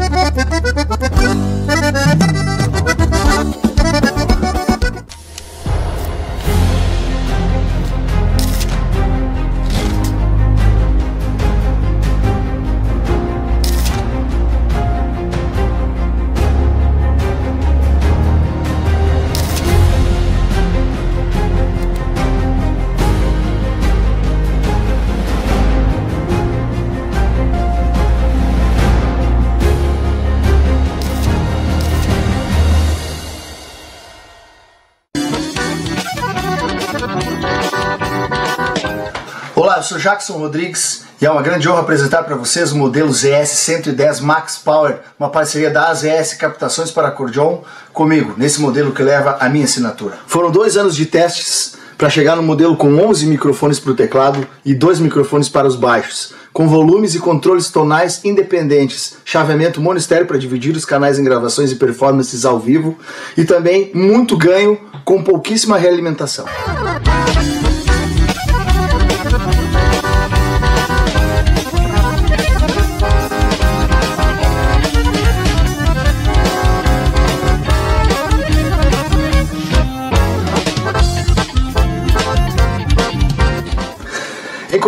Ha ha ha ha! sou Jackson Rodrigues e é uma grande honra apresentar para vocês o modelo ZS 110 Max Power, uma parceria da AZS Captações para Acordeon comigo, nesse modelo que leva a minha assinatura. Foram dois anos de testes para chegar no modelo com 11 microfones para o teclado e dois microfones para os baixos, com volumes e controles tonais independentes, chaveamento monistério para dividir os canais em gravações e performances ao vivo e também muito ganho com pouquíssima realimentação.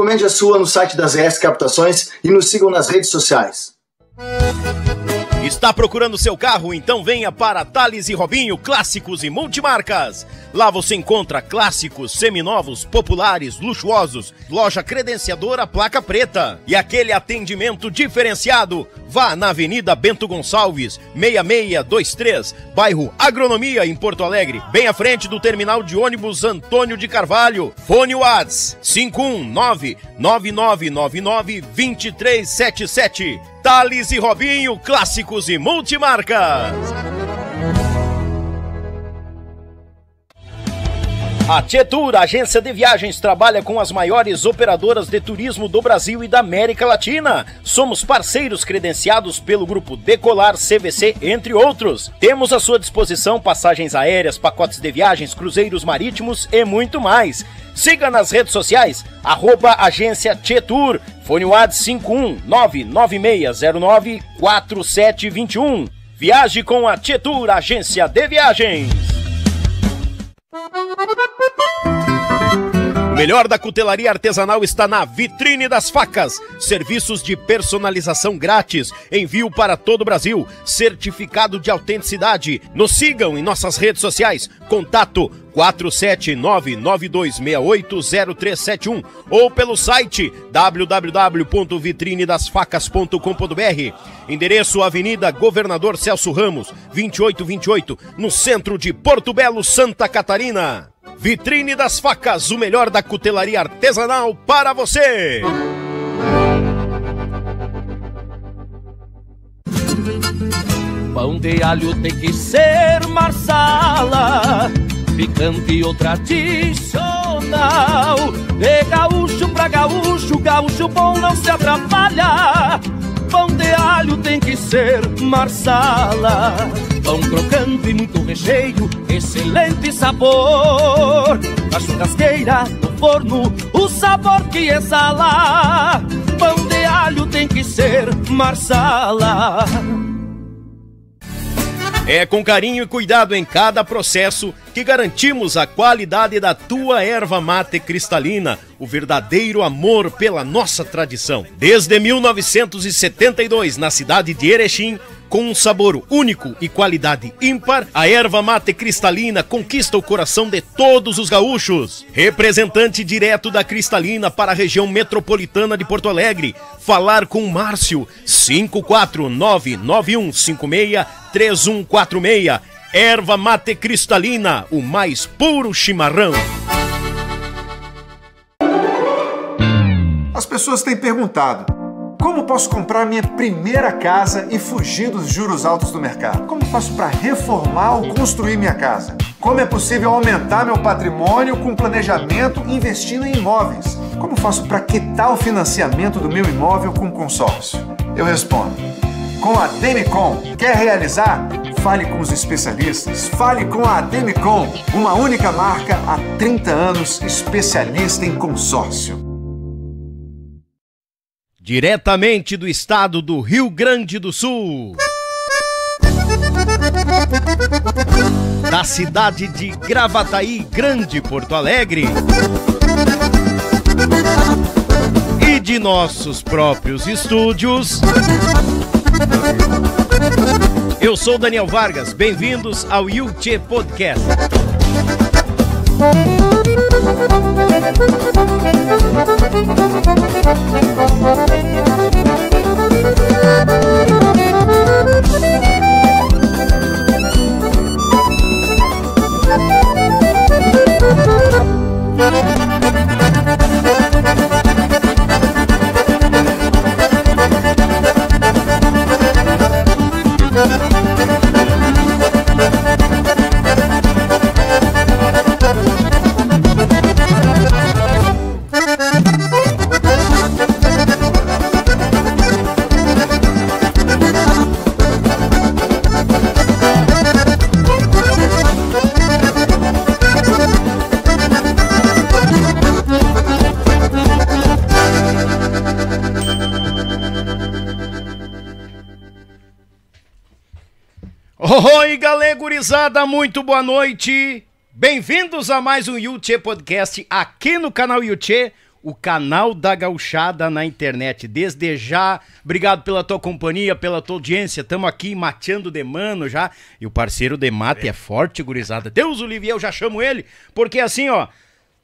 Encomende a sua no site das RS Captações e nos sigam nas redes sociais. Está procurando seu carro? Então venha para Tales e Robinho Clássicos e Multimarcas. Lá você encontra clássicos, seminovos, populares, luxuosos, loja credenciadora placa preta e aquele atendimento diferenciado. Vá na Avenida Bento Gonçalves, 6623, bairro Agronomia, em Porto Alegre, bem à frente do terminal de ônibus Antônio de Carvalho. Fone Whats 519 9999 2377 Thales e Robinho, clássicos e multimarcas. A Tietur, agência de viagens, trabalha com as maiores operadoras de turismo do Brasil e da América Latina. Somos parceiros credenciados pelo grupo Decolar CVC, entre outros. Temos à sua disposição passagens aéreas, pacotes de viagens, cruzeiros marítimos e muito mais. Siga nas redes sociais, arroba agência Tietur, fone WAD 51996094721. Viaje com a Tietur Agência de Viagens. melhor da cutelaria artesanal está na vitrine das facas. Serviços de personalização grátis, envio para todo o Brasil, certificado de autenticidade. Nos sigam em nossas redes sociais. Contato 47992680371 ou pelo site www.vitrinedasfacas.com.br. Endereço Avenida Governador Celso Ramos, 2828, no centro de Porto Belo, Santa Catarina. Vitrine das Facas, o melhor da cutelaria artesanal para você. Pão de alho tem que ser marsala picante ou tradicional. De gaúcho pra gaúcho, gaúcho bom não se atrapalha. Pão de alho tem que ser marsala. Pão crocante, muito recheio, excelente sabor. Na churrasqueira, no forno, o sabor que exala. Pão de alho tem que ser marsala. É com carinho e cuidado em cada processo que garantimos a qualidade da tua erva mate cristalina, o verdadeiro amor pela nossa tradição. Desde 1972, na cidade de Erechim, com um sabor único e qualidade ímpar, a erva mate cristalina conquista o coração de todos os gaúchos. Representante direto da Cristalina para a região metropolitana de Porto Alegre. Falar com Márcio 54991563146. Erva mate cristalina, o mais puro chimarrão. As pessoas têm perguntado como posso comprar minha primeira casa e fugir dos juros altos do mercado? Como faço para reformar ou construir minha casa? Como é possível aumentar meu patrimônio com planejamento investindo em imóveis? Como faço para quitar o financiamento do meu imóvel com consórcio? Eu respondo. Com a Demicon, quer realizar? Fale com os especialistas. Fale com a Demicon, uma única marca há 30 anos especialista em consórcio diretamente do estado do Rio Grande do Sul. Da cidade de Gravataí, Grande Porto Alegre. E de nossos próprios estúdios. Eu sou Daniel Vargas, bem-vindos ao Yuchê Podcast. Thank you. gurizada, muito boa noite. Bem-vindos a mais um Yuchê Podcast aqui no canal Yuchê, o canal da gauchada na internet. Desde já, obrigado pela tua companhia, pela tua audiência. Tamo aqui mateando de mano já. E o parceiro de mate é, é forte, gurizada. Deus o livre, eu já chamo ele, porque assim, ó,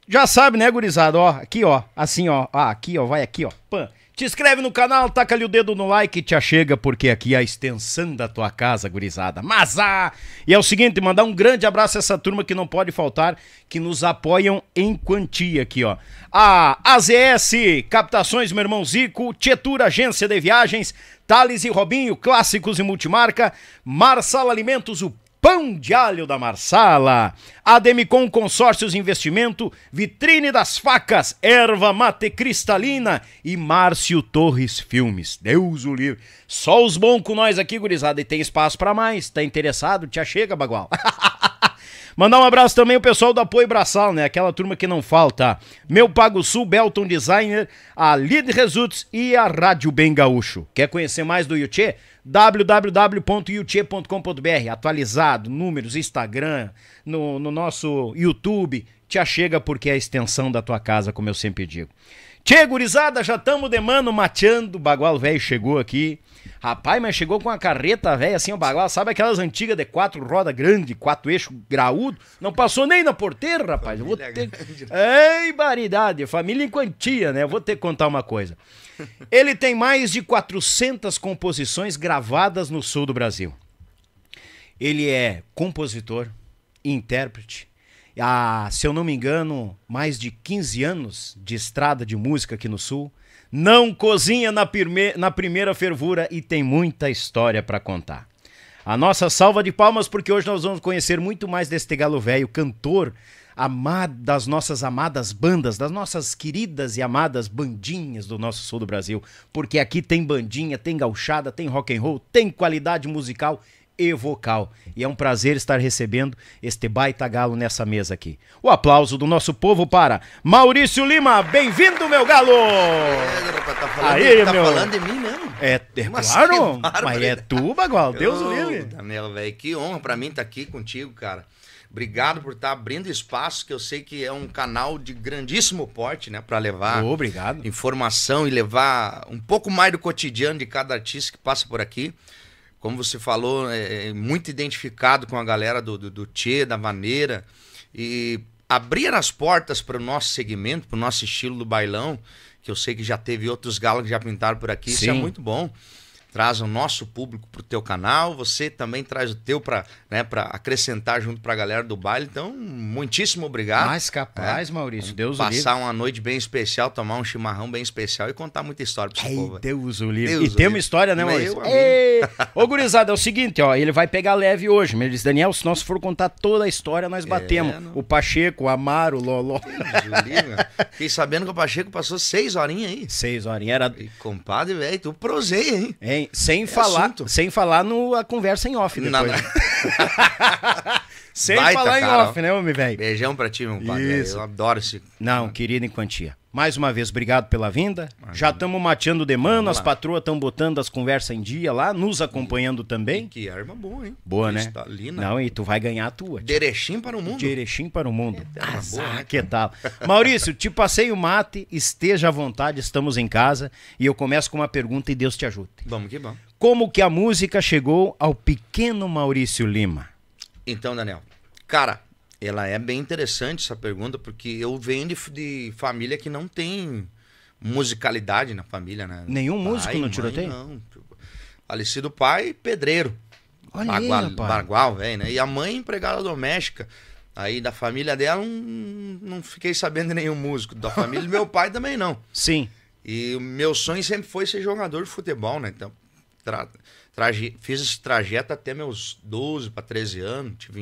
já sabe, né, gurizada, ó, aqui, ó, assim, ó, ó aqui, ó, vai aqui, ó, pã. Te inscreve no canal, taca ali o dedo no like e te achega, porque aqui é a extensão da tua casa, gurizada. Mas ah! E é o seguinte, mandar um grande abraço a essa turma que não pode faltar, que nos apoiam em quantia aqui, ó. A AZS Captações, meu irmão Zico, Tietura Agência de Viagens, Thales e Robinho, Clássicos e Multimarca, Marsala Alimentos, o Pão de Alho da Marsala, Ademicon Consórcios Investimento, Vitrine das Facas, Erva Mate Cristalina e Márcio Torres Filmes. Deus o livre. Só os bons com nós aqui, gurizada, e tem espaço para mais. Tá interessado? Te chega, Bagual. Mandar um abraço também o pessoal do Apoio Braçal, né? Aquela turma que não falta. Meu Pago Sul, Belton Designer, a Lid Results e a Rádio Bem Gaúcho. Quer conhecer mais do Yuchê? www.youtube.com.br, atualizado, números, Instagram, no, no nosso YouTube, te achega porque é a extensão da tua casa, como eu sempre digo. Tchê, gurizada, já tamo de mano mateando. O bagual velho chegou aqui. Rapaz, mas chegou com a carreta velha assim, o bagual. Sabe aquelas antigas de quatro rodas grande, quatro eixos graúdo? Não passou nem na porteira, rapaz. Eu vou ter. Né? Ei, baridade, família em quantia, né? Eu vou ter que contar uma coisa. Ele tem mais de 400 composições gravadas no sul do Brasil. Ele é compositor, intérprete. Há, se eu não me engano, mais de 15 anos de estrada de música aqui no sul. Não cozinha na, prime na primeira fervura e tem muita história para contar. A nossa salva de palmas, porque hoje nós vamos conhecer muito mais deste galo velho, cantor das nossas amadas bandas, das nossas queridas e amadas bandinhas do nosso sul do Brasil, porque aqui tem bandinha, tem gauchada, tem rock and roll, tem qualidade musical e vocal. E é um prazer estar recebendo este baita galo nessa mesa aqui. O aplauso do nosso povo para Maurício Lima. Bem-vindo, meu galo! É, tá falando, Aí, tá meu... falando de mim mesmo? É, é mas assim, claro, mas é tu, Bagual, Deus livre. Danilo, velho, que honra pra mim estar tá aqui contigo, cara. Obrigado por estar abrindo espaço, que eu sei que é um canal de grandíssimo porte, né? Para levar obrigado. informação e levar um pouco mais do cotidiano de cada artista que passa por aqui. Como você falou, é, é muito identificado com a galera do, do, do Tchê, da Maneira. E abrir as portas para o nosso segmento, para o nosso estilo do bailão, que eu sei que já teve outros galos que já pintaram por aqui, Sim. isso é muito bom traz o nosso público para o teu canal, você também traz o teu para né, pra acrescentar junto para a galera do baile. Então, muitíssimo obrigado. Mais capaz, é, Maurício, Deus Passar uma noite bem especial, tomar um chimarrão bem especial e contar muita história para povo. Deus o livre. Deus e o tem uma história, né, Maurício? ô, gurizada, é o seguinte, ó, ele vai pegar leve hoje, ele disse, Daniel, se nós for contar toda a história, nós é, batemos. É, o Pacheco, o Amaro, o Loló. Fiquei sabendo que o Pacheco passou seis horinhas aí. Seis horinhas. Era... E, compadre, velho, tu prosei, hein? Hein? Sem, é falar, sem falar no, a conversa em off depois. Né? sem Baita, falar em cara. off, né, homem, velho? Beijão pra ti, meu pai. Eu adoro esse... Não, querido em quantia. Mais uma vez, obrigado pela vinda. Já estamos mateando de mano, as patroas estão botando as conversas em dia lá, nos acompanhando e, também. E que arma boa, hein? Boa, né? Cristalina. né? Não, e tu vai ganhar a tua. Derechim para o mundo. Derechim para o mundo. É, Azar, boa, que tal? Maurício, te passei o mate, esteja à vontade, estamos em casa. E eu começo com uma pergunta e Deus te ajude. Vamos que vamos. Como que a música chegou ao pequeno Maurício Lima? Então, Daniel, cara, ela é bem interessante essa pergunta, porque eu venho de, de família que não tem musicalidade na família, né? Nenhum pai, músico no tiroteio? Não. Falecido pai, pedreiro. Olha Bagual, Bagual velho, né? E a mãe, empregada doméstica. Aí da família dela, um, não fiquei sabendo de nenhum músico. Da família do meu pai também não. Sim. E o meu sonho sempre foi ser jogador de futebol, né? Então, tra traje, fiz esse trajeto até meus 12 para 13 anos. Tive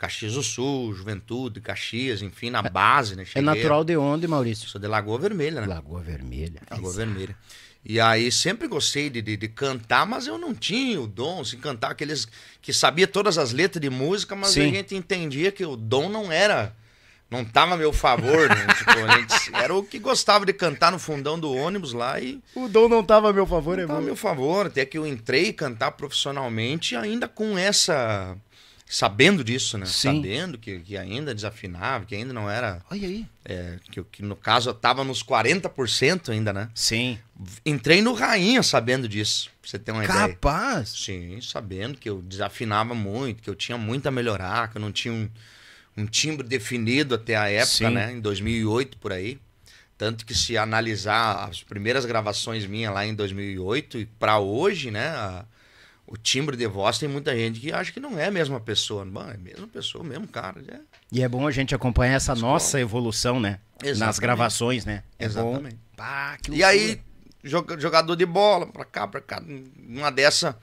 Caxias do Sul, Juventude, Caxias, enfim, na é, base, né? É Cheguei, é natural de onde, Maurício? Sou de Lagoa Vermelha, né? Lagoa Vermelha. É Lagoa Exato. Vermelha. E aí sempre gostei de, de, de, cantar, mas eu não tinha o dom, assim, cantar aqueles que sabia todas as letras de música, mas Sim. a gente entendia que o dom não era não tava a meu favor, né? tipo, a gente era o que gostava de cantar no fundão do ônibus lá e. O dom não tava a meu favor, não é tava a meu favor, até que eu entrei cantar profissionalmente ainda com essa sabendo disso, né? Sim. Sabendo que, que ainda desafinava, que ainda não era. Olha aí. É, que, que no caso eu tava nos 40% ainda, né? Sim. Entrei no rainha sabendo disso, pra você tem uma Capaz. ideia. Capaz? Sim, sabendo que eu desafinava muito, que eu tinha muito a melhorar, que eu não tinha um, um timbre definido até a época, Sim. né? Em 2008 por aí. Tanto que se analisar as primeiras gravações minhas lá em 2008 e para hoje, né? A, o timbre de voz tem muita gente que acha que não é a mesma pessoa. Bom, é a mesma pessoa, mesmo cara. É. E é bom a gente acompanhar essa Escola. nossa evolução, né? Exatamente. Nas gravações, né? É Exatamente. e aí, jogador de bola, pra cá, pra cá. Uma dessa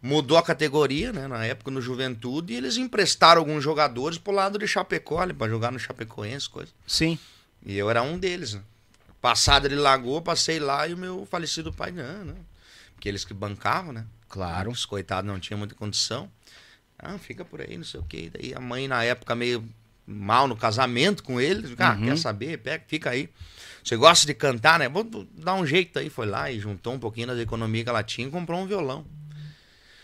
mudou a categoria, né? Na época, no Juventude, e eles emprestaram alguns jogadores pro lado de Chapecó, ali, pra jogar no Chapecoense, coisa. Sim. E eu era um deles, né? Passado de lagou, passei lá e o meu falecido pai, não, não. Porque eles que bancavam, né? Claro. Os coitados não tinham muita condição. Ah, fica por aí, não sei o quê. Daí a mãe, na época, meio mal no casamento com ele. Ah, uhum. quer saber? Pega, fica aí. Você gosta de cantar, né? Vou dar um jeito aí. Foi lá e juntou um pouquinho das economias que ela tinha e comprou um violão.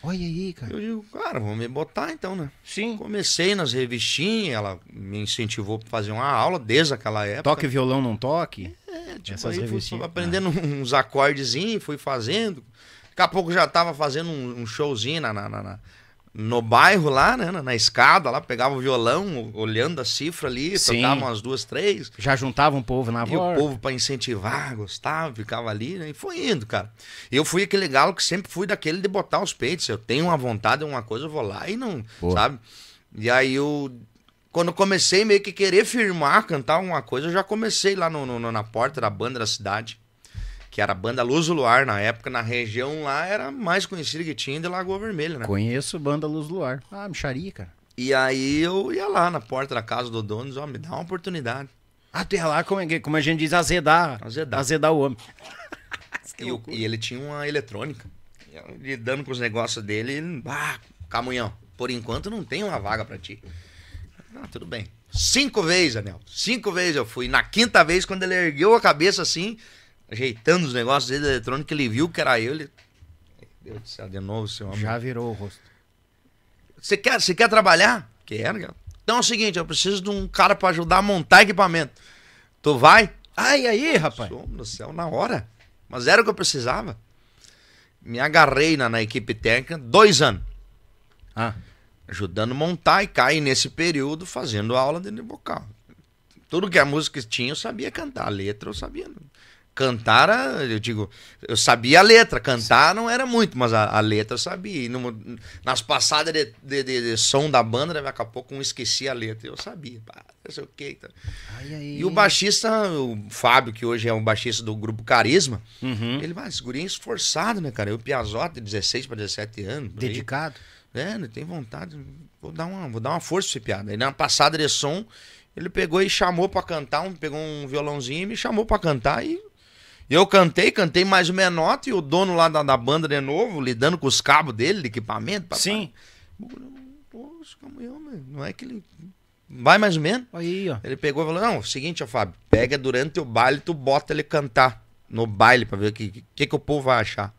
Olha aí, cara. Eu digo, cara, vamos me botar então, né? Sim. Comecei nas revistinhas, ela me incentivou pra fazer uma aula desde aquela época. Toque violão, não toque? É, tipo, Essas aí fui aprendendo ah. uns acordezinhos, fui fazendo. Daqui a pouco já tava fazendo um, um showzinho na, na, na, no bairro lá, né? Na, escada lá, pegava o violão, olhando a cifra ali, Sim. tocava umas duas, três. Já juntava um povo na voz. E o povo para incentivar, gostava, ficava ali, né? E foi indo, cara. Eu fui aquele galo que sempre fui daquele de botar os peitos. Eu tenho uma vontade, uma coisa, eu vou lá e não, Boa. sabe? E aí eu quando comecei meio que querer firmar, cantar alguma coisa, eu já comecei lá no, no, na porta da banda da cidade que era a banda Luz do Luar na época, na região lá, era mais conhecida que tinha de Lagoa Vermelha, né? Conheço banda Luz do Luar. Ah, micharia, cara. E aí eu ia lá na porta da casa do dono, ó, me dá uma oportunidade. Ah, tu ia lá, como, é, como a gente diz, azedar. Azedar. Azedar o homem. e, o, e, ele tinha uma eletrônica. Lidando com os negócios dele, ah, camunhão, por enquanto não tem uma vaga para ti. Ah, tudo bem. Cinco vezes, Anel. Cinco vezes eu fui. Na quinta vez, quando ele ergueu a cabeça assim, ajeitando os negócios dele ele viu que era eu, ele... Deus do céu, de novo, seu amor. Já virou o rosto. Você quer, você quer trabalhar? Quero, cara. Então é o seguinte, eu preciso de um cara para ajudar a montar equipamento. Tu vai? Ai, aí, rapaz. Som do céu, na hora. Mas era o que eu precisava. Me agarrei na, na equipe técnica dois anos. Ah. Ajudando a montar e cair nesse período fazendo aula de vocal. Tudo que a música tinha eu sabia cantar, a letra eu sabia. Né? Cantar, eu digo, eu sabia a letra, cantar não era muito, mas a, a letra eu sabia. Numa, nas passadas de, de, de, de, som da banda, daqui a pouco eu esquecia a letra, eu sabia, pá, não sei o que. Então. Tá. E o baixista, o Fábio, que hoje é o baixista do grupo Carisma, uhum. ele, vai segurinho gurinho é esforçado, né, cara? Eu, Piazota, 16 para 17 anos. Dedicado? É, ele né, tem vontade, vou dar uma, vou dar uma força pra esse piada. Aí na passada de som, ele pegou e chamou para cantar, um, pegou um violãozinho e me chamou para cantar e eu cantei, cantei mais uma nota e o dono lá da, da banda de novo, lidando com os cabos dele, de equipamento. Papai. Sim. não é que ele. Vai mais ou menos. Aí, ó. Ele pegou e falou: Não, seguinte, ó, Fábio, pega durante o baile, tu bota ele cantar no baile pra ver o que, que, que o povo vai achar.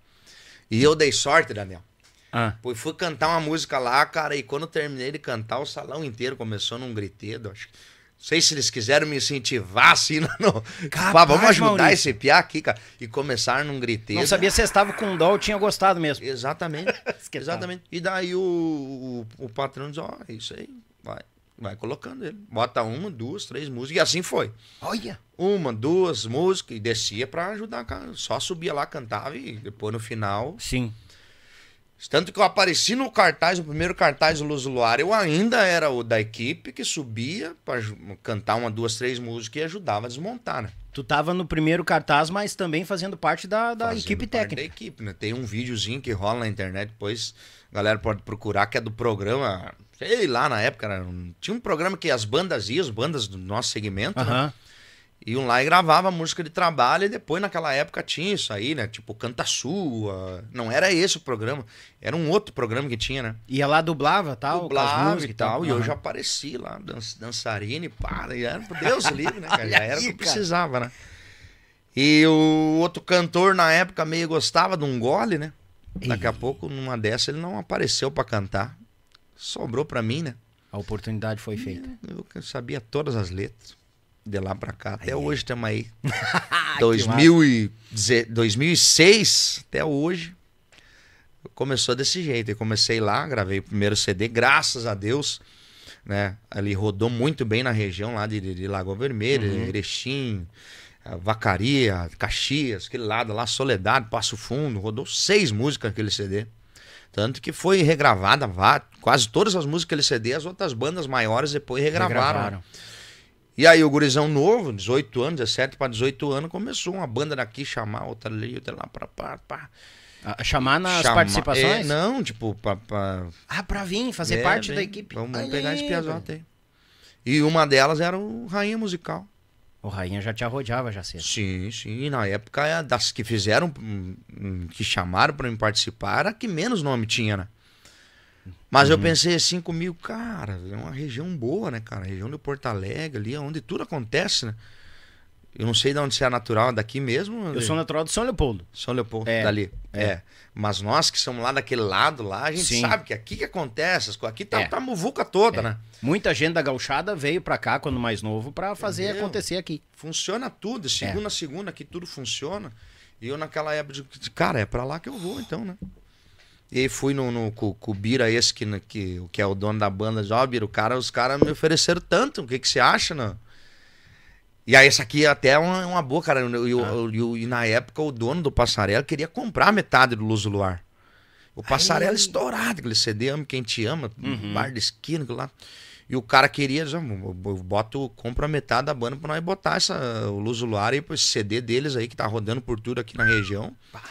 E eu dei sorte, Daniel. Ah. Pô, fui cantar uma música lá, cara, e quando terminei de cantar, o salão inteiro começou num gritedo, acho que sei se eles quiseram me incentivar assim, não. não. Tipo, ah, Capaz, vamos ajudar Maurício. esse piá aqui, cara. E começaram num griteiro. Não sabia se estava com dó ou tinha gostado mesmo. Exatamente. exatamente. E daí o, o, o patrão diz: ó, oh, isso aí, vai. Vai colocando ele. Bota uma, duas, três músicas. E assim foi. Olha! Uma, duas músicas e descia pra ajudar. Só subia lá, cantava e depois no final. Sim. Tanto que eu apareci no cartaz, no primeiro cartaz do Luz Luar, eu ainda era o da equipe que subia para cantar uma, duas, três músicas e ajudava a desmontar, né? Tu tava no primeiro cartaz, mas também fazendo parte da, da fazendo equipe técnica. da equipe, né? Tem um videozinho que rola na internet, depois a galera pode procurar, que é do programa. Sei lá, na época, tinha um programa que as bandas iam, as bandas do nosso segmento, uhum. né? Iam lá e gravava música de trabalho e depois naquela época tinha isso aí, né? Tipo, Canta Sua. Não era esse o programa. Era um outro programa que tinha, né? Ia lá, dublava tal? Dublava músicas, e tal. E uhum. eu já apareci lá, dan dançarina e para. E era, por Deus livre, né, cara? Já era o que precisava, né? E o outro cantor na época meio gostava de um gole, né? Daqui a pouco, numa dessa, ele não apareceu para cantar. Sobrou para mim, né? A oportunidade foi feita. Eu sabia todas as letras de lá para cá. Até aí. hoje estamos aí. 2006 até hoje. Começou desse jeito. Eu comecei lá, gravei o primeiro CD, graças a Deus. Né? Ali rodou muito bem na região lá de, de Lagoa Vermelha, uhum. Erechim, Vacaria, Caxias, aquele lado lá, Soledade, Passo Fundo. Rodou seis músicas aquele CD. Tanto que foi regravada quase todas as músicas aquele CD, as outras bandas maiores depois regravaram. regravaram. E aí o gurizão novo, 18 anos, 17 para 18 anos, começou uma banda daqui chamar, outra ali, outra lá, pra pá, pá. A chamar nas Chama... participações? É, não, tipo, pra, pra... Ah, pra vir, fazer é, parte da equipe. Vamos pegar esse piazote aí. E uma delas era o Rainha Musical. O Rainha já te arrodeava, já cedo. Sim, sim. E na época, é, das que fizeram, hum, que chamaram pra me participar, era a que menos nome tinha, né? Mas uhum. eu pensei assim comigo, cara, é uma região boa, né, cara? A região do Porto Alegre, ali, é onde tudo acontece, né? Eu não sei de onde você é natural, é daqui mesmo. Eu sou natural de São Leopoldo. São Leopoldo, é. dali. É. é. Mas nós que somos lá daquele lado lá, a gente Sim. sabe que aqui que acontece, aqui tá, é. tá a muvuca toda, é. né? Muita gente da gauchada veio para cá quando mais novo para fazer Entendeu? acontecer aqui. Funciona tudo, é. segunda a segunda aqui tudo funciona. E eu naquela época, de, cara, é para lá que eu vou então, né? E fui no, no com, com o Bira, esse que, né, que, que é o dono da banda, já, oh, Bira, o cara, os caras me ofereceram tanto, o que, que você acha, né? E aí, essa aqui é até é uma, uma boa, cara. ah. eu, e na época, o dono do Passarela queria comprar metade do Luz do Luar. O Passarela estourado, aquele CD, Amo Quem Te Ama, uhum. Bar de Esquina, lá. E o cara queria, já, eu boto, compra metade da banda pra nós botar essa, o Luz do Luar e esse CD deles aí que tá rodando por tudo aqui na região. Pá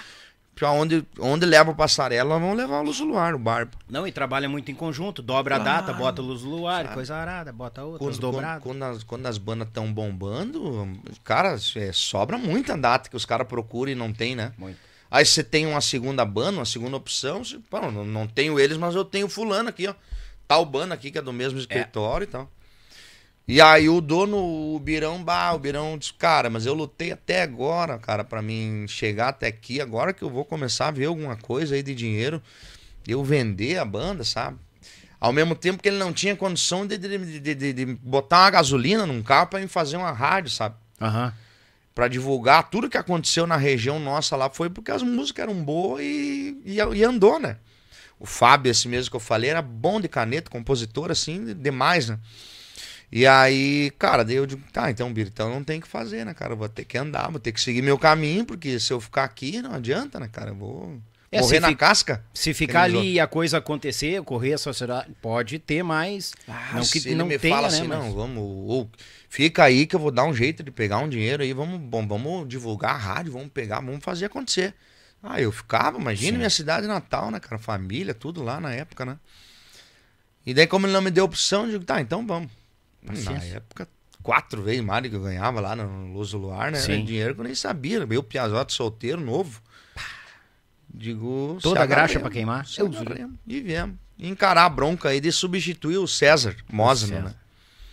que onde, onde leva a passarela, vão levar o luz luar, o barba. Não, e trabalha muito em conjunto, dobra claro, a ah, data, bota o luz luar, sabe? coisa arada, bota outra, quando, quando, quando, as, quando as bandas estão bombando, cara, é, sobra muita data que os caras procuram e não tem, né? Muito. Aí você tem uma segunda banda, uma segunda opção, você, pô, não, não tenho eles, mas eu tenho fulano aqui, ó. Tal banda aqui, que é do mesmo é. escritório é. e tal. E aí o dono, o Birão, bah, o Birão disse, cara, mas eu lutei até agora, cara, para mim chegar até aqui, agora que eu vou começar a ver alguma coisa aí de dinheiro, eu vender a banda, sabe? Ao mesmo tempo que ele não tinha condição de, de, de, de botar uma gasolina num carro pra me fazer uma rádio, sabe? Uhum. Pra divulgar tudo que aconteceu na região nossa lá foi porque as músicas eram boas e, e, e andou, né? O Fábio, esse mesmo que eu falei, era bom de caneta, compositor, assim, demais, né? E aí, cara, daí eu digo, tá, então, então não tem o que fazer, né, cara? Eu vou ter que andar, vou ter que seguir meu caminho, porque se eu ficar aqui, não adianta, né, cara? Eu vou é, na casca. Se ficar ali e a coisa acontecer, ocorrer a sociedade, pode ter mais. Ah, não que não me tenha, fala né, assim, mas... não, vamos, ou, fica aí que eu vou dar um jeito de pegar um dinheiro aí, vamos, bom, vamos divulgar a rádio, vamos pegar, vamos fazer acontecer. Ah, eu ficava, imagina Sim. minha cidade natal, né, cara? Família, tudo lá na época, né? E daí, como ele não me deu opção, eu digo, tá, então vamos. Paciência. Na época, quatro vezes mais do que eu ganhava lá no Luz Luar, né? Sim. Era dinheiro que eu nem sabia. Né? Meu Piazote solteiro, novo. Digo. Toda graxa para queimar. Eu e viemos. Encarar a bronca aí de substituir o César Mosna, né?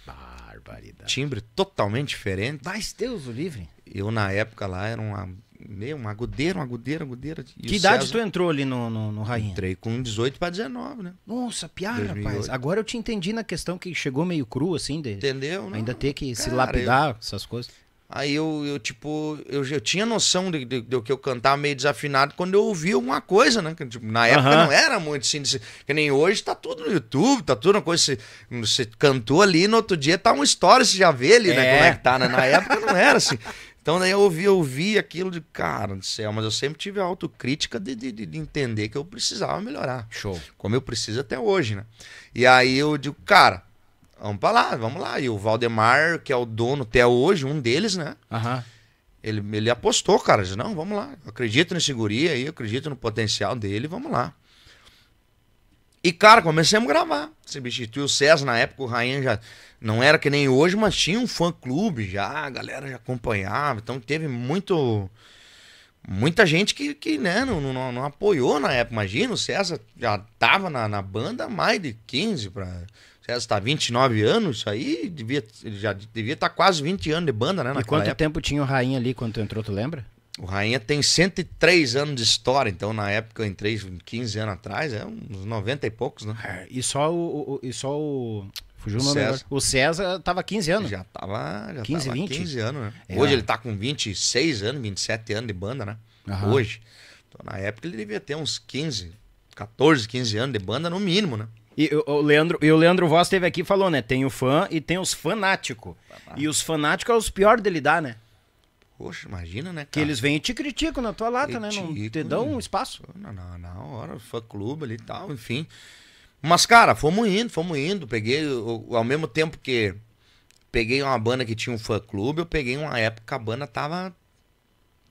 Barbaridade. Timbre totalmente diferente. Mas Deus o livre. Eu, na época lá, era uma meu, uma agudeira, uma agudeira, uma agudeira. E que idade César... tu entrou ali no, no, no Rainha? Entrei com 18 para 19, né? Nossa, piada, 2008. rapaz. Agora eu te entendi na questão que chegou meio cru, assim, dele. Entendeu? Não, né? ainda ter que cara, se lapidar, eu... essas coisas. Aí eu, eu tipo, eu, eu tinha noção de, de, de, que eu cantava meio desafinado quando eu ouvia alguma coisa, né? Tipo, na época uhum. não era muito assim, que nem hoje tá tudo no YouTube, tá tudo uma coisa. Você, você cantou ali, no outro dia tá um story você já vê ali, é. né? Como é, é que tá, né? Na época não era assim. Então daí eu ouvi, eu vi aquilo de, cara do céu, mas eu sempre tive a autocrítica de, de, de entender que eu precisava melhorar. Show. Como eu preciso até hoje, né? E aí eu digo, cara, vamos pra lá, vamos lá. E o Valdemar, que é o dono até hoje, um deles, né? Uhum. Ele, ele apostou, cara. Disse, não, vamos lá. Eu acredito nesse guri aí, acredito no potencial dele, vamos lá. E, cara, começamos a gravar. Substituiu o César na época, o Rainha já não era que nem hoje, mas tinha um fã-clube já, a galera já acompanhava. Então teve muito. Muita gente que, que né, não, não, não apoiou na época. Imagina, o César já tava na, na banda há mais de 15 para César tá 29 anos, isso aí devia, ele já devia estar tá quase 20 anos de banda, né? E quanto época. tempo tinha o Rainha ali quando tu entrou, tu lembra? O Rainha tem 103 anos de história, então na época eu entrei 15 anos atrás, é uns 90 e poucos, né? É, e só o. o e só o... Fugiu o nome César. O César tava 15 anos. Já tava, já 15, tava 20? 15 anos, né? É. Hoje ele tá com 26 anos, 27 anos de banda, né? Uhum. Hoje. Então na época ele devia ter uns 15, 14, 15 anos de banda no mínimo, né? E o Leandro, e o Leandro Voz teve aqui e falou, né? Tem o fã e tem os fanáticos. E os fanáticos é os piores de lidar, né? Poxa, imagina, né? Cara? Que eles vêm e te criticam na tua lata, né? Não te dão um espaço. Na, na, na hora, fã clube ali e tal, enfim. Mas, cara, fomos indo, fomos indo. Peguei, ao mesmo tempo que peguei uma banda que tinha um fã clube, eu peguei uma época que a banda tava,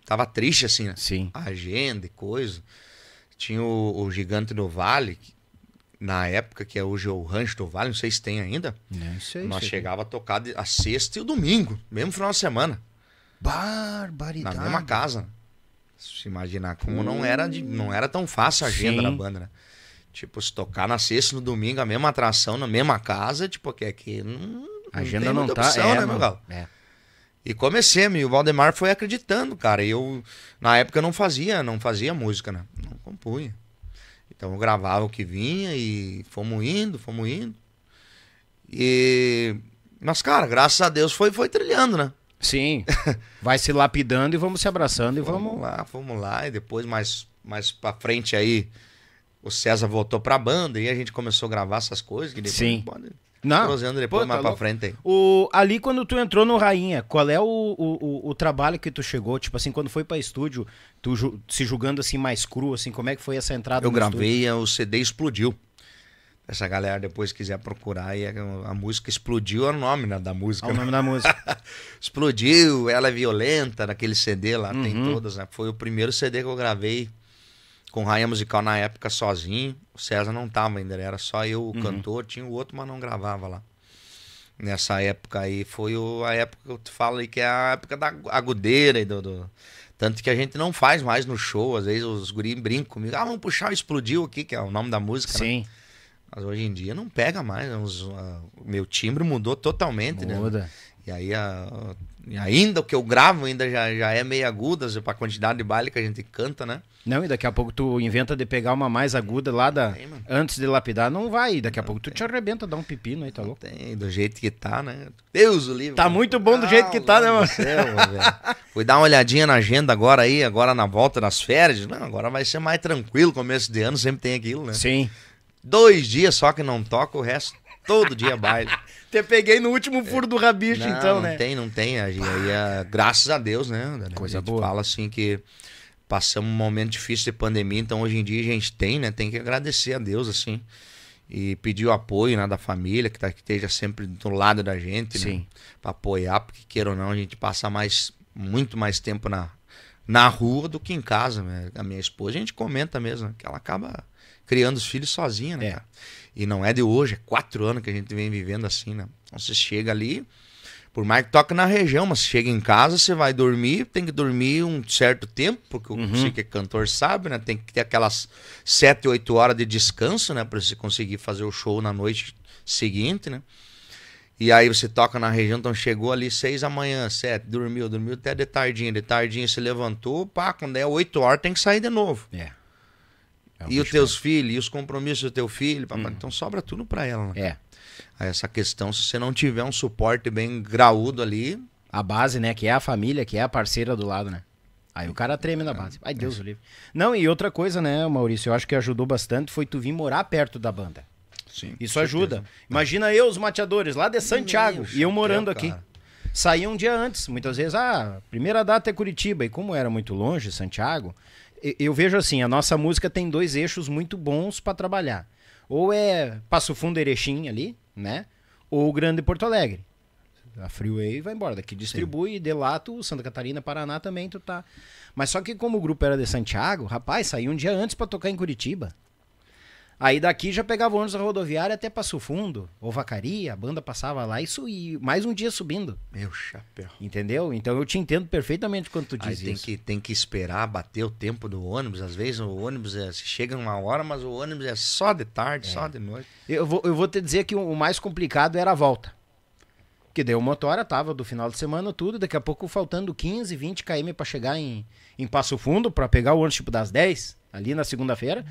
tava triste, assim, né? Sim. Agenda e coisa. Tinha o, o Gigante do Vale, que, na época, que é hoje o Rancho do Vale, não sei se tem ainda. Não sei. Nós sei. chegava a tocar a sexta e o domingo, mesmo final de semana. Barbaridade. Na mesma casa. Se imaginar como hum. não era de, hum. não era tão fácil a agenda Sim. da banda, né? Tipo, se tocar na sexta no domingo a mesma atração na mesma casa, tipo, é que aqui não, a agenda não, muita tá, opção, é, né, meu galo? É. E comecei, e o Valdemar foi acreditando, cara. E eu na época eu não fazia, não fazia música, né? Não compunha. Então eu gravava o que vinha e fomos indo, fomos indo. E mas cara, graças a Deus foi foi trilhando, né? Sim. Vai se lapidando e vamos se abraçando e vamos. vamos lá, vamos lá. E depois, mais, mais pra frente aí, o César voltou pra banda e a gente começou a gravar essas coisas. Que depois, Sim. não. Anos depois, Pô, mais tá pra frente aí. O, ali, quando tu entrou no Rainha, qual é o, o, o, trabalho que tu chegou? Tipo assim, quando foi pra estúdio, tu se julgando assim mais cru, assim, como é que foi essa entrada Eu gravei, estúdio? o CD explodiu essa galera depois quiser procurar e é a, música explodiu é o nome né, da música. É o né? nome né? da música. explodiu, ela é violenta, naquele CD lá uhum. tem todas, né? Foi o primeiro CD que eu gravei com raia musical na época sozinho. O César não tava ainda, né? era só eu o uhum. cantor, tinha o outro, mas não gravava lá. Nessa época aí foi o, a época que eu te falo aí que é a época da agudeira e do, do... Tanto que a gente não faz mais no show, às vezes os guri brincam comigo. Ah, vamos puxar o Explodiu aqui, que é o nome da música. Né? Sim. Né? Mas hoje em dia não pega mais. Né? Os, uh, meu timbre mudou totalmente, né? Muda. né? E aí e ainda o que eu gravo ainda já, já é meio aguda, para quantidade de baile que a gente canta, né? Não, e daqui a pouco tu inventa de pegar uma mais aguda lá da tem, antes de lapidar, não vai, daqui a não pouco tem. tu te arrebenta, dá um pepino aí, tá louco? Tem, do jeito que tá, né? Deus o livro. Tá mano. muito bom do ah, jeito que tá, né, mano? Fui dar uma olhadinha na agenda agora aí, agora na volta das férias, não, agora vai ser mais tranquilo, começo de ano sempre tem aquilo, né? Sim. Dois dias só que não toca, o resto todo dia baile. Até peguei no último furo do rabicho, não, então, não né? Não tem, não tem. Aí, é, graças a Deus, né? Coisa a gente boa. fala assim que passamos um momento difícil de pandemia, então hoje em dia a gente tem, né? Tem que agradecer a Deus, assim. E pedir o apoio né, da família, que, tá, que esteja sempre do lado da gente, né? Sim. Né? Pra apoiar, porque queira ou não, a gente passa mais, muito mais tempo na, na rua do que em casa. Né? A minha esposa, a gente comenta mesmo, né, que ela acaba criando os filhos sozinha, né, é. cara? E não é de hoje, é quatro anos que a gente vem vivendo assim, né? Então você chega ali, por mais que toque na região, mas chega em casa, você vai dormir, tem que dormir um certo tempo, porque uhum. você que é cantor sabe, né? Tem que ter aquelas 7, 8 horas de descanso, né? Pra você conseguir fazer o show na noite seguinte, né? E aí você toca na região, então chegou ali 6 da manhã, 7, dormiu, dormiu até de tardinha. De tardinha se levantou, pá, quando é 8 horas tem que sair de novo. É. É e os teus filhos, e os compromissos do teu filho, papai, hum. então sobra tudo para ela. Né? É. Aí essa questão, se você não tiver um suporte bem graúdo ali. A base, né? Que é a família, que é a parceira do lado, né? Aí o cara treme na base. Ai, Deus é. o livre. Não, e outra coisa, né, Maurício, eu acho que ajudou bastante foi tu vir morar perto da banda. Sim. Isso ajuda. Imagina eu, os mateadores, lá de Santiago, Meu e eu morando é aqui. Saí um dia antes, muitas vezes, ah, primeira data é Curitiba. E como era muito longe, Santiago, eu vejo assim, a nossa música tem dois eixos muito bons para trabalhar. Ou é Passo Fundo Erechim ali, né? Ou Grande Porto Alegre. A Freeway vai embora, daqui distribui, Sim. Delato, Santa Catarina, Paraná também tu tá. Mas só que como o grupo era de Santiago, rapaz, saiu um dia antes para tocar em Curitiba. Aí daqui já pegava o ônibus da rodoviária até Passo Fundo, ou Vacaria, a banda passava lá e, e mais um dia subindo. Meu chapéu. Entendeu? Então eu te entendo perfeitamente quando tu diz Aí tem isso. Que, tem que esperar bater o tempo do ônibus. Às vezes o ônibus é, chega uma hora, mas o ônibus é só de tarde, é. só de noite. Eu vou, eu vou te dizer que o mais complicado era a volta. Que deu uma tava do final de semana tudo, daqui a pouco faltando 15, 20 km para chegar em, em Passo Fundo, para pegar o ônibus tipo das 10, ali na segunda-feira.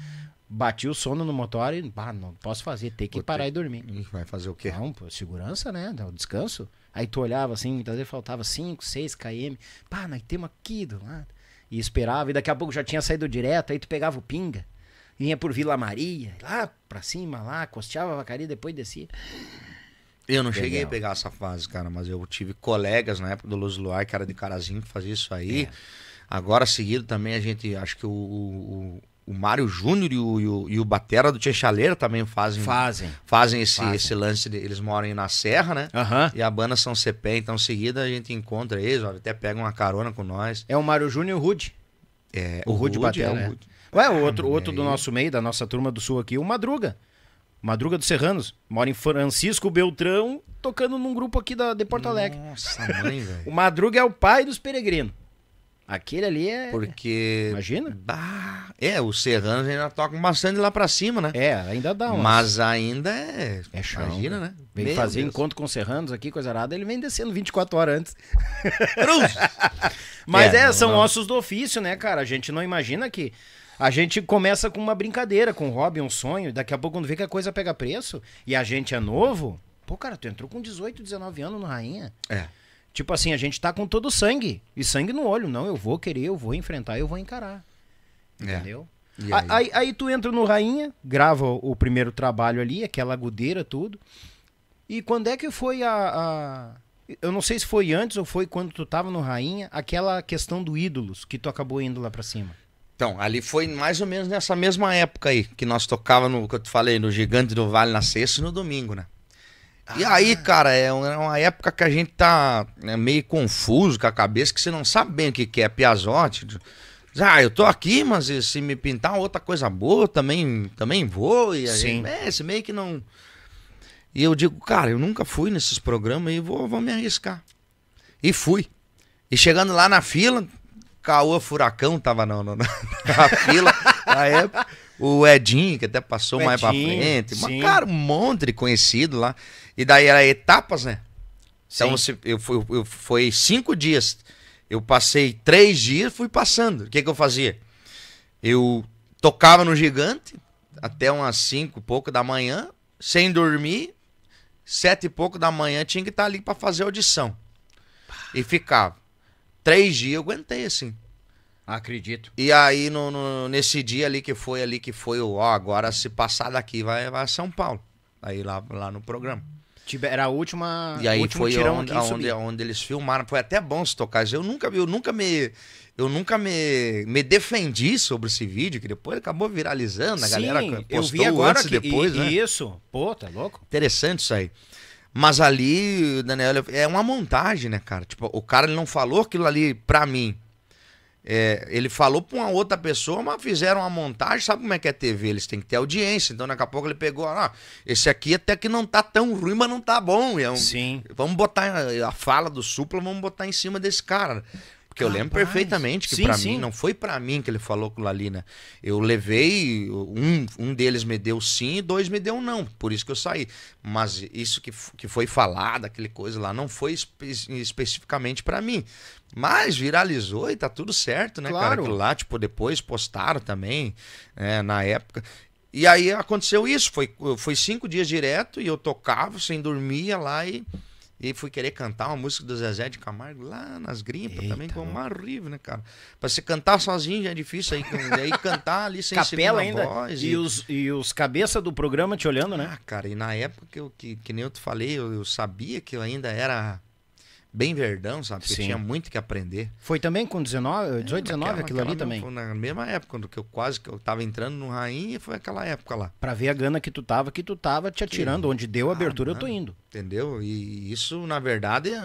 Bati o sono no motor e, bah, não posso fazer, tem que Vou parar ter... e dormir. E vai fazer o quê? Não, pô, segurança, né? O descanso. Aí tu olhava assim, muitas vezes faltava 5, 6 km. Pá, nós temos aqui do lado. E esperava, e daqui a pouco já tinha saído direto, aí tu pegava o pinga, vinha por Vila Maria, lá pra cima, lá, costeava a vacaria, depois descia. Eu não cheguei a pegar essa fase, cara, mas eu tive colegas na época do Luz Luar, que era de carazinho, que fazia isso aí. É. Agora seguido também a gente, acho que o, o o Mário Júnior e o, e, o, e o Batera do Chechaleira também fazem fazem fazem esse, fazem. esse lance. De, eles moram na Serra, né? Uhum. E a banda São Cepé. Então, em seguida, a gente encontra eles, ó, até pega uma carona com nós. É o Mário Júnior e o Rude. É, o, o Rude Batera. É, o Ué, o outro, outro do nosso meio, da nossa turma do Sul aqui, o Madruga. Madruga dos Serranos. Mora em Francisco Beltrão, tocando num grupo aqui da, de Porto Alegre. Nossa, mãe, velho. o Madruga é o pai dos peregrinos. Aquele ali é. Porque. Imagina? Bah, é, os serranos ainda tocam bastante lá pra cima, né? É, ainda dá uma. Mas ainda é. É chão. Imagina, né? Vem Meu fazer Deus. encontro com serranos aqui, coisa arada, ele vem descendo 24 horas antes. Mas é, é não, são não. ossos do ofício, né, cara? A gente não imagina que. A gente começa com uma brincadeira, com um hobby, um sonho, daqui a pouco quando vê que a coisa pega preço e a gente é novo. Pô, cara, tu entrou com 18, 19 anos no Rainha. É. Tipo assim, a gente tá com todo o sangue. E sangue no olho. Não, eu vou querer, eu vou enfrentar, eu vou encarar. É. Entendeu? Aí? Aí, aí? aí, tu entra no Rainha, grava o primeiro trabalho ali, aquela agudeira, tudo. E quando é que foi a, a, Eu não sei se foi antes ou foi quando tu tava no Rainha, aquela questão do ídolos que tu acabou indo lá pra cima. Então, ali foi mais ou menos nessa mesma época aí, que nós tocava no, que eu te falei, no Gigante do Vale na sexta e no domingo, né? E aí, ah. cara, é, é uma época que a gente tá né, meio confuso com a cabeça, que você não sabe bem o que, que é Piazote. Ah, eu tô aqui, mas se me pintar outra coisa boa, também, também vou. E Sim. Gente, é, você meio que não. E eu digo, cara, eu nunca fui nesses programas e vou, vou me arriscar. E fui. E chegando lá na fila, Caoa Furacão tava na, na, na fila na época. O Edinho, que até passou mais pra frente. Mas, cara, um monte de conhecido lá. E daí era etapas, né? Então você, eu, fui eu foi cinco dias. Eu passei três dias, fui passando. O que, que eu fazia? Eu tocava no gigante até umas cinco e pouco da manhã, sem dormir. Sete e pouco da manhã tinha que estar ali para fazer audição. E ficava. Três dias eu aguentei assim. Acredito. E aí, no, no, nesse dia ali que foi ali, que foi o ó, agora se passar daqui vai, vai a São Paulo. Aí lá, lá no programa. Era a última. E aí foi onde, onde, onde, eles filmaram. Foi até bom se tocar. Eu nunca, eu nunca me. Eu nunca me, me defendi sobre esse vídeo, que depois acabou viralizando, a Sim, galera postou eu vi agora que, depois, e, né? Isso, pô, tá louco? Interessante isso aí. Mas ali, Daniel, é uma montagem, né, cara? Tipo, o cara ele não falou aquilo ali pra mim. É, ele falou pra uma outra pessoa, mas fizeram uma montagem, sabe como é que é TV? Eles têm que ter audiência. Então, daqui a pouco ele pegou, ah, esse aqui até que não tá tão ruim, mas não tá bom. É um, Sim. Vamos botar a fala do Supla, vamos botar em cima desse cara. Porque eu lembro perfeitamente que para mim, não foi para mim que ele falou com Lalina. Eu levei, um, um deles me deu sim e dois me deu não. Por isso que eu saí. Mas isso que, que foi falado, aquele coisa lá, não foi espe especificamente para mim. Mas viralizou e tá tudo certo, né, claro. cara? Aquilo lá, tipo, depois postaram também, né, na época. E aí aconteceu isso, foi, foi cinco dias direto e eu tocava sem dormir lá e e fui querer cantar uma música do Zezé de Camargo lá nas grimpas Eita, também, que é uma horrível, né, cara? Pra você cantar sozinho já é difícil, aí, aí cantar ali sem Capela ainda. voz. E, e... os, e os cabeça do programa te olhando, né? Ah, cara, e na época que, eu, que, que nem eu te falei, eu, eu sabia que eu ainda era bem verdão, sabe? Porque tinha muito que aprender. Foi também com 19, 18, 19 aquela, aquilo aquela ali também? Foi na mesma época, quando que eu quase que eu tava entrando no Rainha, foi aquela época lá. Pra ver a gana que tu tava, que tu tava te atirando, que... onde deu a ah, abertura ah, eu tô indo. Entendeu? E isso, na verdade, é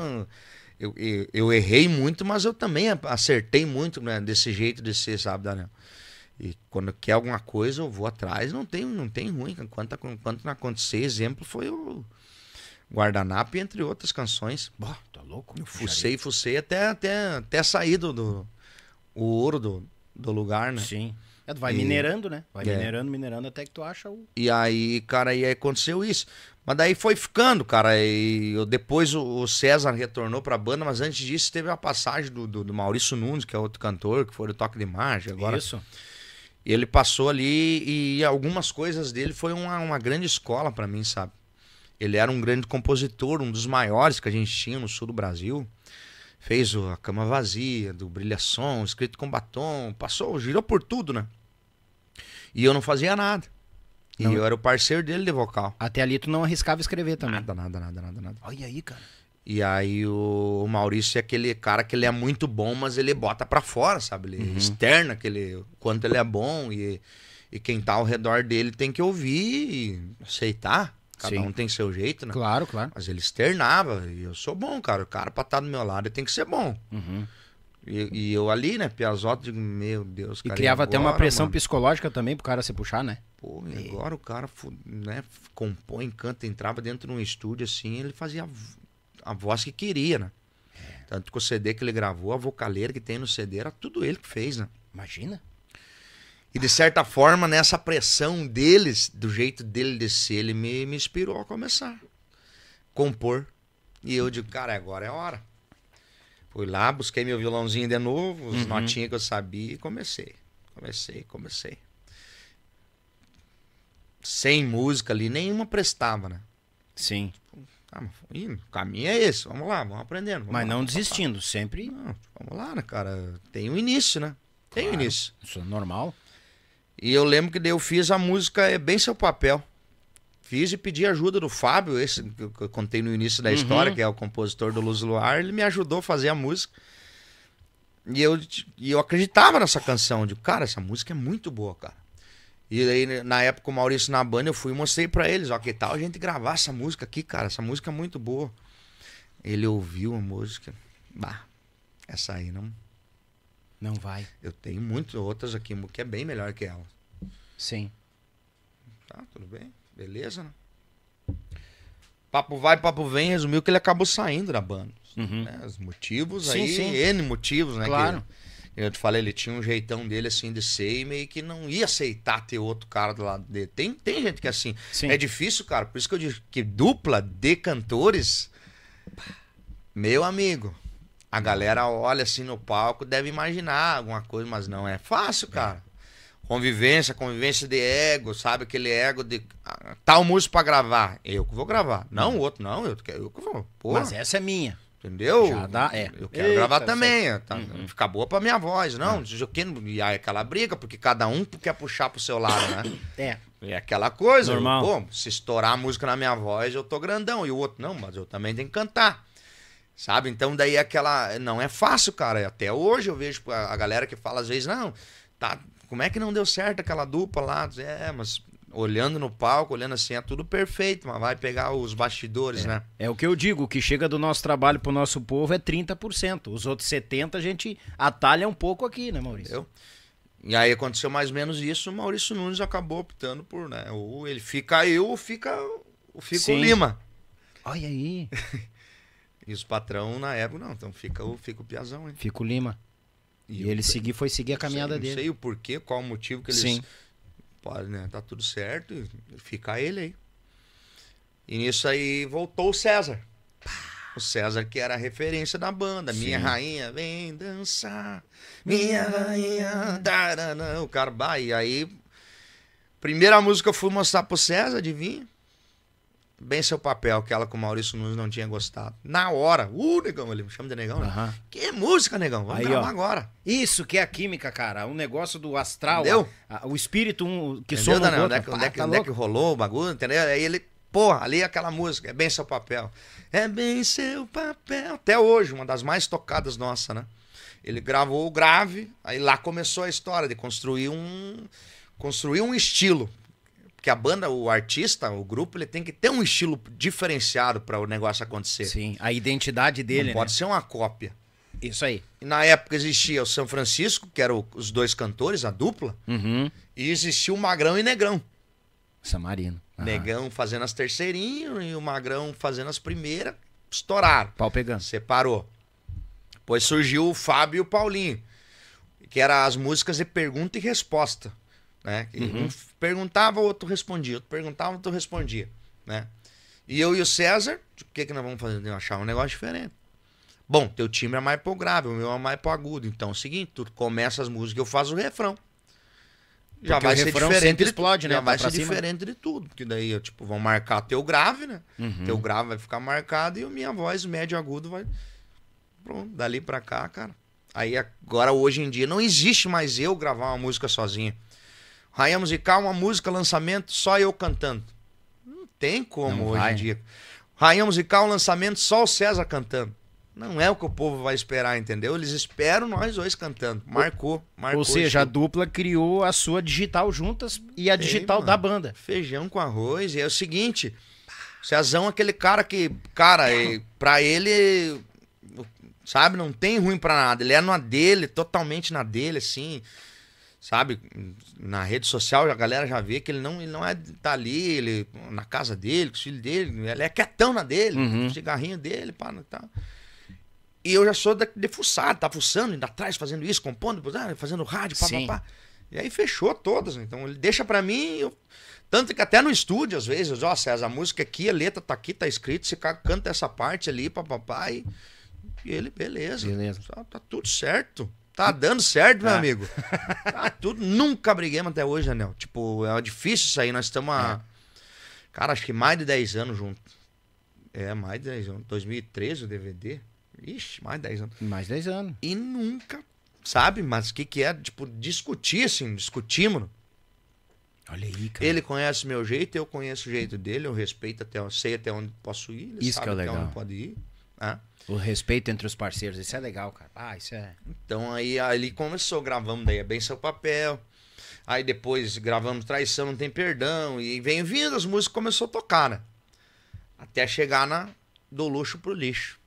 eu, eu, eu, errei muito, mas eu também acertei muito né, desse jeito de ser, sabe, Daniel? E quando quer alguma coisa, eu vou atrás, não tem, não tem ruim. Enquanto, tá, quanto não tá acontecer, exemplo foi o. Eu Guardanapo, entre outras canções. Bah, tá louco? Eu fucei, fucei até, até, até sair do, do o ouro do, do lugar, né? Sim. É, vai e... minerando, né? Vai é. minerando, minerando até que tu acha o. E aí, cara, e aí aconteceu isso. Mas daí foi ficando, cara. E eu, depois o, o, César retornou pra banda, mas antes disso teve a passagem do, do, do, Maurício Nunes, que é outro cantor, que foi o Toque de marge agora. Isso. Ele passou ali e algumas coisas dele foi uma, uma grande escola para mim, sabe? Ele era um grande compositor, um dos maiores que a gente tinha no sul do Brasil. Fez a Cama Vazia, do Brilhação, Escrito com Batom, passou, girou por tudo, né? E eu não fazia nada. E não. eu era o parceiro dele de vocal. Até ali tu não arriscava escrever também. Nada, nada, nada, nada, nada. Olha aí, cara. E aí o Maurício é aquele cara que ele é muito bom, mas ele bota para fora, sabe? Ele uhum. externa aquele, quanto ele é bom e, e quem tá ao redor dele tem que ouvir e aceitar. Cada Sim. um tem seu jeito, né? Claro, claro. Mas ele externava. E eu sou bom, cara. O cara pra estar tá do meu lado tem que ser bom. Uhum. E, e, eu ali, né, Piazotto, digo, meu Deus, cara. E criava e agora, até uma pressão mano? psicológica também pro cara se puxar, né? Pô, e agora o cara, né, compõe, canta, entrava dentro de um estúdio assim, ele fazia a voz que queria, né? É. Tanto que o CD que ele gravou, a vocaleira que tem no CD, era tudo ele que fez, né? Imagina. E de certa forma, nessa pressão deles, do jeito dele de ser, ele me, me inspirou a começar. Compor. E eu digo, cara, agora é a hora. Fui lá, busquei meu violãozinho de novo, os uhum. notinhas que eu sabia e comecei. Comecei, comecei. Sem música ali, nenhuma prestava, né? Sim. Ah, o caminho é esse, vamos lá, vamos aprendendo. Vamos mas lá, não desistindo, passar. sempre. Não, vamos lá, né, cara? Tem um início, né? Tem claro, um início. Isso é normal. E eu lembro que eu fiz a música É Bem Seu Papel. Fiz e pedi ajuda do Fábio, esse que eu contei no início da uhum. história, que é o compositor do Luz Luar. Ele me ajudou a fazer a música. E eu, e eu acreditava nessa canção. de cara, essa música é muito boa, cara. E aí, na época, o Maurício na banda, eu fui e mostrei pra eles, ó, que tal a gente gravar essa música aqui, cara? Essa música é muito boa. Ele ouviu a música. Bah, essa aí não. Não vai. Eu tenho muitas outras aqui que é bem melhor que ela. Sim. Tá, tudo bem. Beleza, né? Papo vai, papo vem, resumiu que ele acabou saindo da banda. Uhum. Né? Os motivos sim, aí, sim. N motivos, né? Claro. Que, eu te falei, ele tinha um jeitão dele assim de ser e meio que não ia aceitar ter outro cara do lado dele. Tem, tem gente que é assim. Sim. É difícil, cara. Por isso que eu digo que dupla de cantores. Meu amigo, a galera olha assim no palco, deve imaginar alguma coisa, mas não é fácil, cara. É. Convivência, convivência de ego, sabe? Aquele ego de ah, tal tá música pra gravar. Eu que vou gravar. Não hum. o outro, não, eu, eu que vou. Porra. Mas essa é minha. Entendeu? Já dá, é. Eu quero Eita, gravar também. É tá, uhum. Ficar boa pra minha voz, não. Uhum. E aí aquela briga, porque cada um quer puxar pro seu lado, né? É. É aquela coisa. Normal. Eu, pô, se estourar a música na minha voz, eu tô grandão. E o outro, não, mas eu também tenho que cantar. Sabe? Então daí é aquela. Não é fácil, cara. Até hoje eu vejo a galera que fala às vezes, não, tá, como é que não deu certo aquela dupla lá? É, mas olhando no palco, olhando assim, é tudo perfeito, mas vai pegar os bastidores, é. né? É o que eu digo, o que chega do nosso trabalho pro nosso povo é 30%. Os outros 70% a gente atalha um pouco aqui, né, Maurício? Eu. E aí aconteceu mais ou menos isso, o Maurício Nunes acabou optando por, né? Ou ele fica eu, ou fica, ou fica o Lima. Olha aí. e os patrão na época, não, então fica, fica o Piazão, hein? Fica o Lima. E, e ele seguir foi seguir a caminhada sei, dele. Não sei o porquê, qual o motivo que eles. Sim. Pode, né? Tá tudo certo, fica ele aí. E nisso aí voltou o César. O César, que era a referência da banda. Sim. Minha rainha, vem dançar. Minha rainha, taranã, o cara, e aí. Primeira música que eu fui mostrar pro César, adivinha? bem seu papel, que ela com o Maurício Nunes não tinha gostado. Na hora, uh, negão, ele me chama de negão, né? Que música, negão, vamos Aí, gravar ó. agora. Isso que é a química, cara, um negócio do astral, a, a, o espírito um, que soa né Onde, é que, onde, é tá que, onde é que rolou o bagulho, entendeu? Aí ele, porra, ali é aquela música, é bem seu papel. É bem seu papel. Até hoje, uma das mais tocadas nossa, né? Ele gravou o grave, aí lá começou a história de construir um construir um estilo. Porque a banda, o artista, o grupo, ele tem que ter um estilo diferenciado para o negócio acontecer. Sim, a identidade dele. Não né? pode ser uma cópia. Isso aí. E na época existia o São Francisco, que eram os dois cantores, a dupla, uhum. e existia o Magrão e Negrão. Samarino. Uhum. Ah. Negão fazendo as terceirinhas e o Magrão fazendo as primeiras. Estouraram. Pau pegando. Separou. Depois surgiu o Fábio e o Paulinho, que eram as músicas de pergunta e resposta. Né? Uhum. Um perguntava, outro respondia. Outro perguntava, outro respondia. Né? E eu e o César, o que, que nós vamos fazer? Eu achava um negócio diferente. Bom, teu time é mais pro grave, o meu é mais pro agudo. Então é o seguinte, tu começa as músicas, eu faço o refrão. Já porque vai ser diferente. explode, né? Já tá vai ser cima. diferente de tudo. Porque daí, tipo, vão marcar teu grave, né? Uhum. Teu grave vai ficar marcado e a minha voz médio agudo vai. Pronto, dali pra cá, cara. Aí agora, hoje em dia, não existe mais eu gravar uma música sozinho. Rainha musical, uma música, lançamento, só eu cantando. Não tem como não hoje vai. em dia. Rainha musical, lançamento, só o César cantando. Não é o que o povo vai esperar, entendeu? Eles esperam nós dois cantando. Marcou, marcou. Ou seja, a dupla criou a sua digital juntas e a digital da banda. Feijão com arroz. E é o seguinte, o Cezão é aquele cara que, cara, pra ele, sabe, não tem ruim pra nada. Ele é na dele, totalmente na dele, assim sabe? Na rede social a galera já vê que ele não, ele não é tá ali, ele na casa dele, com o filho dele, ele é quietão na dele, uhum. cigarrinho dele, pá, né, tá. E eu já sou de, de tá fuçando, indo atrás, fazendo isso, compondo, ah, fazendo rádio, pá, pá, pá. E aí fechou todas, né, então ele deixa para mim, eu... tanto que até no estúdio às vezes, ó, oh, César, a música aqui, a letra tá aqui, tá escrito, você canta essa parte ali, papapá, e... e ele, beleza, beleza. Tá, tá tudo certo. Tá dando certo, meu é. amigo. Tá tudo. Nunca briguemos até hoje, Anel. Tipo, é difícil isso aí. Nós estamos há. É. Cara, acho que mais de 10 anos juntos. É, mais de 10 anos. 2013 o DVD. Ixi, mais de 10 anos. Mais 10 anos. E nunca, sabe? Mas o que, que é? Tipo, discutir, assim, discutimos. Olha aí, cara. Ele conhece meu jeito, eu conheço o jeito dele, eu respeito até, sei até onde posso ir. Ele Isso sabe que é legal. Até onde pode ir. Ah. O respeito entre os parceiros, isso é legal, cara. Ah, isso é. Então aí ali começou, gravamos daí é bem seu papel. Aí depois gravamos Traição, Não Tem Perdão. E vem vindo, as músicas começou a tocar, né? Até chegar na Do Luxo pro Lixo.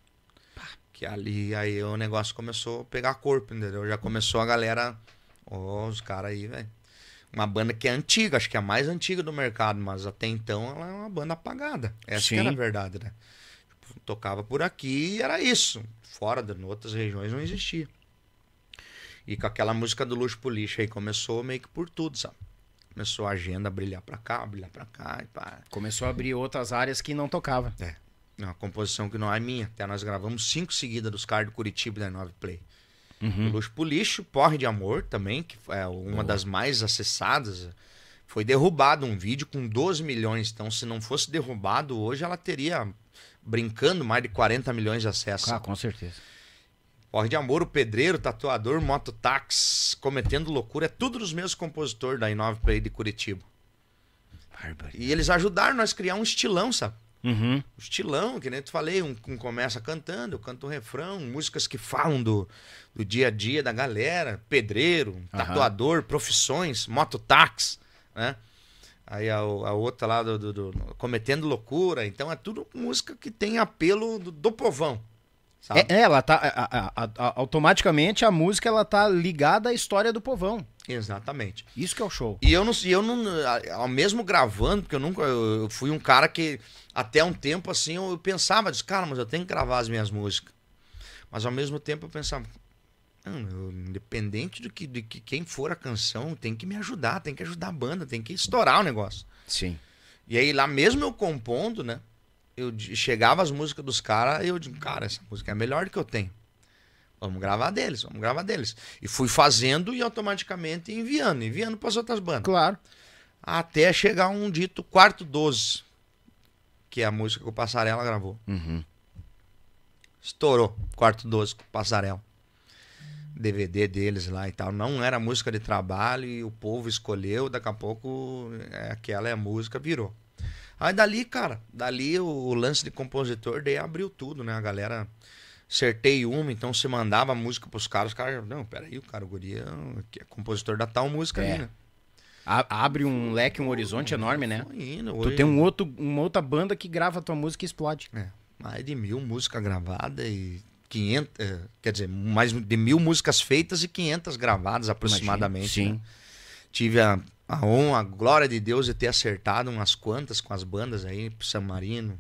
Que ali aí o negócio começou a pegar corpo, entendeu? Já começou a galera. Ó, oh, os caras aí, velho. Uma banda que é antiga, acho que é a mais antiga do mercado, mas até então ela é uma banda apagada. Essa Sim. que era a verdade, né? tocava por aqui e era isso. Fora, de outras regiões não existia. E com aquela música do Luxo Polícia aí começou meio que por tudo, sabe? Começou a agenda a brilhar pra cá, brilhar pra cá e pá. Começou a abrir outras áreas que não tocava. É. Uma composição que não é minha. Até nós gravamos cinco seguidas dos caras do Curitiba da 9 Play. Uhum. Luxo pro Lixo, Porre de Amor também, que é uma oh. das mais acessadas. Foi derrubado um vídeo com 12 milhões. Então, se não fosse derrubado hoje, ela teria brincando, mais de 40 milhões de acessos. Ah, com certeza. Corre de Amor, o Pedreiro, Tatuador, Mototáxi, Cometendo Loucura, é tudo dos mesmos compositores da Inove Play de Curitiba. Bárbaro. E eles ajudaram nós a criar um estilão, sabe? Uhum. Um estilão, que nem tu falei, um, um começa cantando, eu canto um refrão, músicas que falam do, do dia a dia da galera, pedreiro, tatuador, uhum. profissões, mototáxi, né? Aí a, a outra lá do, do, do, Cometendo Loucura. Então é tudo música que tem apelo do, do povão. É, é, ela tá. A, a, a, automaticamente a música ela tá ligada à história do povão. Exatamente. Isso que é o show. E eu não eu não. Ao mesmo gravando, porque eu nunca. Eu, eu fui um cara que até um tempo assim eu, eu pensava, disse, cara, mas eu tenho que gravar as minhas músicas. Mas ao mesmo tempo eu pensava, independente do que, de que quem for a canção, tem que me ajudar, tem que ajudar a banda, tem que estourar o negócio. Sim. E aí lá mesmo eu compondo, né? Eu chegava as músicas dos caras, e eu digo, cara, essa música é a melhor que eu tenho. Vamos gravar deles, vamos gravar deles. E fui fazendo e automaticamente enviando, enviando para as outras bandas. Claro. Até chegar um dito quarto 12, que é a música que o Passarela gravou. Uhum. Estourou, quarto 12 com o Passarela. DVD deles lá e tal. Não era música de trabalho e o povo escolheu, daqui a pouco é, aquela é a música, virou. Aí dali, cara, dali o, o lance de compositor daí abriu tudo, né? A galera acertei uma, então se mandava a música pros caras, os caras, não, peraí, o cara, o guri é, é compositor da tal música é. né? A, abre um leque, um horizonte enorme, né? Indo, tu tem um outro, uma outra banda que grava tua música e explode. É, mais de mil música gravada e 500, eh, quer dizer, mais de mil músicas feitas e 500 gravadas aproximadamente. Imagina, né? sim. Né? Tive a, a honra, a glória de Deus de ter acertado umas quantas com as bandas aí, pro San Marino.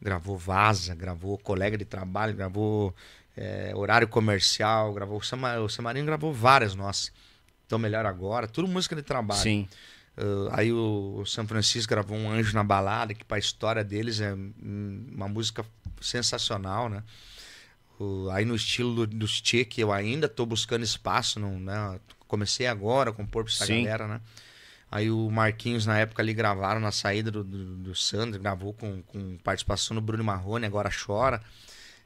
Gravou Vaza, gravou Colega de Trabalho, gravou é, Horário Comercial, gravou. O San, o San Marino gravou várias nossas. Então Melhor Agora, tudo música de trabalho. Sim. Uh, aí o, o São Francisco gravou um Anjo na Balada, que para a história deles é hum, uma música sensacional, né? Uh, aí no estilo do, dos Tic, eu ainda tô buscando espaço, não, né? Comecei agora a compor pra essa Sim. galera, né? Aí o Marquinhos, na época, ali gravaram na saída do, do, do Sandro, gravou com, com participação do Bruno Marrone, agora chora.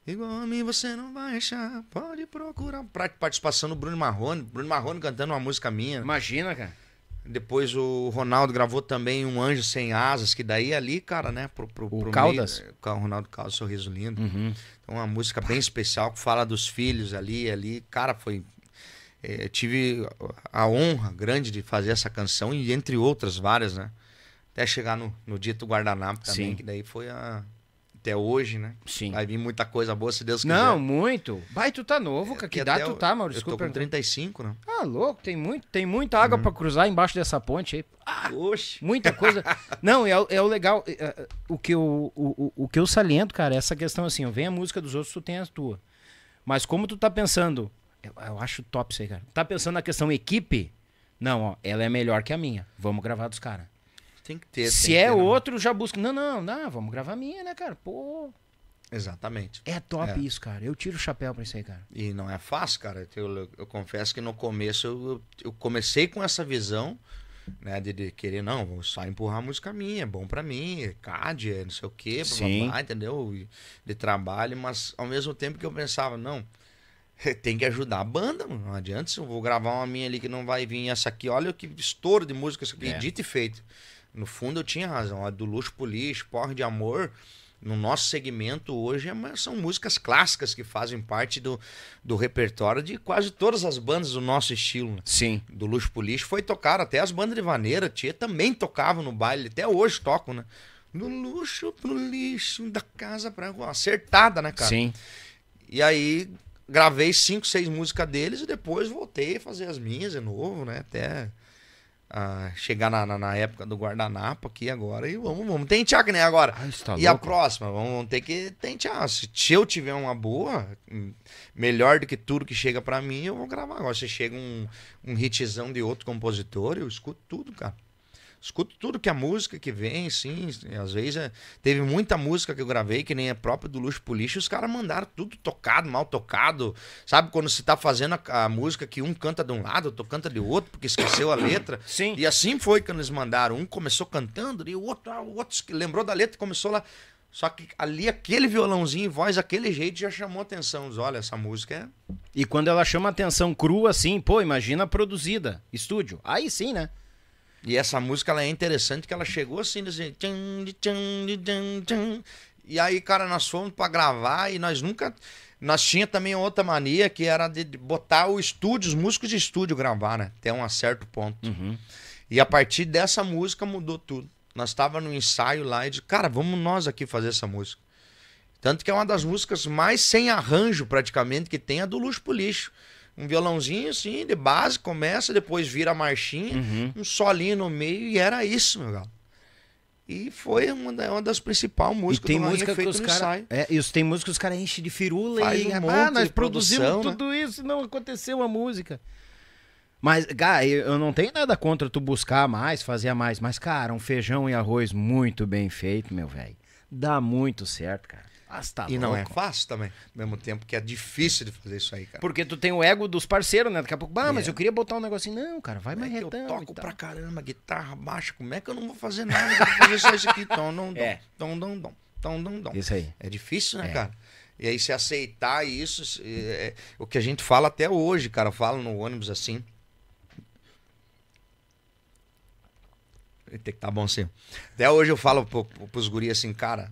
Igual a mim você não vai achar, pode procurar. Participação do Bruno Marrone, Bruno Marrone cantando uma música minha. Imagina, cara. Depois o Ronaldo gravou também Um Anjo Sem Asas, que daí ali, cara, né? Pro, pro, o Caldas? Meio, é, o Ronaldo Caldas, Sorriso Lindo. Uhum. Então, uma música bem especial que fala dos filhos ali, ali. Cara, foi... É, tive a honra grande de fazer essa canção e entre outras várias, né? Até chegar no, no Dito Guardanapo também, Sim. que daí foi a, até hoje, né? Sim. Vai vir muita coisa boa, se Deus quiser. Não, muito. Vai, tu tá novo, é cara. que idade tu tá, Maurício? Eu tô com 35, né? Ah, louco, tem, muito, tem muita água uhum. para cruzar embaixo dessa ponte aí. Ah, Oxe. Muita coisa. Não, é, é o legal. É, é, o, que eu, o, o, o que eu saliento, cara, é essa questão assim, eu vem a música dos outros, tu tem a tua. Mas como tu tá pensando, eu, eu acho top isso aí, cara. Tá pensando na questão equipe? Não, ó, ela é melhor que a minha. Vamos gravar dos caras. Tem que ter. Se é ter, né? outro, já busca. Não, não, não, vamos gravar a minha, né, cara? Pô. Exatamente. É top é. isso, cara. Eu tiro o chapéu pra isso aí, cara. E não é fácil, cara. Eu, eu, eu confesso que no começo eu, eu, comecei com essa visão, né? De, de, querer, não, vou só empurrar a música minha, é bom pra mim, é CAD, é não sei o quê, Sim. blá, blá, entendeu? De trabalho, mas ao mesmo tempo que eu pensava, não, tem que ajudar a banda, mano. Não adianta se eu vou gravar uma minha ali que não vai vir essa aqui. Olha que estouro de música isso aqui, é. dito e feito. No fundo, eu tinha razão. A do Luxo lixo, Porra de Amor, no nosso segmento hoje, é são músicas clássicas que fazem parte do, do repertório de quase todas as bandas do nosso estilo. Né? Sim. Do Luxo lixo foi tocar, até as bandas de vaneira, Tia também tocavam no baile, até hoje tocam, né? Do luxo pro lixo, da casa pra rua. Acertada, né, cara? Sim. E aí, gravei cinco, seis músicas deles e depois voltei a fazer as minhas de novo, né? Até a chegar na, na, na, época do guardanapo aqui agora e vamos, vamos tentear que nem agora. Ai, ah, tá e louco. a próxima, vamos, vamos, ter que tentear. Se, eu tiver uma boa, melhor do que tudo que chega para mim, eu vou gravar. Agora, se chega um, um hitzão de outro compositor, eu escuto tudo, cara. Escuto tudo que a música que vem, sim. Às vezes é... teve muita música que eu gravei, que nem é própria do Luxo Polícia, os caras mandaram tudo tocado, mal tocado. Sabe, quando você tá fazendo a, a, música que um canta de um lado, outro canta de outro, porque esqueceu a letra. Sim. E assim foi que eles mandaram. Um começou cantando, e o outro, ah, o outro lembrou da letra e começou lá. Só que ali aquele violãozinho e voz, aquele jeito já chamou atenção. Olha, essa música é. E quando ela chama atenção crua, assim, pô, imagina produzida, estúdio. Aí sim, né? E essa música ela é interessante que ela chegou assim, assim. E aí, cara, nós fomos para gravar e nós nunca. Nós tinha também outra mania que era de botar o estúdio, os músicos de estúdio gravar, né? Até um certo ponto. Uhum. E a partir dessa música mudou tudo. Nós estava no ensaio lá e de cara, vamos nós aqui fazer essa música. Tanto que é uma das músicas mais sem arranjo, praticamente, que tem a é do Luxo pro Lixo um violãozinho assim, de base, começa, depois vira marchinha, uhum. um solinho no meio, e era isso, meu galo. E foi uma, da, uma das principais músicas e tem do é, música que os cara, é, isso tem música que os caras enchem de firula Faz e um ah, monte ah, nós produzimos produção, né? tudo né? isso e não aconteceu a música. Mas, cara, eu não tenho nada contra tu buscar mais, fazer mais, mas cara, um feijão e arroz muito bem feito, meu velho. Dá muito certo, cara tá e louco. não é fácil também, ao mesmo tempo que é difícil de fazer isso aí, cara. Porque tu tem o ego dos parceiros, né? Daqui a pouco, ah, mas é. eu queria botar um negocinho. Não, cara, vai mais é Eu toco pra caramba, guitarra baixa, como é que eu não vou fazer nada? eu vou fazer só isso aqui, tom, dom, dom, é. tom, dom, dom, dom, dom. Isso aí. É difícil, né, é. cara? E aí se aceitar isso, é, é, o que a gente fala até hoje, cara, falo no ônibus assim. Tem que tá bom assim. Até hoje eu falo pro, pros guris assim, cara,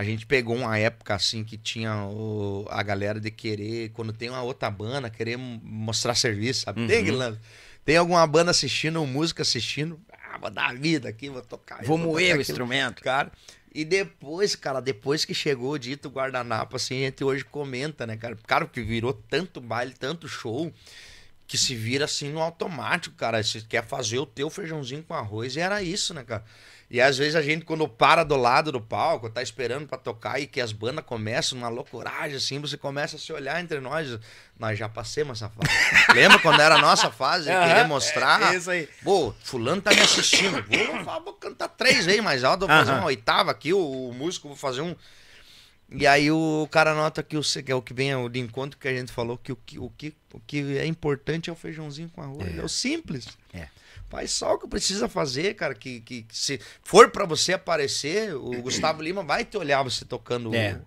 a gente pegou uma época assim que tinha o, a galera de querer, quando tem uma outra banda, querer mostrar serviço, sabe? Uhum. Tem, Guilherme? Tem alguma banda assistindo, música assistindo, ah, vou dar vida aqui, vou tocar. Vou, vou moer tocar o aquilo, instrumento. Cara. E depois, cara, depois que chegou o dito guardanapo, assim, a gente hoje comenta, né, cara? Cara, que virou tanto baile, tanto show, que se vira assim no automático, cara. Se quer fazer o teu feijãozinho com arroz, e era isso, né, cara? E às vezes a gente, quando para do lado do palco, tá esperando para tocar e que as bandas começam uma loucuragem, assim, você começa a se olhar entre nós. Nós já passamos essa fase. Lembra quando era a nossa fase? Uhum, mostrar. É, isso aí. Pô, fulano tá me assistindo. Vou, vou cantar três aí mais alto, vou fazer uma oitava aqui, o, o músico, vou fazer um. E aí o cara nota que o, que é o que vem o de encontro que a gente falou, que o que, o que, o que é importante é o feijãozinho com arroz. É, é o simples. É. Faz só o que precisa fazer, cara. Que, que, que se for para você aparecer, o Gustavo Lima vai te olhar você tocando é.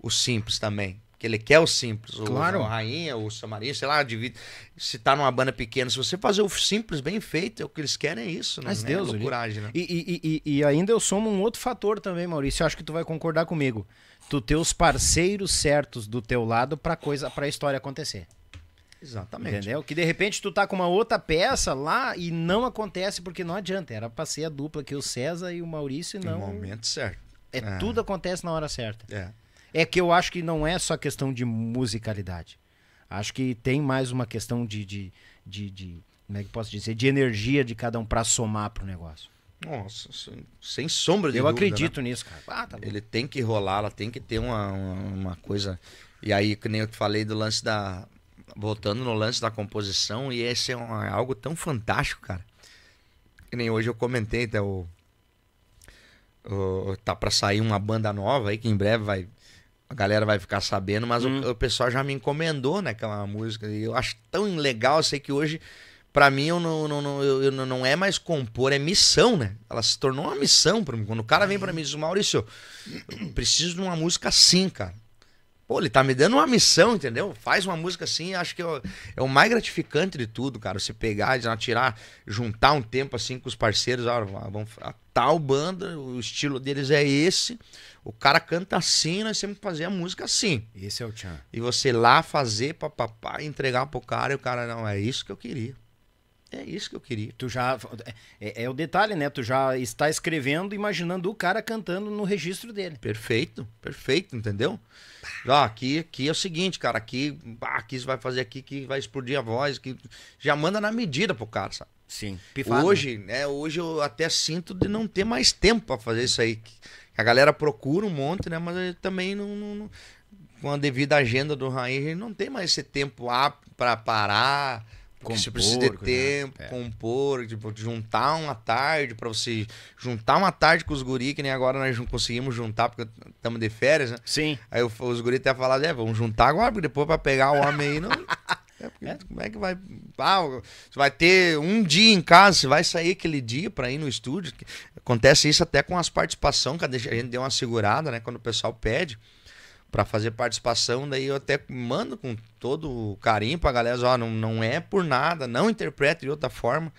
o, o, simples também. Porque ele quer o simples. Claro. O, o Rainha, o Samaria, sei lá, divide, se tá numa banda pequena, se você fazer o simples bem feito, é o que eles querem é isso, né? Mas é Deus, é coragem, né? E, e, e, e ainda eu somo um outro fator também, Maurício. Eu acho que tu vai concordar comigo. Tu ter os parceiros certos do teu lado pra coisa, pra história acontecer. Exatamente. Entendeu? Que de repente tu tá com uma outra peça lá e não acontece porque não adianta. Era pra ser a dupla que o César e o Maurício e não. No momento certo. É, é, tudo acontece na hora certa. É. É que eu acho que não é só questão de musicalidade. Acho que tem mais uma questão de, de, de, de como é que posso dizer, de energia de cada um para somar pro negócio. Nossa, sem sombra de Eu dúvida, acredito né? nisso, cara. Ah, tá Ele tem que rolar, ela tem que ter uma, uma, uma coisa. E aí, que nem eu te falei do lance da, voltando no lance da composição, e esse é, um, é algo tão fantástico, cara. Que nem hoje eu comentei, tá, o, o tá para sair uma banda nova aí, que em breve vai, a galera vai ficar sabendo, mas hum. o, uhum. o, pessoal já me encomendou, né, aquela música, e eu acho tão legal, eu sei que hoje, para mim, eu não, não, não, eu, eu não é mais compor, é missão, né? Ela se tornou uma missão para mim. Quando o cara vem para uhum. mim e diz, Maurício, eu preciso de uma música assim, cara. Pô, ele tá me dando uma missão, entendeu? Faz uma música assim, acho que eu, é, é o mais gratificante de tudo, cara. Você pegar, tirar, juntar um tempo assim com os parceiros, ó, vamos, a tal banda, o estilo deles é esse, o cara canta assim, nós temos que fazer a música assim. Esse é o Tchan. E você lá fazer, papapá, entregar pro cara, e o cara, não, é isso que eu queria. É isso que eu queria. Tu já. É, é, o detalhe, né? Tu já está escrevendo, imaginando o cara cantando no registro dele. Perfeito, perfeito, entendeu? Ah, aqui, aqui é o seguinte, cara, aqui, bah, aqui vai fazer aqui que vai explodir a voz, que já manda na medida pro cara, sabe? Sim. Pifado. Hoje, né? né hoje eu até sinto de não ter mais tempo para fazer isso aí. A galera procura um monte, né? Mas também não, não com a devida agenda do Rainha, não tem mais esse tempo para parar Compor, você precisa de né? tempo, é. compor, tipo, juntar uma tarde para você juntar uma tarde com os guri, que nem agora nós não conseguimos juntar porque estamos de férias, né? Sim. Aí os guri até falaram, é, vamos juntar agora, porque depois para pegar o homem aí não. É porque, é. Como é que vai. Ah, você vai ter um dia em casa, você vai sair aquele dia para ir no estúdio. Acontece isso até com as participações, que a gente deu uma segurada, né? Quando o pessoal pede para fazer participação, daí eu até mando com todo carinho pra galera, ó, não, não é por nada, não interpreta de outra forma.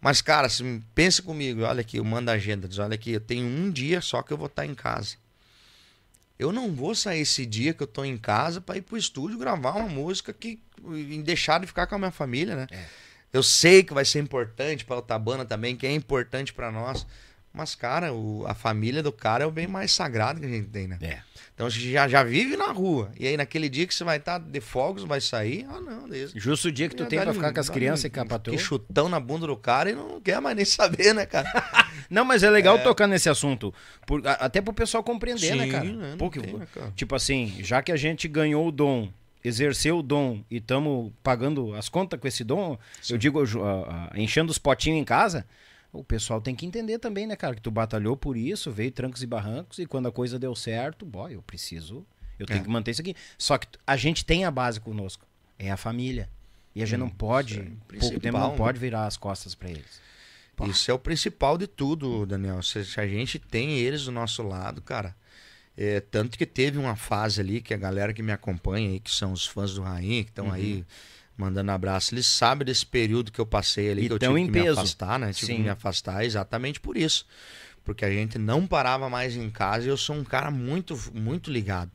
Mas, cara, assim, pensa comigo, olha aqui, eu mando a agenda, diz, olha aqui, eu tenho um dia só que eu vou estar tá em casa. Eu não vou sair esse dia que eu tô em casa para ir pro estúdio gravar uma música que e deixar de ficar com a minha família, né? É. Eu sei que vai ser importante para o Tabana também, que é importante para nós, mas, cara, o, a família do cara é o bem mais sagrado que a gente tem, né? É. Então você já, já vive na rua. E aí naquele dia que você vai estar tá de fogos, vai sair. Ah, não, isso. Justo o dia que tu tem tá pra ficar com as crianças e capatou. Que chutão na bunda do cara e não quer mais nem saber, né, cara? não, mas é legal é... tocar nesse assunto. Por, até pro pessoal compreender, né, Sim, né, cara? Né, Pô, que, tem, né, cara? Tipo assim, já que a gente ganhou o dom exercer o dom e estamos pagando as contas com esse dom, Sim. eu digo, uh, uh, enchendo os potinhos em casa, o pessoal tem que entender também, né, cara, que tu batalhou por isso, veio trancos e barrancos, e quando a coisa deu certo, boy, eu preciso, eu tenho é. que manter isso aqui. Só que a gente tem a base conosco, é a família. E a gente hum, não pode, é pouco tempo não né? pode virar as costas para eles. Pô. Isso é o principal de tudo, Daniel. Se, a gente tem eles do nosso lado, cara. É, tanto que teve uma fase ali que a galera que me acompanha aí, que são os fãs do Rainha, que estão uhum. aí mandando abraço. Ele sabe desse período que eu passei ali, e que eu tive que peso. me afastar, né? Tive Sim. que me afastar exatamente por isso. Porque a gente não parava mais em casa e eu sou um cara muito, muito ligado.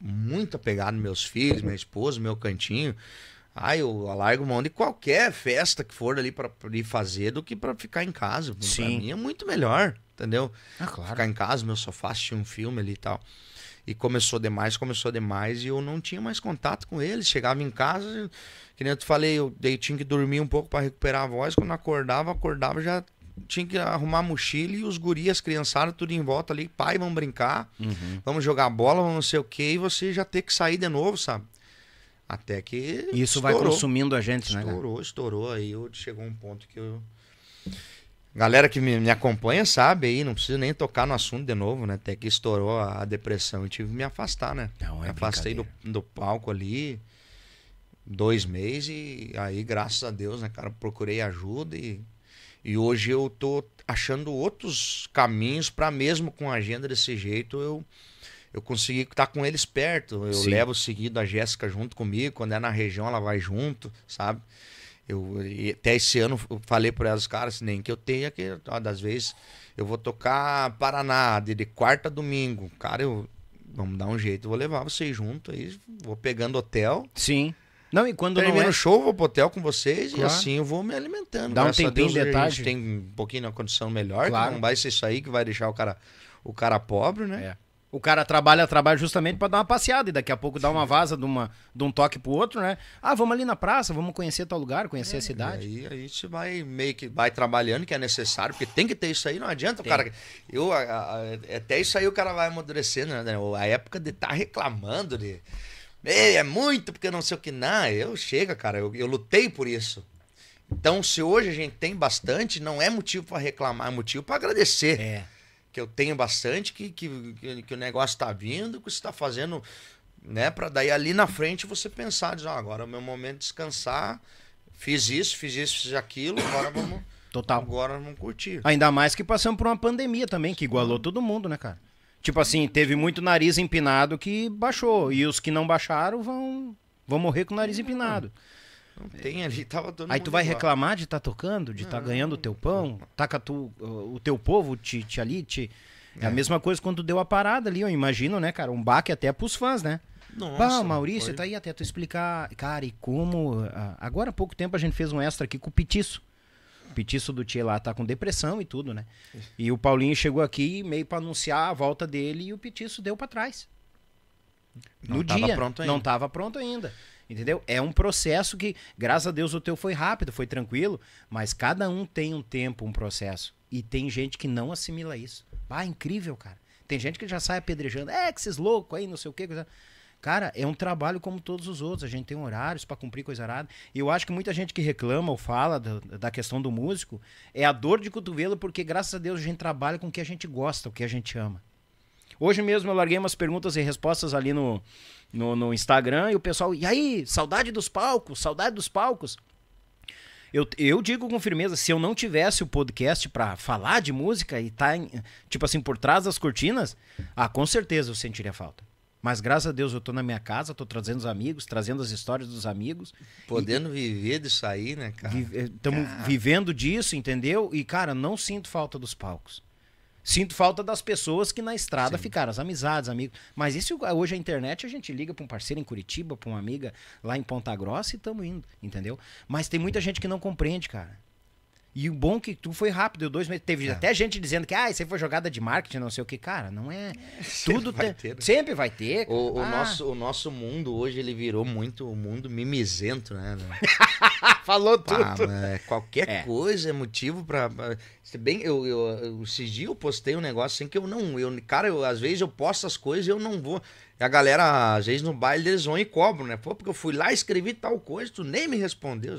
Muito apegado meus filhos, minha esposa, meu cantinho. Ai, ah, eu largo mão de qualquer festa que for ali para ir fazer do que para ficar em casa. Sim. Pra mim é muito melhor, entendeu? Ah, claro. Ficar em casa, meu sofá, assistir um filme ali e tal. E começou demais, começou demais, e eu não tinha mais contato com ele Chegava em casa, que nem eu te falei, eu, eu tinha que dormir um pouco para recuperar a voz. Quando acordava, acordava, já tinha que arrumar a mochila e os gurias, criançadas tudo em volta ali. Pai, vamos brincar, uhum. vamos jogar bola, vamos não sei o quê, e você já ter que sair de novo, sabe? Até que. Isso estourou. vai consumindo a gente, estourou, né? Estourou, estourou. Aí eu, chegou um ponto que eu Galera que me, me, acompanha sabe aí, não preciso nem tocar no assunto de novo, né? Até que estourou a, a depressão e tive que me afastar, né? Não, é me afastei do, do palco ali dois meses e aí, graças a Deus, né, cara, procurei ajuda e, e hoje eu tô achando outros caminhos para mesmo com a agenda desse jeito eu eu consegui estar tá com eles perto. Eu Sim. levo seguido a Jéssica junto comigo, quando é na região ela vai junto, sabe? Eu, até esse ano eu falei para cara, caras, nem que eu tenha, que das vezes eu vou tocar Paraná de, de quarta a domingo. Cara, eu vamos dar um jeito, vou levar vocês junto aí, vou pegando hotel. Sim. Não, e quando Termino não é... show, vou pro hotel com vocês claro. e assim eu vou me alimentando. Dá um tempinho de tarde. tem um pouquinho na condição melhor, claro. não vai ser isso aí que vai deixar o cara, o cara pobre, né? É. O cara trabalha, trabalha justamente para dar uma passeada e daqui a pouco dá uma vaza de, uma, de um toque pro outro, né? Ah, vamos ali na praça, vamos conhecer tal lugar, conhecer é, a cidade. Aí a gente vai meio que vai trabalhando, que é necessário, porque tem que ter isso aí, não adianta tem. o cara. Eu, a, a, até isso aí o cara vai amadurecendo, né? né? A época de estar tá reclamando de. é muito, porque não sei o que. Não, eu chega, cara, eu, eu lutei por isso. Então, se hoje a gente tem bastante, não é motivo para reclamar, é motivo para agradecer. É que eu tenho bastante, que, que, que o negócio está vindo, que você está fazendo, né? Para daí ali na frente você pensar, dizer, ah, agora é o meu momento de descansar, fiz isso, fiz isso, fiz aquilo, agora vamos. Total. Agora vamos curtir. Ainda mais que passamos por uma pandemia também, que igualou todo mundo, né, cara? Tipo assim, teve muito nariz empinado que baixou. E os que não baixaram vão, vão morrer com o nariz empinado. Hum. Não tem ali, tava Aí tu vai igual. reclamar de estar tá tocando, de estar tá ganhando o teu pão, taca tá tu, o teu povo te, te ali, te... É. a é. mesma coisa quando deu a parada ali, eu imagino, né, cara? Um baque até pros fãs, né? Nossa, Maurício, foi... tá aí até tu explicar, cara, e como. Ah, agora há pouco tempo a gente fez um extra aqui com o Petiço. O Petiço do Tchê lá tá com depressão e tudo, né? E o Paulinho chegou aqui meio para anunciar a volta dele e o Petiço deu para trás. Não no dia. Pronto ainda. Não tava pronto ainda. Entendeu? É um processo que, graças a Deus, o teu foi rápido, foi tranquilo, mas cada um tem um tempo, um processo. E tem gente que não assimila isso. Ah, incrível, cara. Tem gente que já sai apedrejando. É, que esses loucos aí, não sei o quê. Coisa... Cara, é um trabalho como todos os outros. A gente tem horários para cumprir coisa arada. E eu acho que muita gente que reclama ou fala do, da questão do músico é a dor de cotovelo, porque graças a Deus a gente trabalha com o que a gente gosta, o que a gente ama. Hoje mesmo eu larguei umas perguntas e respostas ali no, no, no Instagram e o pessoal, e aí, saudade dos palcos, saudade dos palcos. Eu, eu digo com firmeza, se eu não tivesse o podcast para falar de música e tá, em, tipo assim, por trás das cortinas, ah, com certeza eu sentiria falta. Mas graças a Deus eu tô na minha casa, tô trazendo os amigos, trazendo as histórias dos amigos. Podendo e, viver disso aí, né, cara? Estamos vive, eh, vivendo disso, entendeu? E, cara, não sinto falta dos palcos. Sinto falta das pessoas que na estrada Sim. ficaram, as amizades, amigos. Mas isso hoje a internet a gente liga para um parceiro em Curitiba, para uma amiga lá em Ponta Grossa e estamos indo, entendeu? Mas tem muita gente que não compreende, cara. E o bom é que tu foi rápido, deu dois meses. Teve é. até gente dizendo que ah, isso aí foi jogada de marketing, não sei o que. Cara, não é. Sempre Tudo vai ter, né? sempre vai ter. O, ah. o, nosso, o nosso mundo hoje ele virou muito o um mundo mimizento, né? Falou Pá, tudo. É, qualquer é. coisa é motivo pra. Se bem, eu, eu, esses dias eu postei um negócio assim que eu não. Eu, cara, eu, às vezes eu posto as coisas e eu não vou. E a galera, às vezes no baile eles vão e cobram, né? Pô, porque eu fui lá, escrevi tal coisa, tu nem me respondeu.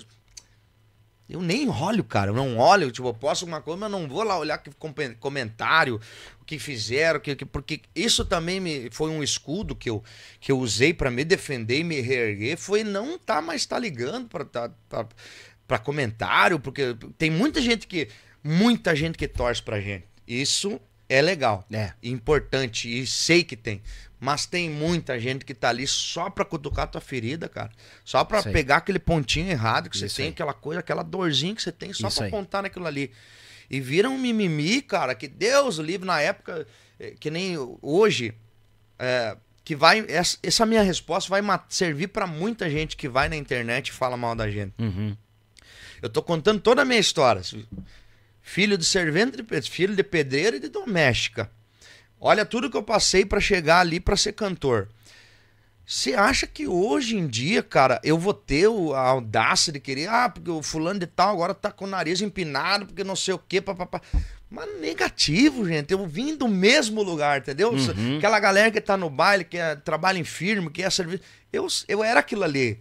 Eu nem olho, cara. Eu não olho. Tipo, eu posso alguma coisa, mas eu não vou lá olhar que comentário, o que fizeram, que, que, porque isso também me, foi um escudo que eu, que eu usei para me defender e me reerguer. Foi não tá mais tá ligando para tá, tá para comentário, porque tem muita gente que. Muita gente que torce pra gente. Isso é legal. É. Importante. E sei que tem. Mas tem muita gente que tá ali só pra cutucar tua ferida, cara. Só pra pegar aquele pontinho errado que Isso você tem, aí. aquela coisa, aquela dorzinha que você tem, só Isso pra apontar naquilo ali. E vira um mimimi, cara, que Deus livre na época, eh, que nem hoje, é, que vai. Essa, essa, minha resposta vai servir para muita gente que vai na internet e fala mal da gente. Uhum. Eu tô contando toda a minha história. Filho de servente, filho de pedreiro e de doméstica. Olha tudo que eu passei para chegar ali para ser cantor. Você acha que hoje em dia, cara, eu vou ter a audácia de querer, ah, porque o fulano de tal agora tá com o nariz empinado, porque não sei o quê, papapá. Mas negativo, gente. Eu vim do mesmo lugar, entendeu? Uhum. Aquela galera que tá no baile, que é, trabalha em firme, que é serviço. Eu, eu era aquilo ali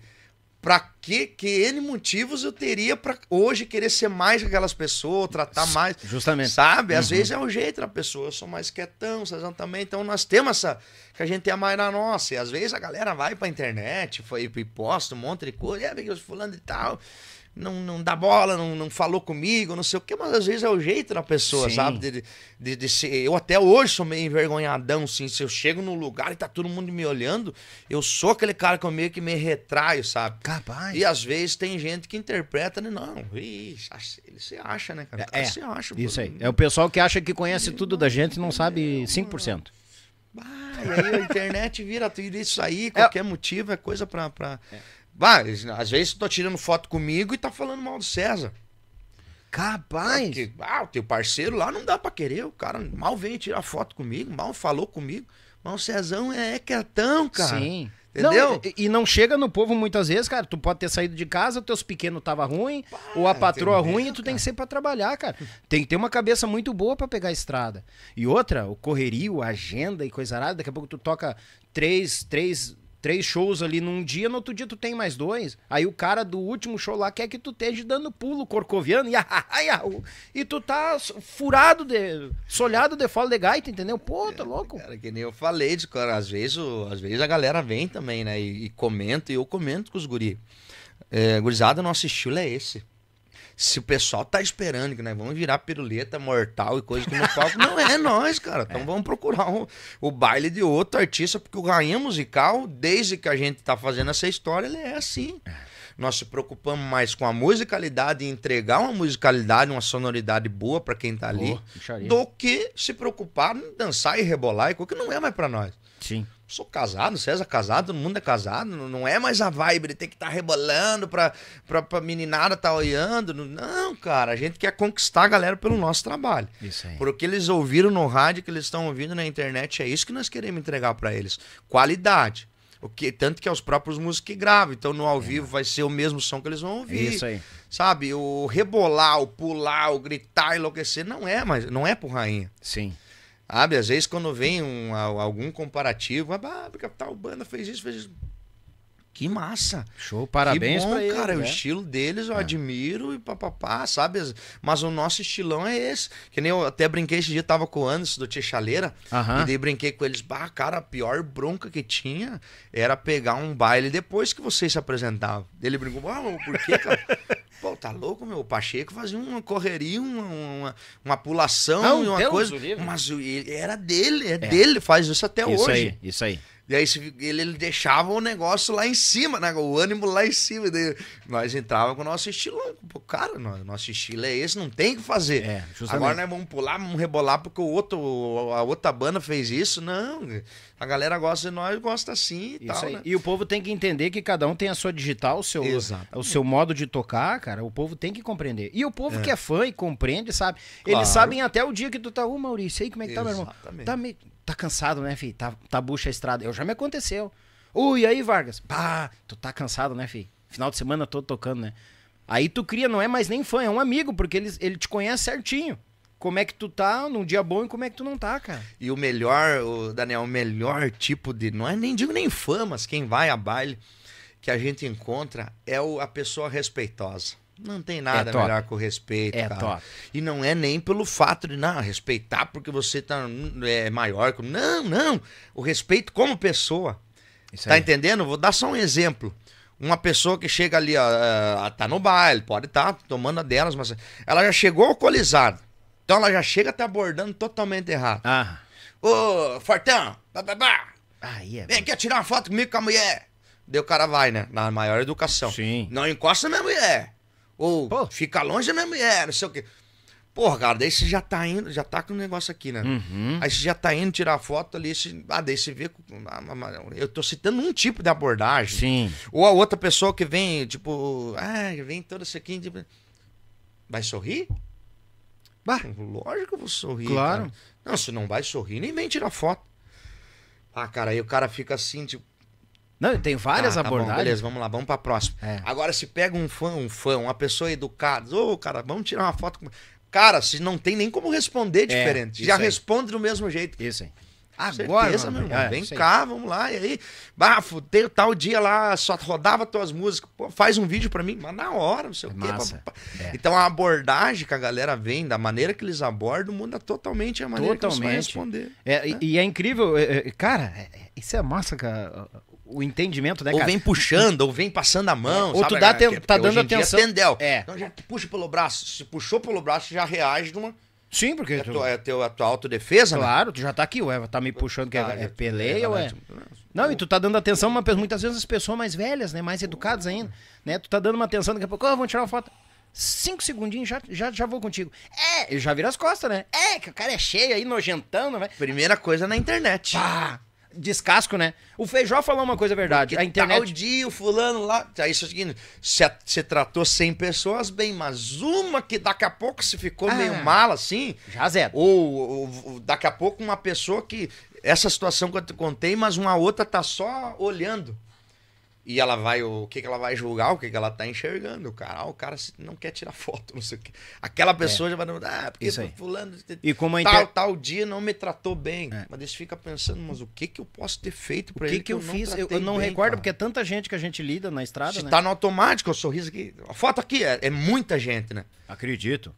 para que, que ele motivos eu teria para hoje querer ser mais que aquelas pessoas, tratar mais. Justamente. Sabe? Às uhum. vezes é o jeito da pessoa. Eu sou mais quietão, vocês também. Então nós temos essa. que a gente tem a mais na nossa. E às vezes a galera vai pra internet foi, e posta um monte de coisa. É, porque os fulano e tal não, não dá bola, não, não falou comigo, não sei o quê, mas às vezes é o jeito da pessoa, Sim. sabe? De, de, de, ser... Eu até hoje sou meio envergonhadão, assim. Se eu chego num lugar e tá todo mundo me olhando, eu sou aquele cara que eu meio que me retraio, sabe? Capaz. E às vezes tem gente que interpreta, né? Não, isso, ele se acha, né, cara? É, se acha. Isso aí. É o pessoal que acha que conhece tudo da gente e não sabe 5%. Ah, e aí a internet vira tudo isso aí, é. qualquer é. motivo é coisa pra... pra... É Vai, às vezes tô tá tirando foto comigo e tá falando mal do César. Capaz! Porque, ah, o teu parceiro lá não dá pra querer. O cara mal veio tirar foto comigo, mal falou comigo. Mas o Cezão é, é quietão, cara. Sim. Entendeu? Não, e, e não chega no povo muitas vezes, cara. Tu pode ter saído de casa, teus pequenos tava ruim, ou a patroa ruim, e tu tem que ser pra trabalhar, cara. Tem que ter uma cabeça muito boa para pegar a estrada. E outra, o correrio, a agenda e coisa arada, daqui a pouco tu toca três, três três shows ali num dia, no outro dia tu tem mais dois. Aí o cara do último show lá quer que tu esteja dando pulo corcoviano, ia, ia, e tu tá furado, de, solhado de fala de gaita, entendeu? Pô, tá louco. Cara, que nem eu falei, de, cara, às vezes, às vezes a galera vem também, né, e, e comenta, e eu comento com os guri. É, gurizada, nosso estilo é esse se o pessoal tá esperando que nós vamos virar piruleta mortal e coisa que não palco, não é nós, cara. Então é. vamos procurar o, o, baile de outro artista, porque o rainha musical, desde que a gente tá fazendo essa história, ele é assim. É. Nós se preocupamos mais com a musicalidade e entregar uma musicalidade, uma sonoridade boa para quem tá ali, do que se preocupar em dançar e rebolar e coisa que não é mais para nós. Sim sou casado, César é casado, todo mundo é casado, não é mais a vibe de ter que estar tá rebolando pra, pra, pra meninada tá olhando. Não, cara, a gente quer conquistar a galera pelo nosso trabalho. Isso aí. Por o que eles ouviram no rádio, que eles estão ouvindo na internet, é isso que nós queremos entregar para eles. Qualidade. O que, tanto que é os próprios músicos que gravam. Então, no ao é. vivo vai ser o mesmo som que eles vão ouvir. Isso aí. Sabe? O rebolar, o pular, o gritar, enlouquecer, não é, mais, não é pro rainha. Sim. Sabe? Às vezes, quando vem um, algum comparativo, ah, porque a tal banda fez isso, fez isso. Que massa. Show, parabéns que bom, pra cara, né? o é. estilo deles eu é. admiro e papapá, sabe? Mas o nosso estilão é esse. Que nem eu até brinquei esse dia, tava com o Anderson do Tia Chaleira, uhum. e daí brinquei com eles, bah, cara, a pior bronca que tinha era pegar um baile depois que vocês se apresentavam. Ele brincou, ah, por que, cara? Pô, tá louco, meu? O Pacheco fazia uma correria, uma, uma, uma pulação, Não, uma Deus coisa. Mas era dele, é, é, dele, faz isso até isso hoje. Isso aí, isso aí. E aí ele, ele deixava o negócio lá em cima, né? O ânimo lá em cima. Daí nós entrava com o nosso estilo. Pô, cara, nosso estilo é esse, não tem o que fazer. É, Agora nós vamos pular, vamos rebolar porque o outro, a outra banda fez isso. Não, a galera gosta de nós, gosta sim e tal, né? E o povo tem que entender que cada um tem a sua digital, o seu, o seu modo de tocar, cara. O povo tem que compreender. E o povo é. que é fã e compreende, sabe? Claro. Eles sabem até o dia que tu tá, ô oh, Maurício, aí como é que tá, meu irmão? Tá, meio, tá cansado, né, filho? Tá, tá bucha a estrada. Eu já me aconteceu. Ui, aí, Vargas? Pá, tu tá cansado, né, filho? Final de semana todo tocando, né? Aí tu cria, não é mais nem fã, é um amigo, porque ele, ele te conhece certinho como é que tu tá num dia bom e como é que tu não tá, cara. E o melhor, o Daniel, o melhor tipo de. Não é nem digo nem famas mas quem vai a baile que a gente encontra é o, a pessoa respeitosa. Não tem nada é melhor que o respeito, é cara. Top. E não é nem pelo fato de não respeitar porque você tá é maior, não, não. O respeito como pessoa. Isso tá aí. entendendo? Vou dar só um exemplo. Uma pessoa que chega ali, ó, ah, ah, tá no baile, pode estar tá tomando a delas, mas ela já chegou alcoolizada. Então ela já chega até abordando totalmente errado. Ah. Ô, Fortão, bababá. Aí é. Vem aqui tirar uma foto comigo com a mulher. Daí o cara vai, né? Na maior educação. Sim. Não encosta minha mulher. Ou Pô. fica longe da minha mulher, não sei o quê. Porra, cara, daí você já tá indo, já tá com o um negócio aqui, né? Uhum. Aí você já tá indo tirar foto ali, você, ah, daí você vê. Ah, eu tô citando um tipo de abordagem. Sim. Ou a outra pessoa que vem, tipo, ah, vem toda isso aqui. vai sorrir? Bah, uhum. lógico que eu vou sorrir. Claro. Cara. Não, se não vai sorrir, nem vem tirar foto. Ah, cara, aí o cara fica assim, tipo. Não, tem várias ah, tá abordagens. Bom, beleza, vamos lá, vamos pra próxima. É. Agora, se pega um fã, um fã, uma pessoa educada, ô, oh, cara, vamos tirar uma foto. Cara, se não tem nem como responder é, diferente. É, Já aí. responde do mesmo jeito. Isso aí. Agora, Certeza, meu irmão. É, Vem cá, vamos lá. E aí, bafo, tem tal dia lá, só rodava tuas músicas. Pô, faz um vídeo para mim, mas na hora, não sei é o quê. Massa. É. Então a abordagem que a galera vem, da maneira que eles abordam, muda totalmente a maneira totalmente. que eles vão responder. É, né? e, e, é incrível, é, é, cara, é, isso é massa, cara. O entendimento, né, cara? Ou vem puxando, ou vem passando a mão. Ou sabe, tu dá, tá dando atenção. Dia, É. Então já puxa pelo braço. Se puxou pelo braço, já reage de uma Sim, porque. É, tu... tua, é teu, a tua autodefesa? Né? Claro, né? tu já tá aqui, ué, tá me puxando que ah, é, é peleia, é, ué. Não, e tu tá dando atenção, mas muitas vezes as pessoas mais velhas, né? Mais educadas ainda, né? Tu tá dando uma atenção, daqui a pouco, ó, oh, vamos tirar uma foto. Cinco segundinhos, já, já, já vou contigo. É, eu já vira as costas, né? É, que o cara é cheio aí, nojentando, vai. Primeira coisa na internet. Pá! descasco, né? O Feijó falou uma coisa verdade. Porque a internet. Tal dia, o fulano lá. Aí isso é o seguinte: você tratou 100 pessoas bem, mas uma que daqui a pouco se ficou ah, meio mal assim. Já zero. Ou, ou, ou daqui a pouco uma pessoa que. Essa situação que eu te contei, mas uma outra tá só olhando. E ela vai, o que, que ela vai julgar, o que, que ela tá enxergando, cara. Ah, o cara não quer tirar foto, não sei o quê. Aquela é. pessoa é. já vai ah, porque Isso fulano e como inter... tal, tal dia não me tratou bem. É. Mas você fica pensando, mas o que que eu posso ter feito para ele? O que que eu, eu fiz? Não eu, eu, não bem, recordo, cara. porque é tanta gente que a gente lida na estrada, Se né? tá no automático, o sorriso aqui. A foto aqui é, é muita gente, né? Acredito.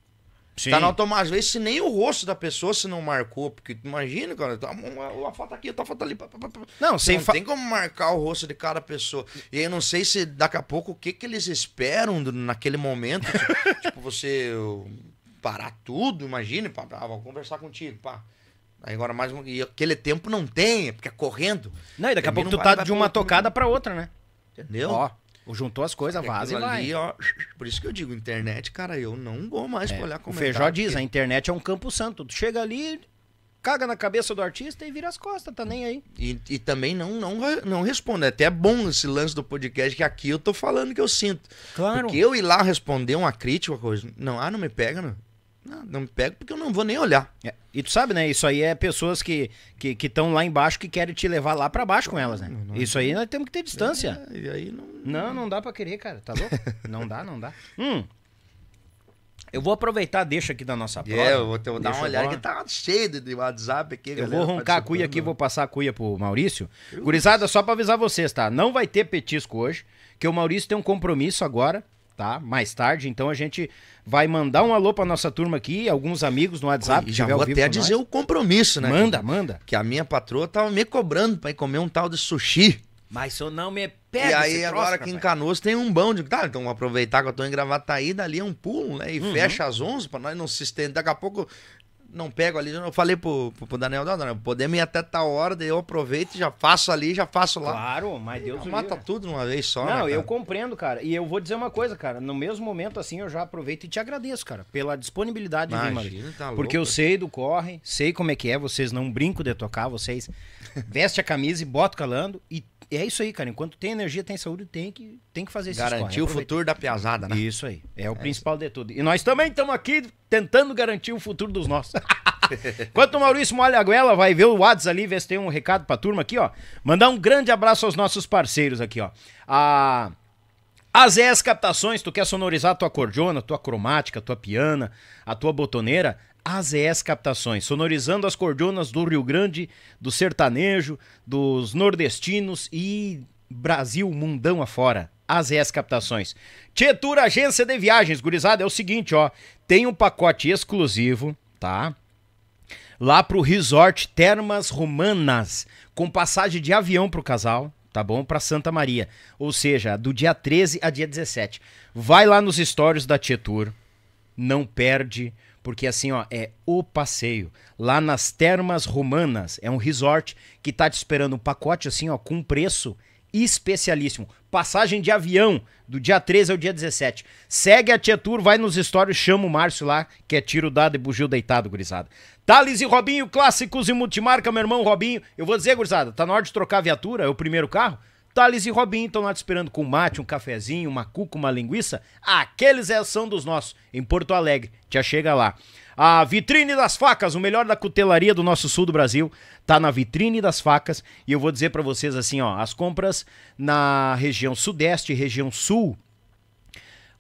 Tá Sim. Tá na automática. Às vezes, se nem o rosto da pessoa se não marcou, porque imagina, cara, tá uma, foto aqui, tá foto ali. Pá, pá, pá. Não, sem não fa... tem como marcar o rosto de cada pessoa. E aí, não sei se daqui a pouco o que, que eles esperam naquele momento. tipo, tipo, você uh, parar tudo, imagine, pá, ah, vou conversar contigo, pá. Aí agora mais E aquele tempo não tem, é porque é correndo. Não, e daqui a pouco tu tá de uma né? tocada para outra, né? Entendeu? Ó. Juntou as coisas, vaza e vai. Ali, ó, por isso que eu digo, internet, cara, eu não vou mais é, olhar como O Feijó diz, porque... a internet é um campo santo. Tu chega ali, caga na cabeça do artista e vira as costas, tá nem aí. E, e também não, não, não responde. É até é bom esse lance do podcast, que aqui eu tô falando que eu sinto. Claro. Porque eu ir lá responder uma crítica, uma coisa. Não, ah, não me pega, não. Não, não me pego porque eu não vou nem olhar. É. E tu sabe, né? Isso aí é pessoas que estão que, que lá embaixo que querem te levar lá para baixo com elas, né? Não, não, Isso é aí nós temos que ter distância. É, e aí não... não, não dá para querer, cara. Tá louco? não dá, não dá. Hum. Eu vou aproveitar, deixa aqui da nossa prova. É, eu vou, eu vou dar uma olhada que tá cheio de WhatsApp aqui. Eu vou roncar a cuia aqui, vou passar a cuia pro Maurício. Curizada, Gurizada, só pra avisar vocês, tá? Não vai ter petisco hoje, que o Maurício tem um compromisso agora tá? Mais tarde, então a gente vai mandar um alô pra nossa turma aqui, alguns amigos no WhatsApp. E já vou até dizer nós. o compromisso, né? Manda, que, manda. Que a minha patroa tava me cobrando pra ir comer um tal de sushi. Mas se eu não me pego, E aí, agora que em Canoas tem um bão de. Tá, então aproveitar que eu tô em Gravataí, dali é um pulo, né? E uhum. fecha às 11 pra nós não se estender. Daqui a pouco não pego ali. Eu falei pro, pro, pro Daniel, não, Daniel, podemos ir até tal hora, daí eu aproveito, já faço ali, já faço lá. Claro, mas Deus não, Mata tudo de uma vez só. Não, né, eu compreendo, cara. E eu vou dizer uma coisa, cara. No mesmo momento, assim, eu já aproveito e te agradeço, cara, pela disponibilidade Imagina, de mim, Maria. Tá Porque eu sei do corre, sei como é que é, vocês não brinco de tocar, vocês veste a camisa e bota calando e e é isso aí, cara. Enquanto tem energia, tem saúde, tem que, tem que fazer esse Garantir o futuro da piazada, né? Isso aí. É, é o principal isso. de tudo. E nós também estamos aqui tentando garantir o futuro dos nossos. Enquanto o Maurício molha a goela, vai ver o Whats ali, ver se tem um recado pra turma aqui, ó. Mandar um grande abraço aos nossos parceiros aqui, ó. A... As ES Captações, tu quer sonorizar tua cordiona, tua cromática, tua piana, a tua botoneira? AZS Captações, sonorizando as cordonas do Rio Grande, do sertanejo, dos nordestinos e Brasil mundão afora. AZS Captações. Tietur Agência de Viagens, gurizada, é o seguinte, ó, tem um pacote exclusivo, tá? Lá pro Resort Termas Romanas, com passagem de avião pro casal, tá bom? Pra Santa Maria. Ou seja, do dia 13 a dia 17. Vai lá nos stories da Tietur. Não perde porque assim, ó, é o passeio. Lá nas Termas Romanas, é um resort que tá te esperando um pacote assim, ó, com preço especialíssimo. Passagem de avião do dia 13 ao dia 17. Segue a Tia Tour, vai nos stories, chama o Márcio lá, que é tiro dado e bugio deitado, gurizada. Thales e Robinho, clássicos e multimarca, meu irmão Robinho. Eu vou dizer, gurizada, tá na hora de trocar a viatura, é o primeiro carro? Thales e Robin estão lá te esperando com mate, um cafezinho, uma cuca, uma linguiça. Aqueles é, são dos nossos, em Porto Alegre. Já chega lá. A Vitrine das Facas, o melhor da cutelaria do nosso sul do Brasil, tá na Vitrine das Facas. E eu vou dizer para vocês assim, ó, as compras na região sudeste região sul,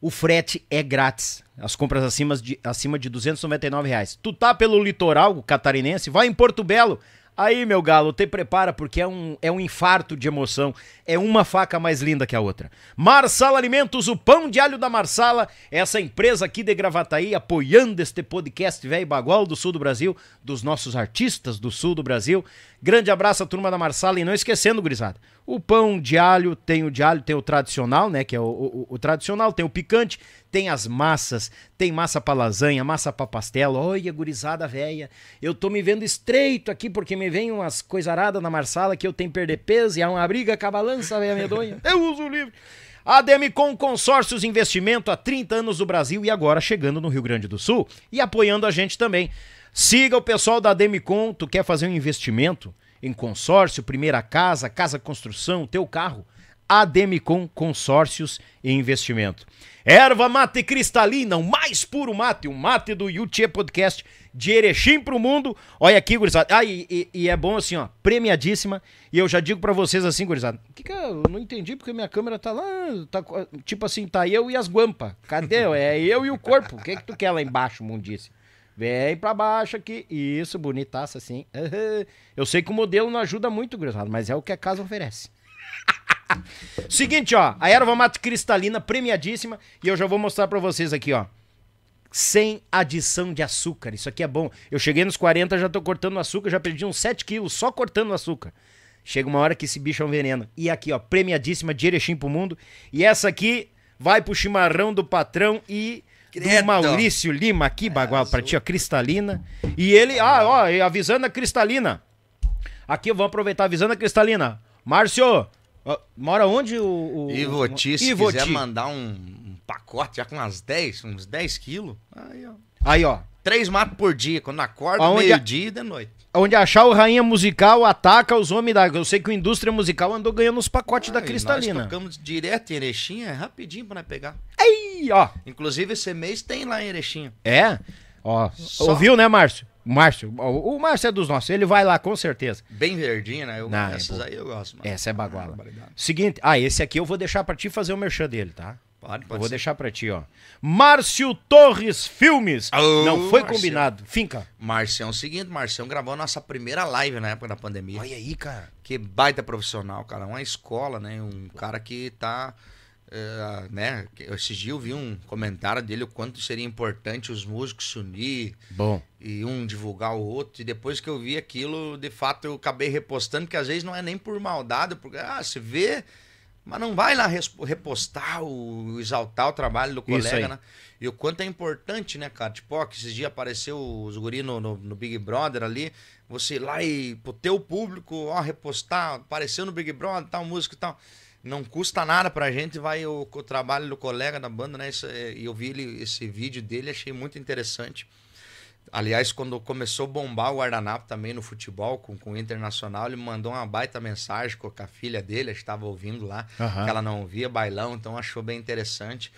o frete é grátis. As compras acima de, acima de 299 reais. Tu tá pelo litoral catarinense, vai em Porto Belo, Aí, meu galo, te prepara porque é um, é um infarto de emoção. É uma faca mais linda que a outra. Marsala Alimentos, o pão de alho da Marsala, essa empresa aqui de Gravataí apoiando este podcast velho bagual do sul do Brasil, dos nossos artistas do sul do Brasil. Grande abraço à turma da Marsala e não esquecendo, gurizada. O pão de alho, tem o de alho, tem o tradicional, né? Que é o, o, o tradicional, tem o picante, tem as massas, tem massa pra lasanha, massa pra pastela. Olha, gurizada velha, eu tô me vendo estreito aqui porque me vem umas coisaradas na Marsala que eu tenho que perder peso e há é uma briga com a balança, velha medonha. eu uso o livro. com Consórcios Investimento há 30 anos do Brasil e agora chegando no Rio Grande do Sul e apoiando a gente também. Siga o pessoal da Demicon, tu quer fazer um investimento em consórcio, primeira casa, casa construção, teu carro? Ademicon Consórcios e Investimento. Erva mate cristalina, o mais puro mate, o mate do Yuchê Podcast, de Erechim pro mundo. Olha aqui, gurizada. Ah, e, e, e é bom assim, ó, premiadíssima. E eu já digo para vocês assim, gurizada, que, que eu não entendi porque minha câmera tá lá, tá, tipo assim, tá eu e as guampa. Cadê? É eu e o corpo. O que que tu quer lá embaixo, mundice? Vem pra baixo aqui. Isso, bonitaça assim. Eu sei que o modelo não ajuda muito, gurizada, mas é o que a casa oferece. Seguinte, ó. A erva mate cristalina premiadíssima. E eu já vou mostrar pra vocês aqui, ó. Sem adição de açúcar. Isso aqui é bom. Eu cheguei nos 40, já tô cortando açúcar. Já perdi uns 7 quilos só cortando açúcar. Chega uma hora que esse bicho é um veneno. E aqui, ó. Premiadíssima de Erechim pro mundo. E essa aqui vai pro chimarrão do patrão e Credo. Do Maurício Lima aqui, é, Bagual, pra ti, ó, Cristalina. E ele, ah, ó, avisando a Cristalina. Aqui, vamos aproveitar avisando a Cristalina. Márcio, mora onde o... o Ivoti, se quiser mandar um, um, pacote já com umas 10, uns 10 quilos, aí ó. Aí, ó. Três matos por dia, quando acorda, meio-dia a... e de noite. Onde achar o Rainha Musical, ataca os homens da. Eu sei que o Indústria Musical andou ganhando os pacotes ah, da Cristalina. Nós tocamos direto em Erechim, é rapidinho pra nós pegar. Aí, ó. Inclusive, esse mês tem lá em Erechim. É? Ó. Só... Ouviu, né, Márcio? Márcio, o Márcio é dos nossos, ele vai lá com certeza. Bem verdinha, né? Eu, Não, é essas é aí eu gosto. Mano. Essa é baguala. Ah, Seguinte, ah, esse aqui eu vou deixar para ti fazer o merchan dele, tá? Pode, pode vou ser. deixar pra ti, ó. Márcio Torres Filmes. Não foi combinado. Finca. Márcio, é o seguinte, Márcio gravou a nossa primeira live na época da pandemia. Olha aí, cara. Que baita profissional, cara. Uma escola, né? Um cara que tá... Eh, né? Esse dia eu vi um comentário dele o quanto seria importante os músicos se unir Bom. e um divulgar o outro. E depois que eu vi aquilo, de fato eu acabei repostando, que às vezes não é nem por maldade, porque ah, se vê mas não vai lá repostar, o, exaltar o trabalho do colega, né? E o quanto é importante, né, cara? Tipo, ó, que esses dias apareceu os guri no, no, no, Big Brother ali, você ir lá e pro teu público, ó, repostar, apareceu no Big Brother, tal música e tal. Não custa nada pra gente, vai o, o trabalho do colega da banda, né? é, e eu vi ele, esse vídeo dele, achei muito interessante. Aliás, quando começou a bombar o Guardanapo também no futebol, com, com o Internacional, ele mandou uma baita mensagem com a filha dele, estava ouvindo lá, uhum. que ela não via bailão, então achou bem interessante.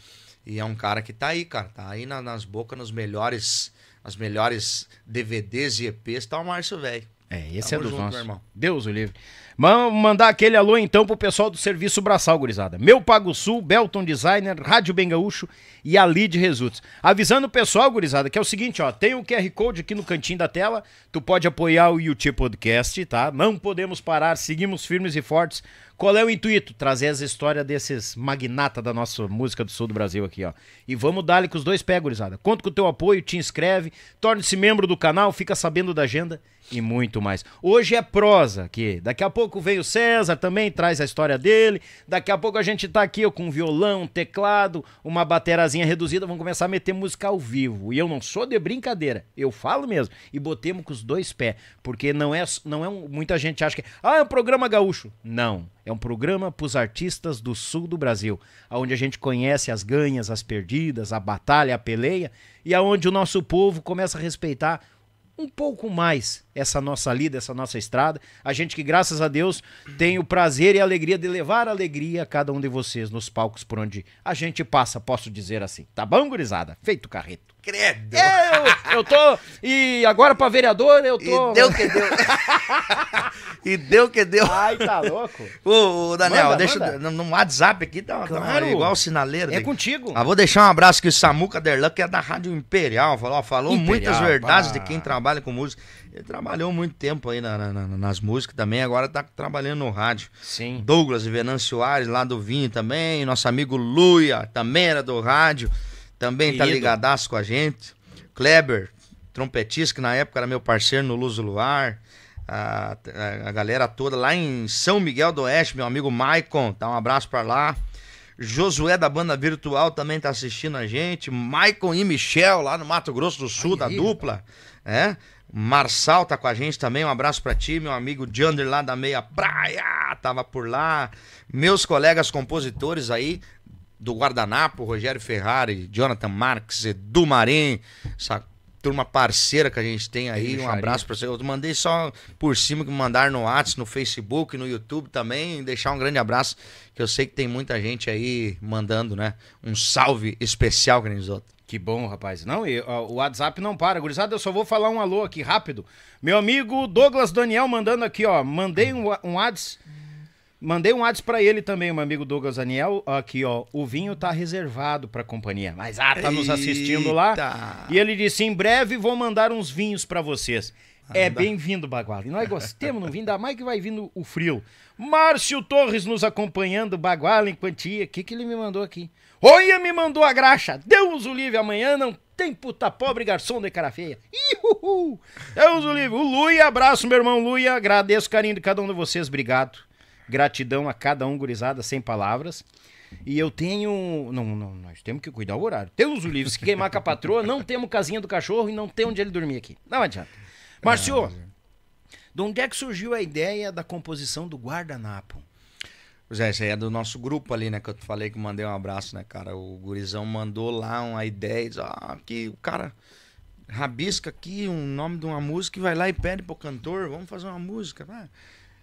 E é um cara que tá aí, cara, tá aí na, nas bocas, nos melhores, nas melhores DVDs e EPs, tá o Márcio Velho. É, esse Tamo é do junto, nosso. irmão. Deus o livre. Vamos Mandar aquele alô então pro pessoal do Serviço Braçal, gurizada. Meu Pago Sul, Belton Designer, Rádio Bengaúcho Gaúcho e a Lead Results. Avisando o pessoal, gurizada, que é o seguinte, ó, tem o um QR Code aqui no cantinho da tela, tu pode apoiar o YouTube Podcast, tá? Não podemos parar, seguimos firmes e fortes. Qual é o intuito? Trazer as histórias desses magnata da nossa música do sul do Brasil aqui, ó. E vamos dar-lhe com os dois pés, gurizada. Conto com o teu apoio, te inscreve, torne-se membro do canal, fica sabendo da agenda e muito mais. Hoje é prosa aqui. Daqui a pouco vem o César também, traz a história dele. Daqui a pouco a gente tá aqui com um violão, um teclado, uma baterazinha reduzida. Vamos começar a meter música ao vivo. E eu não sou de brincadeira. Eu falo mesmo. E botemos com os dois pés. Porque não é, não é um, muita gente acha que. Ah, é um programa gaúcho. Não. É um programa para os artistas do sul do Brasil, onde a gente conhece as ganhas, as perdidas, a batalha, a peleia, e aonde o nosso povo começa a respeitar um pouco mais essa nossa lida, essa nossa estrada. A gente que, graças a Deus, tem o prazer e a alegria de levar alegria a cada um de vocês nos palcos por onde a gente passa, posso dizer assim. Tá bom, gurizada? Feito carreto. Credo! É, eu, eu tô. E agora pra vereador, eu tô. E deu que deu. e deu que deu. Ai, tá louco. Ô, Daniel, manda, deixa manda. No, no WhatsApp aqui, tá, claro. tá igual sinaleiro. É contigo. Ah, vou deixar um abraço aqui, o Samuca Derlan, que é da Rádio Imperial. Falou, falou Imperial, muitas verdades pá. de quem trabalha com música. Ele trabalhou muito tempo aí na, na, nas músicas também, agora tá trabalhando no rádio. Sim. Douglas Venâncio Soares, lá do Vinho também, nosso amigo Luia, também era do rádio, também tá Querido. tá ligadaço com a gente. Kleber, trompetista, que na época era meu parceiro no Luz Luar. A, a, a, galera toda lá em São Miguel do Oeste, meu amigo Maicon, dá um abraço para lá. Josué da banda virtual também tá assistindo a gente. Maicon e Michel lá no Mato Grosso do Sul, Aí, da dupla. É. Marçal tá com a gente também, um abraço para ti, meu amigo Jander lá da Meia Praia, tava por lá. Meus colegas compositores aí do Guardanapo, Rogério Ferrari, Jonathan Marques, Edu Marim, essa turma parceira que a gente tem aí, um abraço para você. Eu mandei só por cima que mandar no WhatsApp, no Facebook, no YouTube também, deixar um grande abraço, que eu sei que tem muita gente aí mandando, né? Um salve especial, outros. Que bom, rapaz. Não, eu, o WhatsApp não para. Gurizada, eu só vou falar um alô aqui rápido. Meu amigo Douglas Daniel mandando aqui, ó. Mandei um, um ads. Mandei um ads para ele também, meu amigo Douglas Daniel. Aqui, ó. O vinho tá reservado pra companhia. Mas, ah, tá nos assistindo lá. E ele disse: em breve vou mandar uns vinhos para vocês. É bem-vindo, Bagual. E nós gostemos, não vim, ainda mais que vai vindo o frio. Márcio Torres nos acompanhando, Bagual em quantia. O que, que ele me mandou aqui? Olha, me mandou a graxa. Deus o livre, amanhã não tem puta pobre garçom de cara feia. Ihuhu. Deus o livre. O Luia, abraço, meu irmão Luia. Agradeço o carinho de cada um de vocês. Obrigado. Gratidão a cada um, gurizada, sem palavras. E eu tenho. Não, não, nós temos que cuidar do horário. Deus o livre, se queimar com a patroa, não temos casinha do cachorro e não tem onde ele dormir aqui. Não adianta. Márcio, ah, é. de onde é que surgiu a ideia da composição do guardanapo? Pois é, esse aí é do nosso grupo ali, né? Que eu falei que mandei um abraço, né, cara? O gurizão mandou lá uma ideia, diz, ah, que o cara rabisca aqui um nome de uma música e vai lá e pede pro cantor, vamos fazer uma música, né?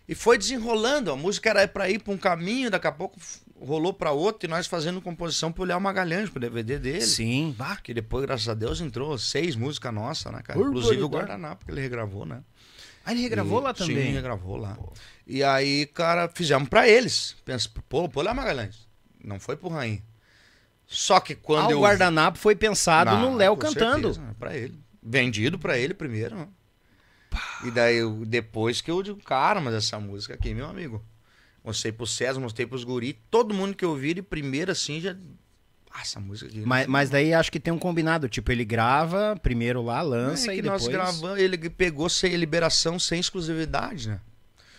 E foi desenrolando, a música era para ir pra um caminho, daqui a pouco rolou para outro e nós fazendo composição pro Léo Magalhães, pro DVD dele. Sim. Bah. Que depois, graças a Deus, entrou seis músicas nossas, né, cara? Por Inclusive por o Guardanapo, que ele regravou, né? Ah, ele regravou e, lá também? Sim, regravou lá. Pô. E aí, cara, fizemos para eles. Pensa, pô, pô lá Magalhães. Não foi pro Rainha. Só que quando ah, eu... o guardanapo foi pensado Não, no Léo cantando. para né, pra ele. Vendido para ele primeiro. Né? E daí, eu, depois que eu digo, cara, mas essa música aqui, meu amigo. Mostrei pro César, mostrei pros guri. Todo mundo que eu vi, ele primeiro assim já... Ah, essa música aqui. Mas, mas daí acho que tem um combinado. Tipo, ele grava primeiro lá, lança é e depois... nós gravamos, ele pegou sem liberação, sem exclusividade, né?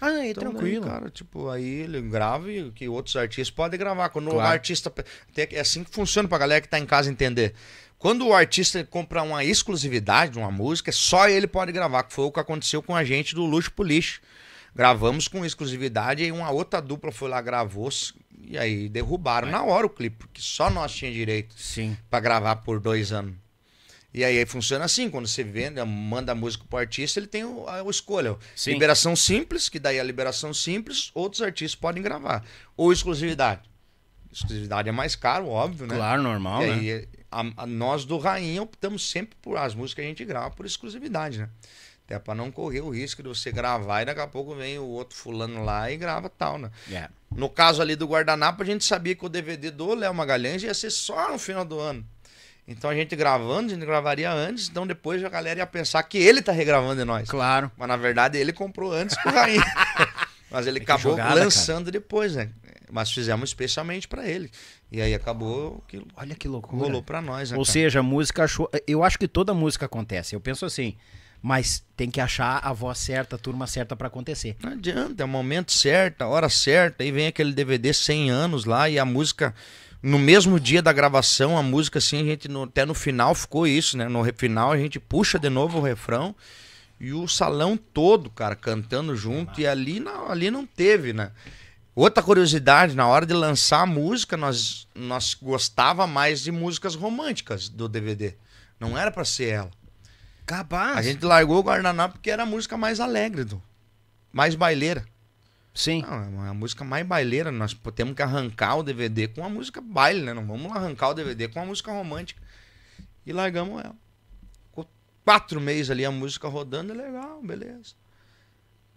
Ah, aí, então, tranquilo. cara, tipo, aí ele grava e que outros artistas podem gravar. Quando claro. o artista. É assim que funciona pra galera que tá em casa entender. Quando o artista compra uma exclusividade de uma música, só ele pode gravar, que foi o que aconteceu com a gente do Luxo pro Lixo. Gravamos com exclusividade e uma outra dupla foi lá, gravou, e aí derrubaram é. na hora o clipe, porque só nós tinha direito Sim. para gravar por dois anos. E aí, aí funciona assim, quando você vende, manda a música pro artista, ele tem o, a, a escolha. Sim. Liberação simples, que daí é a liberação simples, outros artistas podem gravar. Ou exclusividade. Exclusividade é mais caro, óbvio, né? Claro, normal, e né? aí, né? A, a, nós do Rainha optamos sempre por as músicas que a gente grava por exclusividade, né? Até para não correr o risco de você gravar e daqui a pouco vem o outro fulano lá e grava tal, né? Yeah. É. No caso ali do Guardanapo, a gente sabia que o DVD do Léo Magalhães ia ser só no final do ano. Então a gente gravando, a gente gravaria antes, então depois a galera ia pensar que ele tá regravando em nós. Claro. Mas na verdade ele comprou antes pro Rainha. Mas ele é acabou jogada, né, lançando cara. depois, né? Mas fizemos especialmente para ele. E aí acabou que Olha que loucura. Rolou para nós, né, Ou cara? seja, a música achou, eu acho que toda música acontece. Eu penso assim, mas tem que achar a voz certa, a turma certa para acontecer. Não adianta, é o momento certo, a hora certa, aí vem aquele DVD 100 anos lá e a música no mesmo dia da gravação, a música, assim, a gente no, até no final ficou isso, né? No final a gente puxa de novo o refrão e o salão todo, cara, cantando junto. E ali não, ali não teve, né? Outra curiosidade, na hora de lançar a música, nós, nós gostava mais de músicas românticas do DVD. Não era para ser ela. Capaz. A gente largou o Guaraná porque era a música mais alegre, do, mais baileira. Sim. Não, é, é a música mais baileira. Nós temos que arrancar o DVD com a música baile, né? Não vamos arrancar o DVD com a música romântica. E largamos ela. Ficou quatro meses ali a música rodando, é legal, beleza.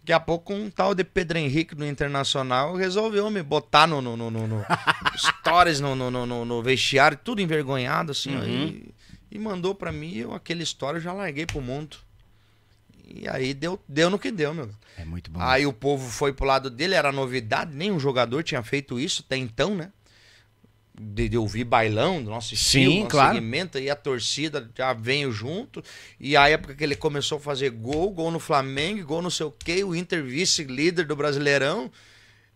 Daqui a pouco um tal de Pedro Henrique do Internacional resolveu me botar no, no, no, no, no stories, no, no, no, no, vestiário, tudo envergonhado, assim, uhum. aí, e mandou para mim, eu aquele story já larguei pro mundo. E aí deu, deu no que deu, meu. É muito bom. Aí o povo foi pro lado dele, era novidade, nenhum jogador tinha feito isso até então, né? De, de ouvir bailão do nosso estilo, Sim, claro. segmento, e a torcida já veio junto. E a época que ele começou a fazer gol, gol no Flamengo, gol não sei o quê, o Inter vice-líder do Brasileirão.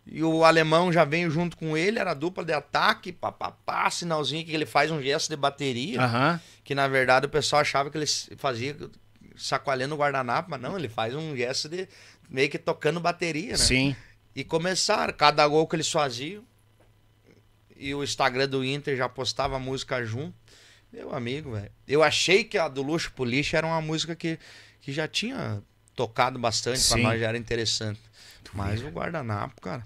E o alemão já veio junto com ele, era dupla de ataque, papapá, sinalzinho que ele faz um gesto de bateria. Uhum. Que na verdade o pessoal achava que ele fazia chacoalhando o guardanapo, mas não, ele faz um gesto de meio que tocando bateria, né? Sim. E começaram, cada gol que eles faziam. E o Instagram do Inter já postava a música junto. Meu amigo, velho. Eu achei que a do Luxo pro Lixo era uma música que, que já tinha tocado bastante, Sim. pra nós já era interessante. Tu mas o guardanapo, cara.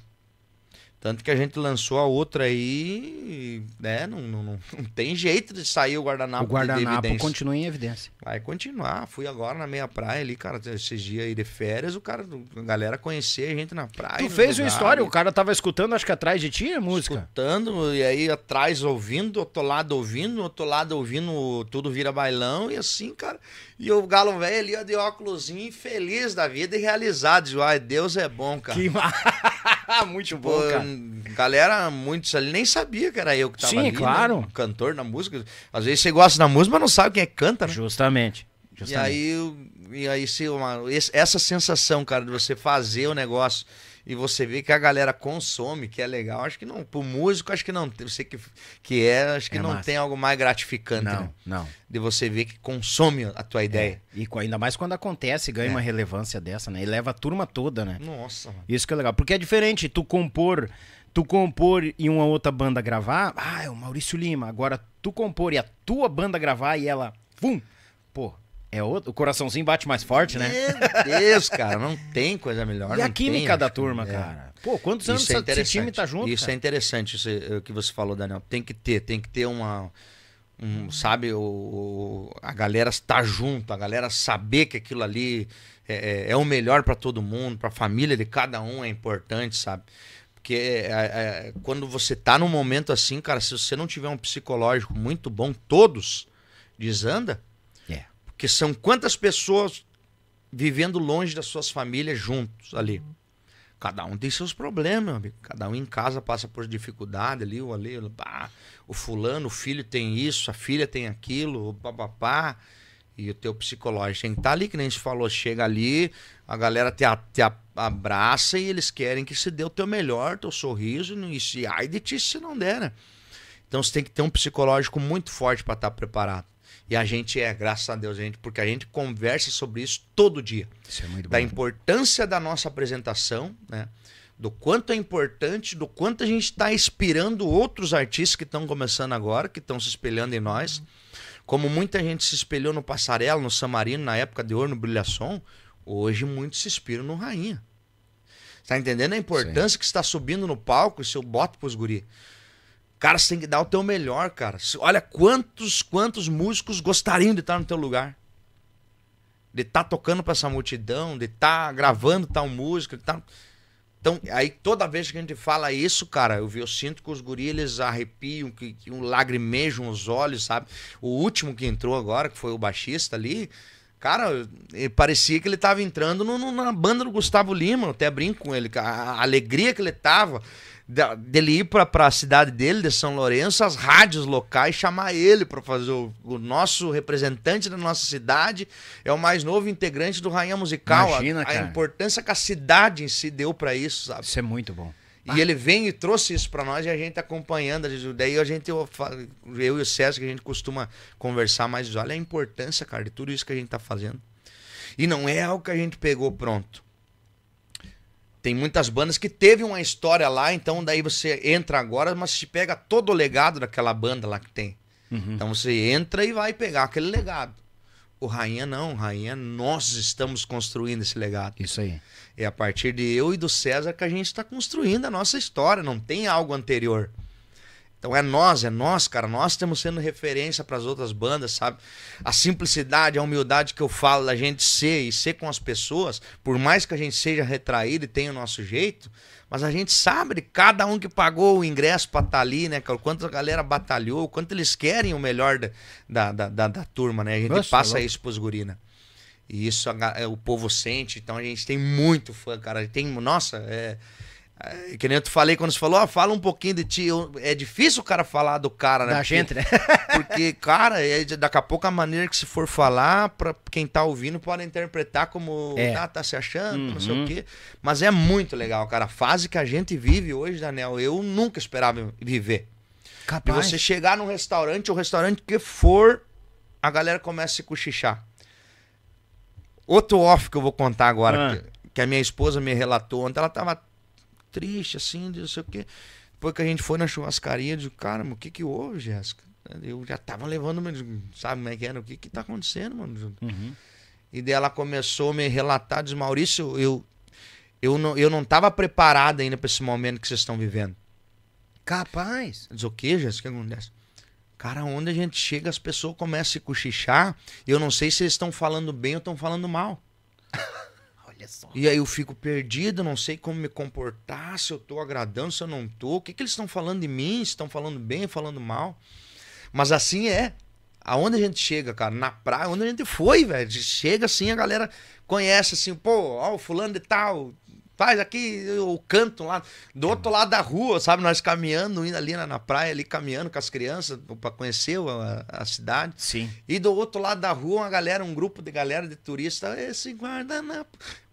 Tanto que a gente lançou a outra aí, né? Não, não, não, não tem jeito de sair o guardanapo. O guardanapo continua em evidência. Vai continuar, fui agora na meia praia ali, cara, esses dias aí de férias, o cara, a galera conhecia a gente na praia. Tu fez uma história, o cara tava escutando, acho que atrás de ti, a música. Escutando, e aí atrás ouvindo, outro lado ouvindo, outro lado ouvindo, tudo vira bailão, e assim, cara. E o galo velho ali, ó, de óculos, feliz da vida e realizado. Diz, ai, Deus é bom, cara. Que Muito tipo, bom, cara. Galera, muitos ali nem sabia que era eu que tava Sim, ali. Sim, né? claro. Né? Cantor na música. Às vezes você gosta da música, mas não sabe quem é que canta, né? Justamente. Justamente. Justamente. E aí, e aí se uma, essa sensação, cara, de você fazer o negócio e você vê que a galera consome, que é legal, acho que não. Pro músico, acho que não. Você que, que é, acho que é não massa. tem algo mais gratificante, não, né? Não. De você ver que consome a tua ideia. É. E ainda mais quando acontece, ganha é. uma relevância dessa, né? E leva a turma toda, né? Nossa. Mano. Isso que é legal. Porque é diferente tu compor. Tu compor e uma outra banda gravar, ah, é o Maurício Lima. Agora, tu compor e a tua banda gravar e ela, pum, pô, é outro, o coraçãozinho bate mais forte, né? Meu Deus, cara, não tem coisa melhor. E a química tem, da turma, que, é. cara. É. Pô, quantos anos é esse time tá junto? Isso é cara? é interessante, isso é, o que você falou, Daniel. Tem que ter, tem que ter uma. Um, sabe, o, a galera estar tá junto, a galera saber que aquilo ali é, é, é o melhor para todo mundo, para a família de cada um é importante, sabe? Porque é, quando você tá num momento assim, cara, se você não tiver um psicológico muito bom, todos desanda que são quantas pessoas vivendo longe das suas famílias juntos ali. Cada um tem seus problemas, meu amigo. Cada um em casa passa por dificuldade ali, o ali, o fulano, o filho tem isso, a filha tem aquilo, o papapá. E o teu psicológico tem que estar ali, que nem se falou, chega ali, a galera te, a, te a, abraça e eles querem que se dê o teu melhor, teu sorriso, e se ai de ti se não der, né? Então você tem que ter um psicológico muito forte para estar tá preparado. E a gente é, graças a Deus, a gente, porque a gente conversa sobre isso todo dia. Isso é muito da bom. Da importância da nossa apresentação, né? Do quanto é importante, do quanto a gente está inspirando outros artistas que estão começando agora, que estão se espelhando em nós. Como muita gente se espelhou no Passarela, no Samarino, na época de ouro, no Brilhação, hoje muitos se inspiram no Rainha. Tá entendendo a importância Sim. que está subindo no palco, se eu boto os guri. Cara, você tem que dar o teu melhor, cara. Olha quantos, quantos músicos gostariam de estar no teu lugar. De estar tá tocando para essa multidão, de estar tá gravando tal música, de estar... Tá então, aí toda vez que a gente fala isso, cara, eu, eu sinto que os gorilas arrepiam, que, que um lagrimejam os olhos, sabe? O último que entrou agora, que foi o baixista ali, cara, parecia que ele tava entrando no, no, na banda do Gustavo Lima, eu até brinco com ele, a, a alegria que ele tava dele ir pra, a cidade dele, de São Lourenço, as rádios locais chamar ele para fazer o, o, nosso representante da nossa cidade, é o mais novo integrante do Rainha Musical. Imagina, a, cara. a importância que a cidade em si deu para isso, sabe? Isso é muito bom. E ah. ele vem e trouxe isso para nós e a gente acompanhando. Daí a gente, eu, eu e o César, que a gente costuma conversar mais, olha a importância, cara, de tudo isso que a gente tá fazendo. E não é algo que a gente pegou pronto. Tem muitas bandas que teve uma história lá, então daí você entra agora, mas te pega todo o legado daquela banda lá que tem. Uhum. Então você entra e vai pegar aquele legado. O Rainha não, Rainha, nós estamos construindo esse legado. Isso aí. É a partir de eu e do César que a gente está construindo a nossa história, não tem algo anterior. Então é nós, é nós, cara. Nós estamos sendo referência para as outras bandas, sabe? A simplicidade, a humildade que eu falo da gente ser e ser com as pessoas, por mais que a gente seja retraído e tenha o nosso jeito, mas a gente sabe de cada um que pagou o ingresso para estar tá ali, né, Quanto a galera batalhou, quanto eles querem o melhor da, da, da, da turma, né? A gente Nossa, é passa isso pros guri, né? E isso a, é, o povo sente, então a gente tem muito fã, cara. Tem, nossa, é, é, que nem eu te falei quando você falou, ah, fala um pouquinho de ti. Eu, é difícil o cara falar do cara, né? Da porque, gente, né? porque, cara, é, daqui a pouco a maneira que se for falar, pra quem tá ouvindo pode interpretar como é. ah, tá se achando, uhum. não sei o uhum. quê. Mas é muito legal, cara. A fase que a gente vive hoje, Daniel, eu nunca esperava viver. Capaz. E você chegar num restaurante, o restaurante que for, a galera começa a se cochichar. Outro off que eu vou contar agora, ah. que, que a minha esposa me relatou ontem, ela tava triste, assim, não sei o quê. Depois que a gente foi na churrascaria, eu digo, cara, mas o que que houve, Jéssica? Eu já tava levando, sabe como é que era? O que que tá acontecendo, mano? Uhum. E daí ela começou a me relatar, diz, Maurício, eu, eu, não, eu não tava preparado ainda para esse momento que vocês estão vivendo. Capaz. Diz, o que, Jéssica? O que acontece? Cara, onde a gente chega, as pessoas começam a cochichar. Eu não sei se eles estão falando bem ou estão falando mal. E aí eu fico perdido, não sei como me comportar, se eu tô agradando, se eu não tô. O que, que eles estão falando de mim? Estão falando bem, falando mal? Mas assim é. Aonde a gente chega, cara? Na praia, onde a gente foi, velho. Chega assim, a galera conhece assim, pô, ó, o fulano de tal, faz aqui o canto lá, do outro lado da rua, sabe? Nós caminhando, indo ali na, na praia, ali caminhando com as crianças, para conhecer a, a, cidade. Sim. E do outro lado da rua, uma galera, um grupo de galera de turista, esse guarda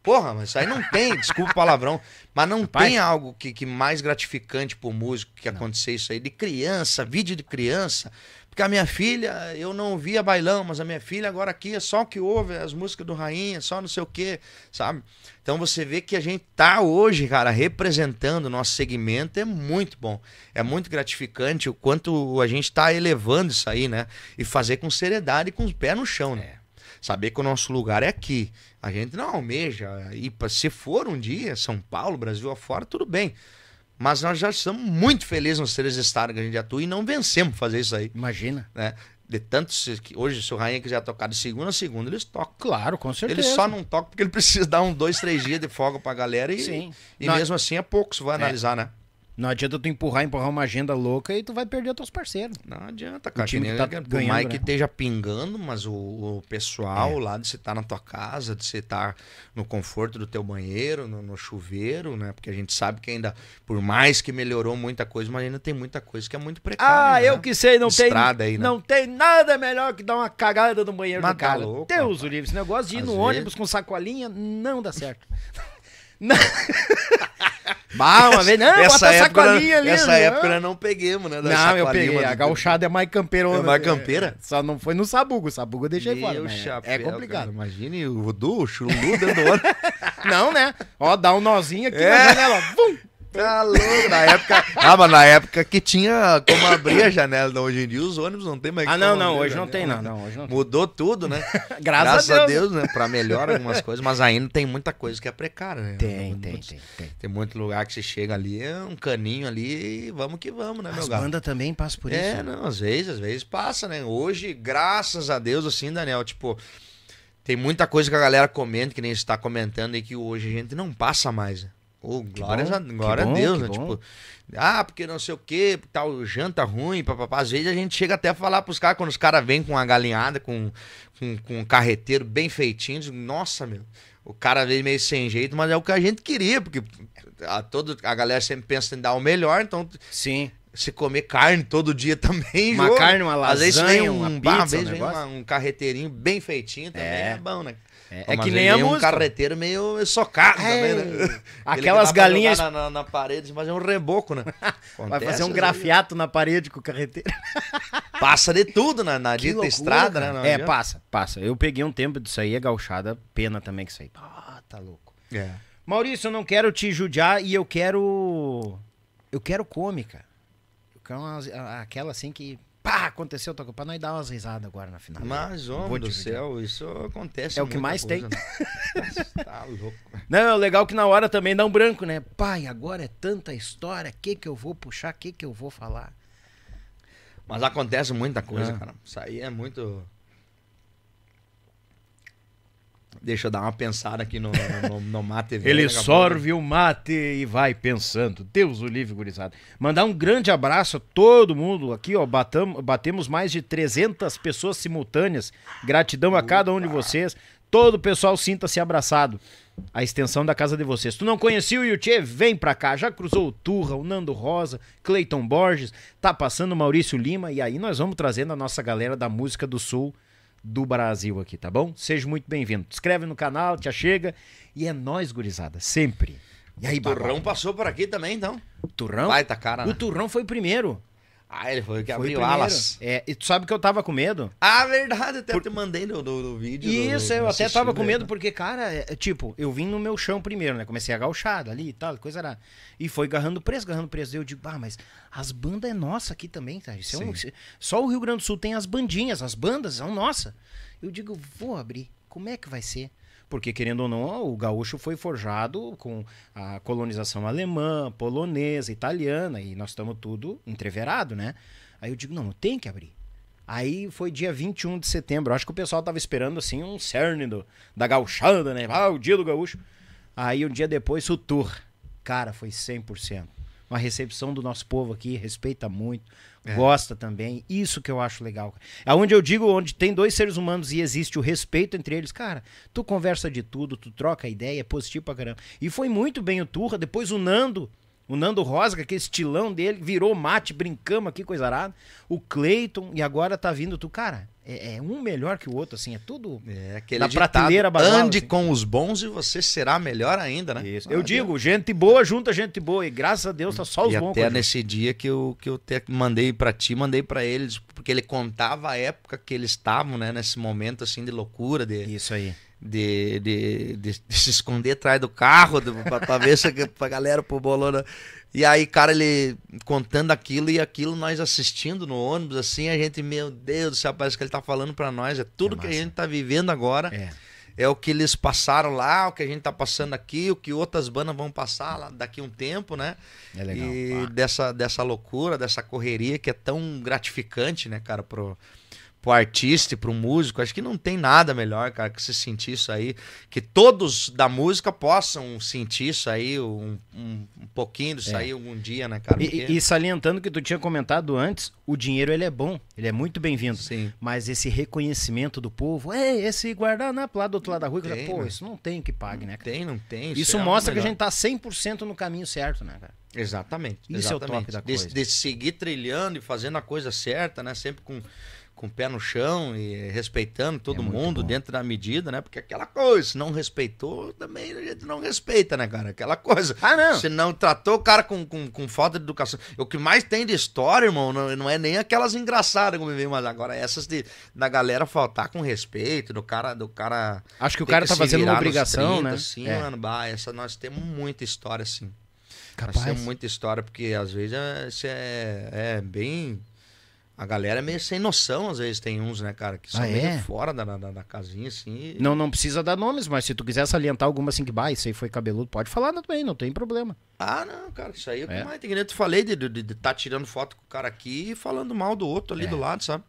Porra, mas isso aí não tem, desculpa o palavrão, mas não Rapaz. tem algo que, que mais gratificante pro músico que acontecer isso aí. De criança, vídeo de criança. Porque a minha filha, eu não via bailão, mas a minha filha agora aqui é só o que ouve, as músicas do Rainha, só não sei o quê, sabe? Então você vê que a gente tá hoje, cara, representando o nosso segmento, é muito bom. É muito gratificante o quanto a gente tá elevando isso aí, né? E fazer com seriedade e com os pés no chão, né? É. Saber que o nosso lugar é aqui a gente não almeja ir para. Se for um dia, São Paulo, Brasil afora, tudo bem. Mas nós já estamos muito felizes nos três estados que a gente atua e não vencemos fazer isso aí. Imagina. Né? De tanto. que hoje, se o Rainha quiser tocar de segunda a segunda, eles tocam. Claro, com certeza. Ele só não toca porque ele precisa dar um, dois, três dias de folga para a galera e, Sim. e, e nós... mesmo assim é pouco se vai analisar, né? Não adianta tu empurrar, empurrar uma agenda louca e tu vai perder teus parceiros. Não adianta, cara. O time que, que tá ganhando, O Mike né? né? esteja pingando, mas o, o pessoal é. lá de você estar tá na tua casa, de você estar tá no conforto do teu banheiro, no, no, chuveiro, né? Porque a gente sabe que ainda, por mais que melhorou muita coisa, mas ainda tem muita coisa que é muito precária. Ah, né? eu que sei, não Estrada tem. Aí, né? Não tem nada melhor que dar uma cagada no banheiro mas do tá cara. Tá louco, Deus rapaz. o livre. Esse negócio de ir Às no vezes... ônibus com sacolinha não dá certo. não... Bah, uma vez. Não, essa bota a sacolinha ali. Essa né? época nós não peguemos, né? Não, eu peguei. A gauchada é mais campeirona. É mais campeira? É, só não foi no sabugo. O sabugo eu deixei Meu fora. Chapéu, é complicado. Cara, imagine o Dudu, o churundu dando hora. não, né? Ó, dá um nozinho aqui é. na janela. Vum! Tá louco, na época. Ah, mas na época que tinha como abrir a janela. Não, hoje em dia os ônibus não tem mais Ah, não, não, hoje não tem, não, não, hoje não. tem. Mudou tudo, né? Graças, Graças a Deus. né? Pra melhor algumas coisas, mas ainda tem muita coisa que é precária, né? Tem, tem, tem, tem. Tem muito lugar que você chega ali, é um caninho ali e vamos que vamos, né, meu garoto. As banda também passa por é, isso. É, não, às vezes, às vezes passa, né? Hoje, graças a Deus, assim, Daniel, tipo, tem muita coisa que a galera comenta, que nem está comentando, e que hoje a gente não passa mais. Né? Oh, glória bom, a, glória bom, a Deus, né? Tipo, ah, porque não sei o que, tal, janta ruim, papapá. Às vezes a gente chega até a falar pros caras, quando os caras vêm com uma galinhada, com, com, com, um carreteiro bem feitinho, diz, nossa, meu, o cara veio meio sem jeito, mas é o que a gente queria, porque a, todo, a galera sempre pensa em dar o melhor, então. Sim. Se comer carne todo dia também. Uma jogo. carne, uma lasanha, às vezes vem um, uma pizza, um, Uma, um carreteirinho bem feitinho também é, é bom, né? É, é que nem a é música. um carreteiro meio socado é. também, né? Aquelas galinhas... Na, na, na, parede, fazer é um reboco, né? Acontece, Vai fazer um grafiato na parede com o carreteiro. Passa de tudo na, na dita estrada, né? cara. né? é, passa, passa. Eu peguei um tempo disso aí, é gauchada, pena também que isso aí. Ah, tá louco. É. Maurício, eu não quero te judiar e eu quero... Eu quero cômica. Eu quero uma, aquela assim que pá, aconteceu, tocou pra nós dar umas risadas agora na final. Mas, né? homem do céu, isso acontece. É o que mais coisa, tem. Né? Nossa, tá louco. Não, é legal que na hora também dá um branco, né? Pai, agora é tanta história, o que que eu vou puxar, o que que eu vou falar. Mas acontece muita coisa, é. cara. Isso aí é muito... Deixa eu dar uma pensada aqui no, no, no mate. Ele sorve o mate e vai pensando. Deus o livre, gurizada. Mandar um grande abraço a todo mundo aqui, ó. Batam, batemos mais de 300 pessoas simultâneas. Gratidão a cada um de vocês. Todo o pessoal sinta-se abraçado. A extensão da casa de vocês. Tu não conhecia o Yuchê? Vem pra cá. Já cruzou o Turra, o Nando Rosa, Cleiton Borges, tá passando o Maurício Lima. E aí nós vamos trazendo a nossa galera da música do Sul do Brasil aqui, tá bom? Seja muito bem-vindo. Te inscreve no canal, te chega e é nós, gurizada, sempre. E aí, o Turrão passou por aqui também, então. Turrão? Vai, tá cara. Né? O Turrão foi o primeiro. Ah, ele foi que foi abriu alas. É, e tu sabe que eu tava com medo? Ah, verdade, até Por... te mandei no, no, no vídeo. Isso, eu até tava com medo, né? porque, cara, é, é, tipo, eu vim no meu chão primeiro, né? Comecei a galchada ali e tal, coisa era. E foi agarrando preço, agarrando preço. Eu digo, ah, mas as bandas é nossa aqui também, tá? é um... só o Rio Grande do Sul tem as bandinhas, as bandas são nossa. Eu digo, vou abrir, como é que vai ser? porque querendo ou não, o gaúcho foi forjado com a colonização alemã, polonesa, italiana, e nós estamos tudo entreverado, né? Aí eu digo, não, tem que abrir. Aí foi dia 21 de setembro. Acho que o pessoal tava esperando assim um cerne do, da gauchada, né? Ah, o dia do gaúcho. Aí um dia depois o tour. Cara, foi 100%. Uma recepção do nosso povo aqui, respeita muito é. gosta também. Isso que eu acho legal. Aonde é eu digo, onde tem dois seres humanos e existe o respeito entre eles, cara, tu conversa de tudo, tu troca ideia, é positivo pra caramba. E foi muito bem o Turra, depois o Nando. O Nando Rosga, aquele estilão dele, virou mate, brincamos aqui, coisa arada. O Cleiton, e agora tá vindo tu, cara é, é, um melhor que o outro, assim, é tudo é, aquele na prateleira Ande assim. com os bons e você será melhor ainda, né? Isso. Eu ah, digo, Deus. gente boa junta gente boa e graças a Deus tá só os e bons. até nesse dia que eu, que eu te, mandei para ti, mandei para eles, porque ele contava a época que eles estavam, né, nesse momento assim de loucura. De... Isso aí de, de, de, de se esconder atrás do carro, para ver se a galera pro bolona. E aí, cara, ele contando aquilo e aquilo, nós assistindo no ônibus, assim, a gente, meu Deus do céu, parece que ele tá falando para nós, é tudo é que a gente tá vivendo agora. É. é. o que eles passaram lá, o que a gente tá passando aqui, o que outras bandas vão passar lá daqui um tempo, né? É legal. E ah. dessa, dessa loucura, dessa correria que é tão gratificante, né, cara, pro, pro artista e pro músico, acho que não tem nada melhor, cara, que se sentir isso aí, que todos da música possam sentir isso aí, um, um, um pouquinho disso é. aí algum dia, né, cara? E, e salientando que tu tinha comentado antes, o dinheiro ele é bom, ele é muito bem-vindo. Sim. Mas esse reconhecimento do povo, é esse na lá do outro lado da rua, tem, pô, né? isso não tem que pague, né, cara? Tem, não tem. Isso, isso é mostra que a gente tá 100% no caminho certo, né, cara? Exatamente. Isso exatamente. é o top da coisa. De, de seguir trilhando e fazendo a coisa certa, né, sempre com com o pé no chão e respeitando todo é mundo dentro da medida, né? Porque aquela coisa, se não respeitou, também a gente não respeita, né, cara? Aquela coisa. Ah, não. Se não tratou o cara com, com, com falta de educação. O que mais tem de história, irmão, não, não é nem aquelas engraçadas como vem, mas agora essas de, da galera faltar com respeito, do cara. Do cara Acho que o cara que tá fazendo uma obrigação, 30, né? sim é. mano, bah, essa, nós temos muita história, assim. Capaz. Nós temos muita história, porque às vezes é, é, é bem a galera é meio sem noção, às vezes tem uns, né, cara, que são ah, meio é? fora da, da, da, casinha, assim. E... Não, não precisa dar nomes, mas se tu quiser salientar alguma assim que vai, se foi cabeludo, pode falar também, não tem problema. Ah, não, cara, isso aí é, que é. mais tem que nem tu falei de estar de, tá tirando foto com o cara aqui e falando mal do outro ali é. do lado, sabe?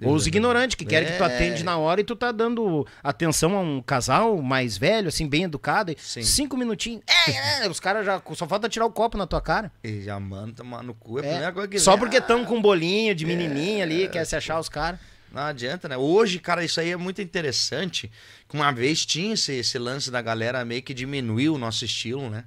Ou os ignorantes que querem é. que tu atende é. na hora e tu tá dando atenção a um casal mais velho, assim, bem educado. Sim. Cinco minutinhos. É, é, os caras já. Só falta tirar o copo na tua cara. E já manda tomar no cu. É, é. Coisa que Só vem. porque tão com um bolinho de é, menininha ali, é, quer se achar os caras. Não adianta, né? Hoje, cara, isso aí é muito interessante. Que uma vez tinha esse, esse lance da galera meio que diminuiu o nosso estilo, né?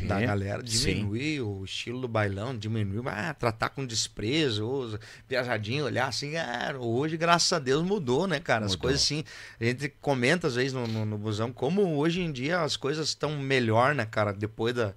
Sim. da galera, diminuir Sim. o estilo do bailão, diminuir, ah, tratar com desprezo, viajadinho, olhar assim, ah, hoje, graças a Deus, mudou, né, cara? Mudou. As coisas assim, a gente comenta às vezes no, no, no busão como hoje em dia as coisas estão melhor, né, cara, depois da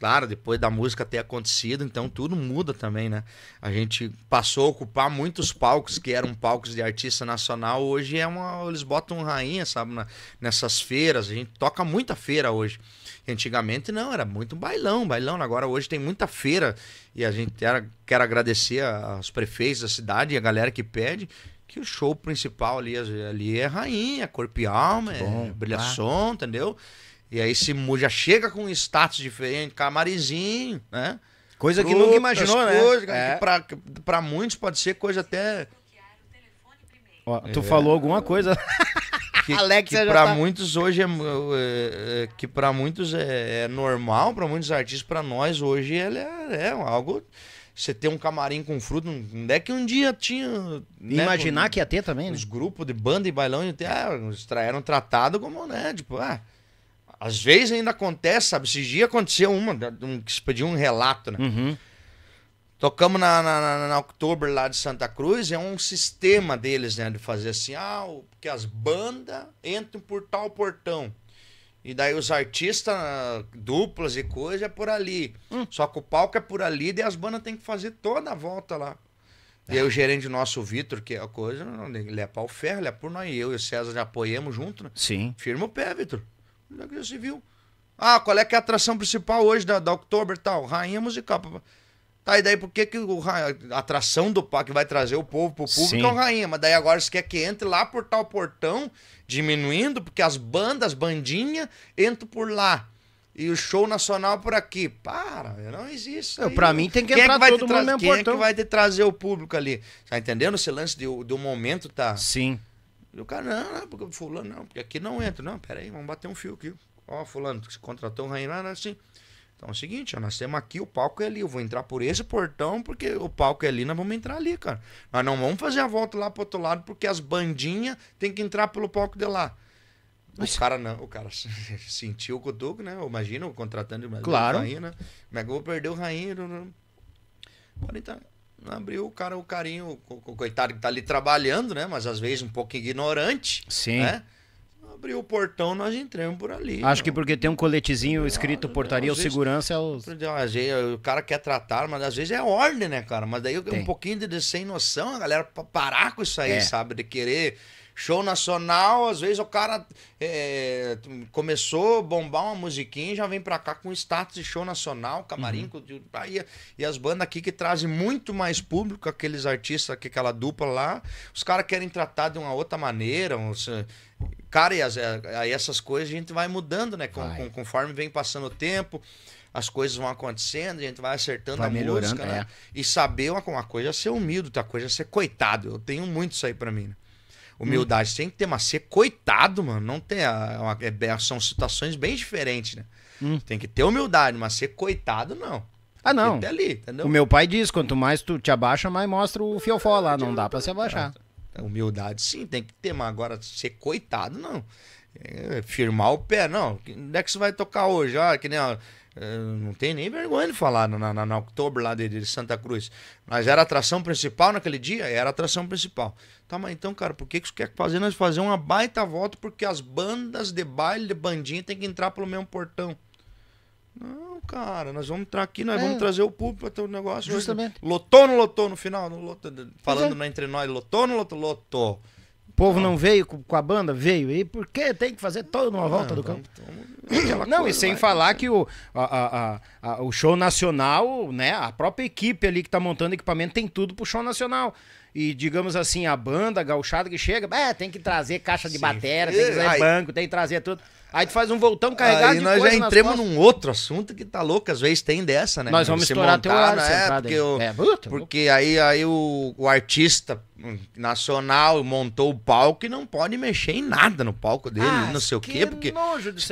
claro, depois da música ter acontecido, então tudo muda também, né? A gente passou a ocupar muitos palcos que eram palcos de artista nacional, hoje é uma eles botam rainha, sabe, nessas feiras, a gente toca muita feira hoje. Antigamente não, era muito bailão, bailão. Agora hoje tem muita feira e a gente era, quero agradecer aos prefeitos da cidade e a galera que pede que o show principal ali, ali é rainha, corpo e alma, é brilhação, entendeu? E aí se já chega com um status diferente, camarizinho, né? Coisa que nunca imaginou, né? Para é. muitos pode ser coisa até Ó, tu é. falou alguma coisa. que, que para tá... muitos hoje é, é, é, é que para muitos é, é normal, para muitos artistas, para nós hoje ele é, é algo você ter um camarim com fruto, não é que um dia tinha. Né, Imaginar com, que ia ter também, né? Os grupos de banda e bailão e ah, eram tratado como, né? Tipo, ah, às vezes ainda acontece, sabe? Esses dias aconteceu uma, um, que se pediu um relato, né? Uhum. Tocamos na, na, na, October lá de Santa Cruz, é um sistema deles, né? De fazer assim, ah, porque as bandas entram por tal portão. E daí os artistas, duplas e coisa, é por ali. Hum. Só que o palco é por ali, e as bandas têm que fazer toda a volta lá. É. E aí o gerente nosso, o Vitor, que é a coisa, ele é pau ferro, ele é por nós. Eu e o César já apoiamos junto, né? Sim. Firma o pé, Vitor. Onde é que você viu? Ah, qual é que é a atração principal hoje da, da October e tal? Rainha musical. Tá, e daí por que, que o, a atração do parque vai trazer o povo pro público Sim. é o Rainha? Mas daí agora você quer que entre lá por tal portão, diminuindo, porque as bandas, bandinha, entram por lá. E o show nacional por aqui. Para, não existe. Não, pra mim tem que quem é entrar é que vai todo mundo mesmo Quem portão. é que vai te trazer o público ali? Tá entendendo esse lance do, do momento, tá? Sim. E o cara, não, não, porque fulano, não, porque aqui não entra. Não, peraí, vamos bater um fio aqui. Ó, fulano, se contratou um Rainha, não, assim... Então é o seguinte, ó, nós temos aqui, o palco é ali. Eu vou entrar por esse portão, porque o palco é ali, nós vamos entrar ali, cara. Nós não vamos fazer a volta lá pro outro lado, porque as bandinhas têm que entrar pelo palco de lá. Mas... O cara não, o cara sentiu o cutuco, né? Imagina o contratante claro. rainha, né? É vou perdeu o rainha. Pode né? entrar. Abriu o cara, o carinho, o coitado que tá ali trabalhando, né? Mas às vezes um pouco ignorante. Sim. Né? abriu o portão, nós entramos por ali. Acho não. que porque tem um coletezinho escrito portaria ou segurança. É os... O cara quer tratar, mas às vezes é ordem, né, cara? Mas daí tem. um pouquinho de, de sem noção, a galera parar com isso aí, é. sabe? De querer Show nacional, às vezes o cara é, começou a bombar uma musiquinha já vem pra cá com status de show nacional, camarim, uhum. aí, e as bandas aqui que trazem muito mais público, aqueles artistas, que aquela dupla lá, os caras querem tratar de uma outra maneira. Um, cara, e as, é, aí essas coisas a gente vai mudando, né? Com, Com, conforme vem passando o tempo as coisas vão acontecendo, a gente vai acertando vai a música, né? É. E saber uma, uma coisa é ser humilde, outra coisa é ser coitado. Eu tenho muito isso aí pra mim. Né? Humildade hum. tem que ter, mas ser coitado, mano, não tem. A, a, a, é, são situações bem diferentes, né? Hum. Tem que ter humildade, mas ser coitado, não. Ah, não. Até ali, entendeu? O meu pai diz: quanto mais tu te abaixa, mais mostra o fiofó lá. Não dá para se abaixar. É, humildade, sim, tem que ter, mas agora ser coitado, não. É, firmar o pé, não. Onde é que você vai tocar hoje? Ah, que nem. Ó, não tem nem vergonha de falar na, no outubro lá de, de, Santa Cruz. Mas era atração principal naquele dia? Era atração principal. Tá, mas então, cara, por que, que você quer fazer nós fazer uma baita volta? Porque as bandas de baile, de bandinha, tem que entrar pelo mesmo portão. Não, cara, nós vamos entrar aqui, nós é. vamos trazer o público para ter o negócio. Justamente. Lotou ou não lotou no final? Não lotou, falando é. entre nós, lotou ou não lotou? Lotou povo não veio com a banda? Veio. E por que tem que fazer toda uma volta do campo? Então, não, e sem falar né? que o, a, a, a, o show nacional, né? A própria equipe ali que tá montando equipamento tem tudo pro show nacional e, digamos assim, a banda gauchada que chega, é, tem que trazer caixa de Sim. bateria, tem que trazer banco, tem que trazer tudo. Aí tu faz um voltão carregado aí de nós já entramos num outro assunto que tá louco, às vezes tem dessa, né? Nós vamos estourar montar, teu horário né? porque, o, é, bruto, porque aí, aí o, o artista nacional montou o palco e não pode mexer em nada no palco dele, ah, não sei o quê, porque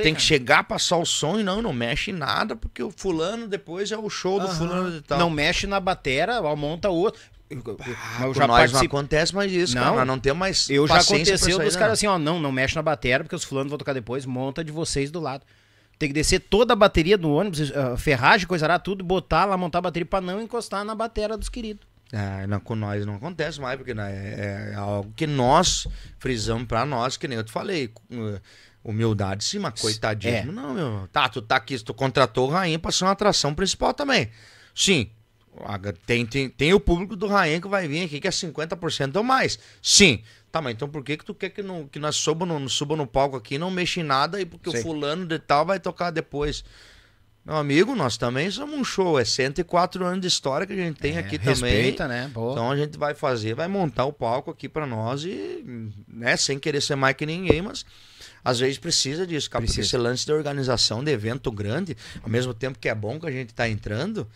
tem que chegar, passar o som e não, não mexe em nada, porque o fulano depois é o show do fulano e tal. Não mexe na batera, monta outro. Bah, eu já nós participo... não acontece mais isso, não, cara. Não temos mais. Eu já aconteceu dos caras assim, ó, não, não mexe na bateria, porque os fulanos vão tocar depois, monta de vocês do lado. Tem que descer toda a bateria do ônibus, uh, ferragem, coisará, tudo, botar lá, montar a bateria pra não encostar na bateria dos queridos. É, não, com nós não acontece mais, porque né, é, é, é algo que nós frisamos pra nós, que nem eu te falei. Eh, humildade sim, mas coitadismo é. não, meu. Tá, tu tá aqui, tu contratou o Rainha pra ser uma atração principal também. Sim, tem, tem, tem o público do Raen que vai vir aqui que é 50% ou mais. Sim. Tá, mas então por que que tu quer que, não, que nós suba no, suba no palco aqui não mexa em nada e porque Sim. o fulano de tal vai tocar depois? Meu amigo, nós também somos um show. É 104 anos de história que a gente tem é, aqui respeita, também. né? Boa. Então a gente vai fazer, vai montar o palco aqui para nós e, né, sem querer ser mais que ninguém, mas às vezes precisa disso, cara. Precisa. Porque esse lance de organização de evento grande, ao mesmo tempo que é bom que a gente tá entrando,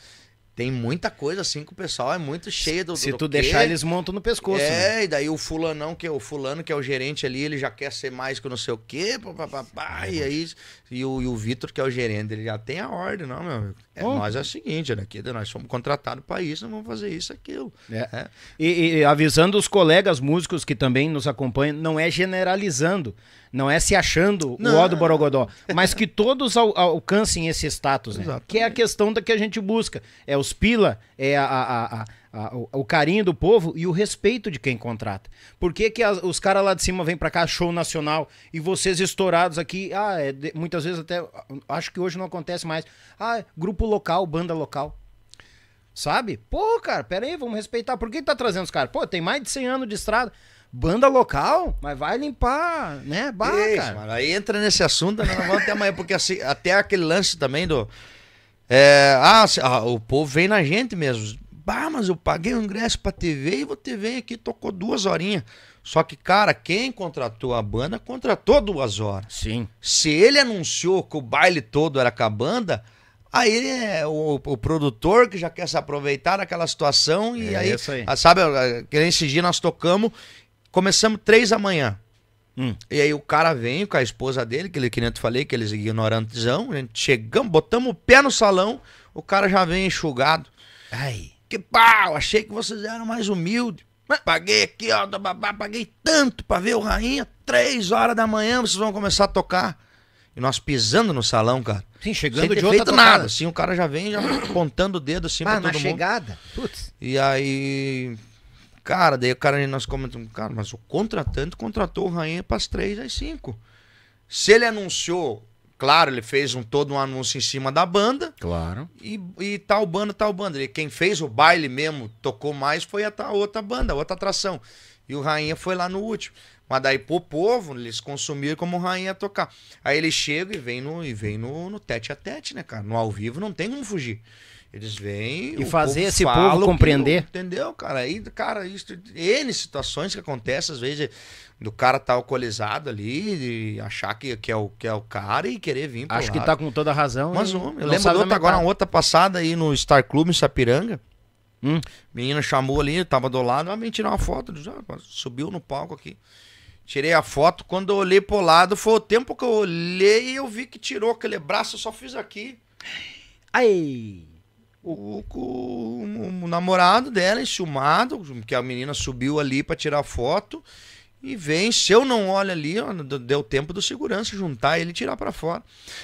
tem muita coisa assim que o pessoal é muito cheio do. Se do tu quê? deixar, eles montam no pescoço. É, né? e daí o fulanão, que é o fulano, que é o gerente ali, ele já quer ser mais que não sei o quê, papapá, e aí. E o, e o Vitor, que é o gerente, ele já tem a ordem, não, meu amigo. É, oh. Nós é o seguinte, né? Que nós fomos contratados para isso, nós vamos fazer isso, aquilo. É. É. E, e, avisando os colegas músicos que também nos acompanham, não é generalizando, não é se achando não. o ó do Borogodó, mas que todos al alcancem esse status, né? Que é a questão da que a gente busca. É os pila, é a, a, a a, o, o, carinho do povo e o respeito de quem contrata. Por que, que as, os caras lá de cima vêm para cá, show nacional, e vocês estourados aqui, ah, é, de, muitas vezes até, acho que hoje não acontece mais, ah, é, grupo local, banda local. Sabe? Pô, cara, pera aí, vamos respeitar. Por que, tá trazendo os caras? Pô, tem mais de 100 anos de estrada. Banda local, mas vai limpar, né? Bah, Isso, cara. Mano, aí entra nesse assunto, né? vamos até amanhã, porque assim, até aquele lance também do. É, ah, ah o povo vem na gente mesmo. Bah, mas eu paguei o ingresso pra TV e vou TV aqui tocou duas horinhas. Só que, cara, quem contratou a banda contratou duas horas. Sim. Se ele anunciou que o baile todo era com a banda, Aí é o, o, produtor que já quer se aproveitar daquela situação e é aí, aí, ah, sabe, ah, que nesse dia nós tocamos, começamos três da manhã. Hum. E aí o cara vem com a esposa dele, que ele que nem eu falei, que eles ignorantezão, a gente chegamos, botamos o pé no salão, o cara já vem enxugado. Ai. Que pau, achei que vocês eram mais humildes. Paguei aqui, ó, babá, paguei tanto para ver o Rainha. Três horas da manhã vocês vão começar a tocar. E nós pisando no salão, cara. Sim, chegando de outra nada. Assim, o cara já vem já apontando o dedo assim ah, pra todo na mundo. chegada. Putz. E aí, cara, daí o cara, nós comentamos, cara, mas o contratante contratou o Rainha para as três às cinco. Se ele anunciou Claro, ele fez um todo um anúncio em cima da banda. Claro. E, e tal banda, tal banda. E quem fez o baile mesmo, tocou mais, foi a, tal outra banda, outra atração. E o Rainha foi lá no último. Mas daí pro povo, eles consumiram como o rainha tocar. Aí ele chega e vem no, e vem no, no tete a tete, né, cara? No ao vivo não tem como fugir. Eles vêm. E fazer povo esse povo compreender. Que, entendeu, cara? E, cara, isso, N situações que acontecem, às vezes, do cara tá alcoolizado ali, achar que, que, é, o, que é o cara e querer vir Acho lado. que tá com toda a razão. Mas um, eu lembro outra, agora, uma outra passada aí no Star Club em Sapiranga. Hum. Menina chamou ali, tava do lado, ah, ela me tirou uma foto, ah, subiu no palco aqui. Tirei a foto, quando eu olhei pro lado, foi o tempo que eu olhei e eu vi que tirou aquele braço, eu só fiz aqui. Aí o, o, o, namorado dela, enxumado, que a menina subiu ali para tirar foto. E vem, se eu não olho ali, ó, deu tempo do segurança juntar ele e tirar para fora.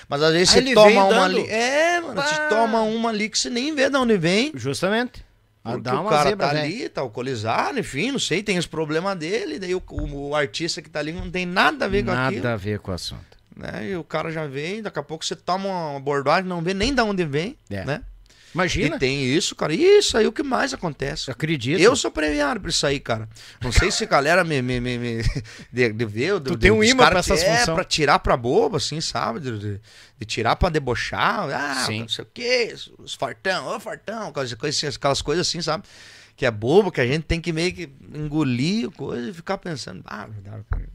Mas às vezes Aí você toma uma dando. ali. É, é mano, você toma uma ali que você nem vê de onde vem. Justamente. Ah, Porque o cara zebra, tá né? ali, tá alcoolizado, enfim, não sei, tem os problemas dele, daí o, o, o, artista que tá ali não tem nada a ver com nada aquilo. Nada a ver com o assunto. Né? E o cara já vem, daqui a pouco você toma uma abordagem, não vê nem de onde vem, é. né? Imagina. E tem isso, cara. isso aí é o que mais acontece. Eu acredito. Eu sou premiado por isso aí, cara. Não sei se a galera me, me, me, me de, de ver. Tu de, um imã pra essas é, funções. pra tirar pra bobo, assim, sabe? De, de, de tirar pra debochar. Ah, Sim. não sei o quê. Os fartão, ô fartão, aquelas assim, aquelas coisas assim, sabe? que é bobo, que a gente tem que meio que engolir coisa e ficar pensando. Ah,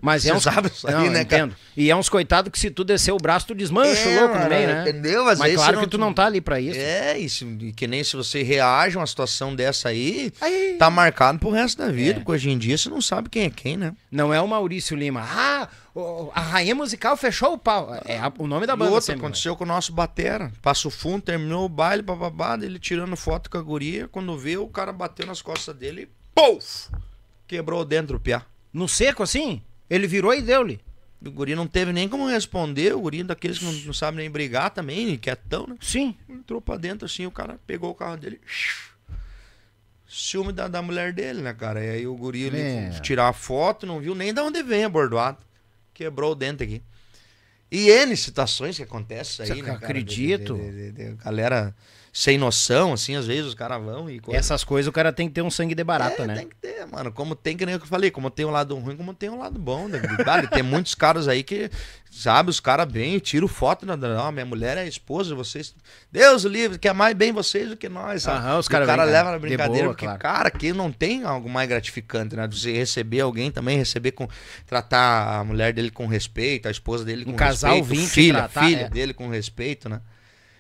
mas é uns sabe isso não, né, entendo. cara? E é uns coitados que se tu descer o braço, tu desmancha é, louco no meio, né? Entendeu? Às mas claro não, que tu não tá ali pra isso. É, isso e que nem se você reage a uma situação dessa aí, aí, tá marcado pro resto da vida, é. porque hoje em dia você não sabe quem é quem, né? Não é o Maurício Lima. Ah, a rainha musical fechou o pau. É a, o nome da banda. E outra, né? aconteceu com o nosso batera. Passo fundo, terminou o baile, bababá, ele tirando foto com a guria. Quando vê, o cara bateu nas costas dele e pouf! Quebrou dentro o piá. No seco, assim? Ele virou e deu-lhe. O guri não teve nem como responder, o guri daqueles que não, não sabe nem brigar também, quietão, né? Sim. Entrou pra dentro assim, o cara pegou o carro dele. Ciúme da, da mulher dele, né, cara? E aí o guri é. ele, tirar a foto, não viu nem de onde vem a bordoada quebrou o dente aqui. E N situações que acontecem aí, né? Cara? Acredito. De, de, de, galera sem noção, assim, às vezes os caras vão e. Coisa. Essas coisas o cara tem que ter um sangue de barata, é, né? Tem que ter, mano. Como tem, que nem eu falei, como tem um lado ruim, como tem um lado bom. Né? Vale, tem muitos caras aí que, sabe, os caras bem, tiro foto, na não, minha mulher é esposa, vocês. Deus livre, quer mais bem vocês do que nós, sabe? Aham, os caras o cara vem, é, leva na brincadeira, boa, porque, claro. cara, que não tem algo mais gratificante, né? Você receber alguém também, receber com. tratar a mulher dele com respeito, a esposa dele com um respeito. Um casal 20, filha, tratar, filha é. dele com respeito, né?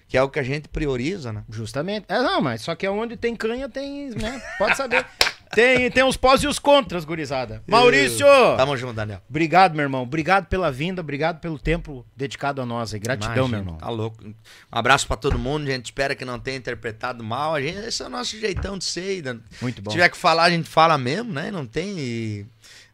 que é o que a gente prioriza, né? Justamente. É, não, mas só que é onde tem canha, tem, né? Pode saber. tem, tem os pós e os contras, gurizada. Maurício! Eu... Tamo junto, Daniel. Obrigado, meu irmão. Obrigado pela vinda, obrigado pelo tempo dedicado a nós aí. Gratidão, Imagina, meu irmão. Tá louco. Um abraço para todo mundo. A gente espera que não tenha interpretado mal. A gente, esse é o nosso jeitão de ser. Muito bom. Se tiver que falar, a gente fala mesmo, né? Não tem. E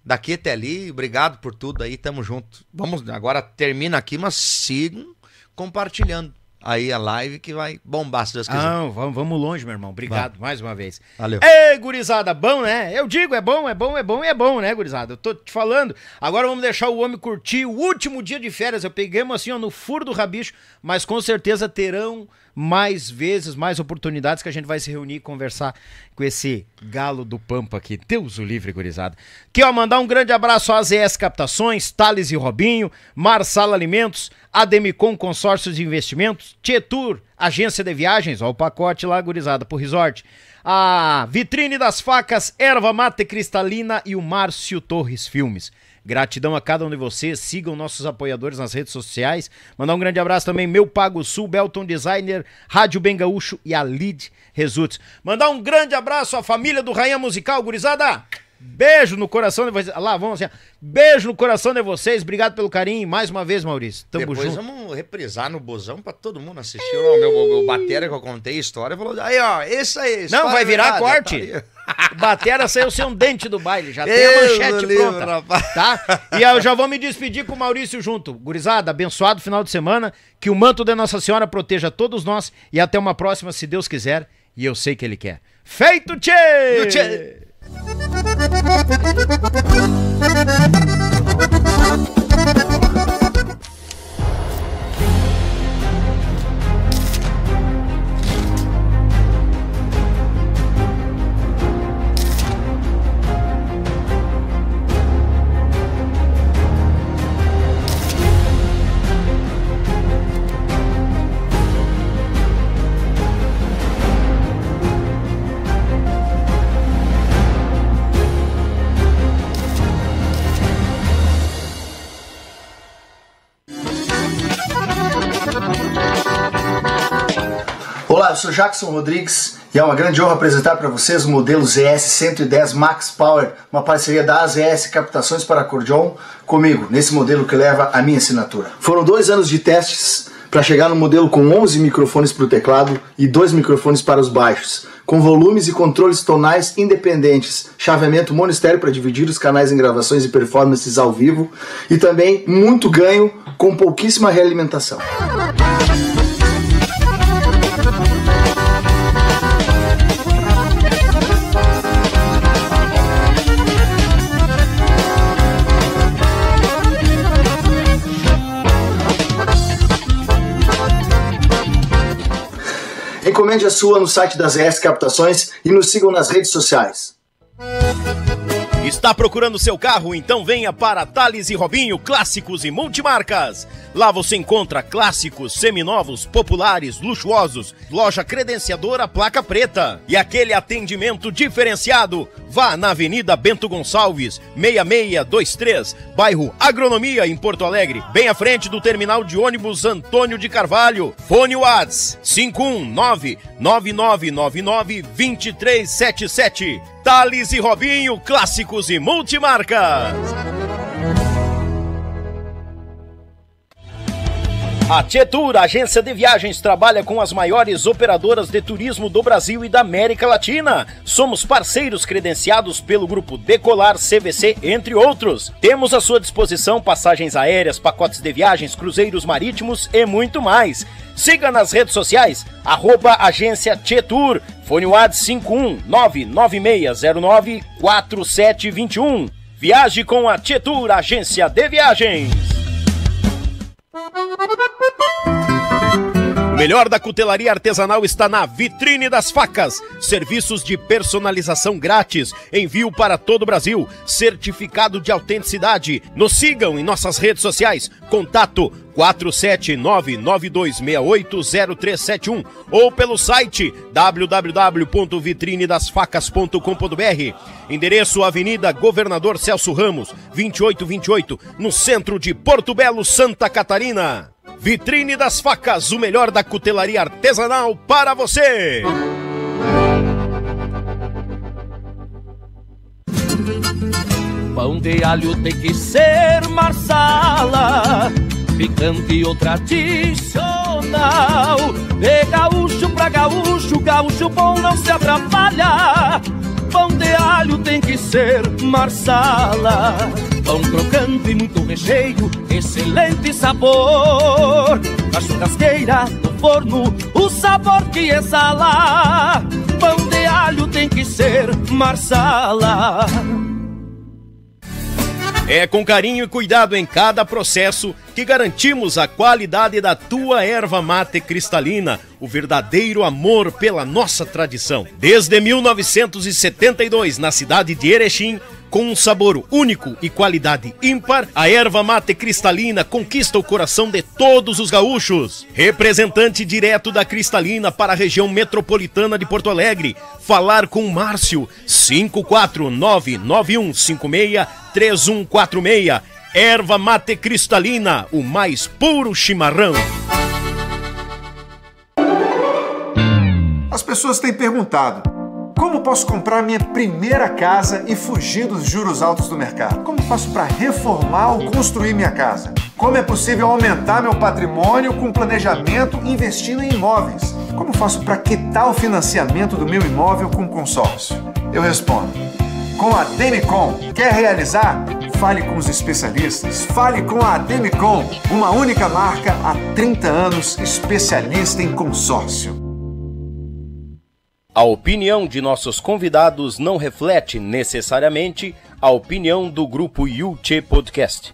daqui até ali. Obrigado por tudo aí, tamo junto. Vamos, agora termina aqui, mas sigam compartilhando aí a live que vai bombar, se Deus quiser. Não, vamos, vamos longe, meu irmão. Obrigado mais uma vez. Valeu. Ei, gurizada, bom, né? Eu digo, é bom, é bom, é bom e é bom, né, gurizada? Eu tô te falando. Agora vamos deixar o homem curtir o último dia de férias. Eu peguei assim, ó, no furo do rabicho, mas com certeza terão mais vezes, mais oportunidades que a gente vai se reunir e conversar com esse galo do Pampa aqui. Deus o livre, gurizada. Aqui, ó, mandar um grande abraço às AZS Captações, Thales e Robinho, Marsala Alimentos, Ademicon Consórcios de Investimentos, Tietur, Agência de Viagens, ó, o pacote lá, gurizada, pro resort. A Vitrine das Facas, Erva Mate Cristalina e o Márcio Torres Filmes. Gratidão a cada um de vocês. Sigam nossos apoiadores nas redes sociais. Mandar um grande abraço também, meu Pago Sul, Belton Designer, Rádio Ben Gaúcho e a Lid Results. Mandar um grande abraço à família do Rainha Musical, gurizada! Beijo no coração de vocês. Lá, vamos assim. Beijo no coração de vocês. Obrigado pelo carinho. Mais uma vez, Maurício. Tamo Depois junto. vamos reprisar no bozão pra todo mundo assistir. O meu, meu, batera que eu contei a história falou: aí, ó, esse aí. Não, vai é virar verdade, corte. Tá Batera saiu sem um dente do baile, já tem a manchete livro, pronta, rapaz. tá? E eu já vou me despedir com o Maurício junto. Gurizada, abençoado final de semana, que o manto da Nossa Senhora proteja todos nós e até uma próxima, se Deus quiser, e eu sei que Ele quer. Feito, tchê! Thank you. eu sou Jackson Rodrigues e é uma grande honra apresentar para vocês o modelo ZS 110 Max Power, uma parceria da AZS Captações para Acordeon comigo, nesse modelo que leva a minha assinatura. Foram dois anos de testes para chegar no modelo com 11 microfones para o teclado e dois microfones para os baixos, com volumes e controles tonais independentes, chaveamento monistério para dividir os canais em gravações e performances ao vivo e também muito ganho com pouquíssima realimentação. encomende a sua no site das ES Captações e nos sigam nas redes sociais. Está procurando seu carro? Então venha para Thales e Robinho Clássicos e Multimarcas. Lá você encontra clássicos, seminovos, populares, luxuosos, loja credenciadora placa preta e aquele atendimento diferenciado. Vá na Avenida Bento Gonçalves, 6623, bairro Agronomia, em Porto Alegre, bem à frente do terminal de ônibus Antônio de Carvalho. Fone Whats 519 9999 2377 Thales e Robinho, clássicos e multimarcas. A Tietur, agência de viagens, trabalha com as maiores operadoras de turismo do Brasil e da América Latina. Somos parceiros credenciados pelo grupo Decolar CVC, entre outros. Temos à sua disposição passagens aéreas, pacotes de viagens, cruzeiros marítimos e muito mais. Siga nas redes sociais, arroba agência Tietur, fone WAD 51996094721. Viaje com a Tietur, agência de viagens. Música melhor da cutelaria artesanal está na vitrine das facas. Serviços de personalização grátis. Envio para todo o Brasil. Certificado de autenticidade. Nos sigam em nossas redes sociais. Contato 47992680371 ou pelo site www.vitrinedasfacas.com.br. Endereço Avenida Governador Celso Ramos, 2828, no centro de Porto Belo, Santa Catarina. Vitrine das Facas, o melhor da cutelaria artesanal para você. Pão de alho tem que ser marsala, picante ou tradicional. De gaúcho pra gaúcho, gaúcho bom não se atrapalha pão de alho tem que ser marsala. Pão crocante e muito recheio, excelente sabor. Na churrasqueira, no forno, o sabor que exala. Pão de alho tem que ser marsala. É com carinho e cuidado em cada processo que garantimos a qualidade da tua erva mate cristalina o verdadeiro amor pela nossa tradição. Desde 1972, na cidade de Erechim, com um sabor único e qualidade ímpar, a erva mate cristalina conquista o coração de todos os gaúchos. Representante direto da Cristalina para a região metropolitana de Porto Alegre, falar com Márcio 54991563146. Erva mate cristalina, o mais puro chimarrão. As pessoas têm perguntado: como posso comprar minha primeira casa e fugir dos juros altos do mercado? Como faço para reformar ou construir minha casa? Como é possível aumentar meu patrimônio com planejamento investindo em imóveis? Como faço para quitar o financiamento do meu imóvel com consórcio? Eu respondo. Com a Demicon, quer realizar? Fale com os especialistas. Fale com a Demicon, uma única marca há 30 anos especialista em consórcio. A opinião de nossos convidados não reflete necessariamente a opinião do grupo Yulche Podcast.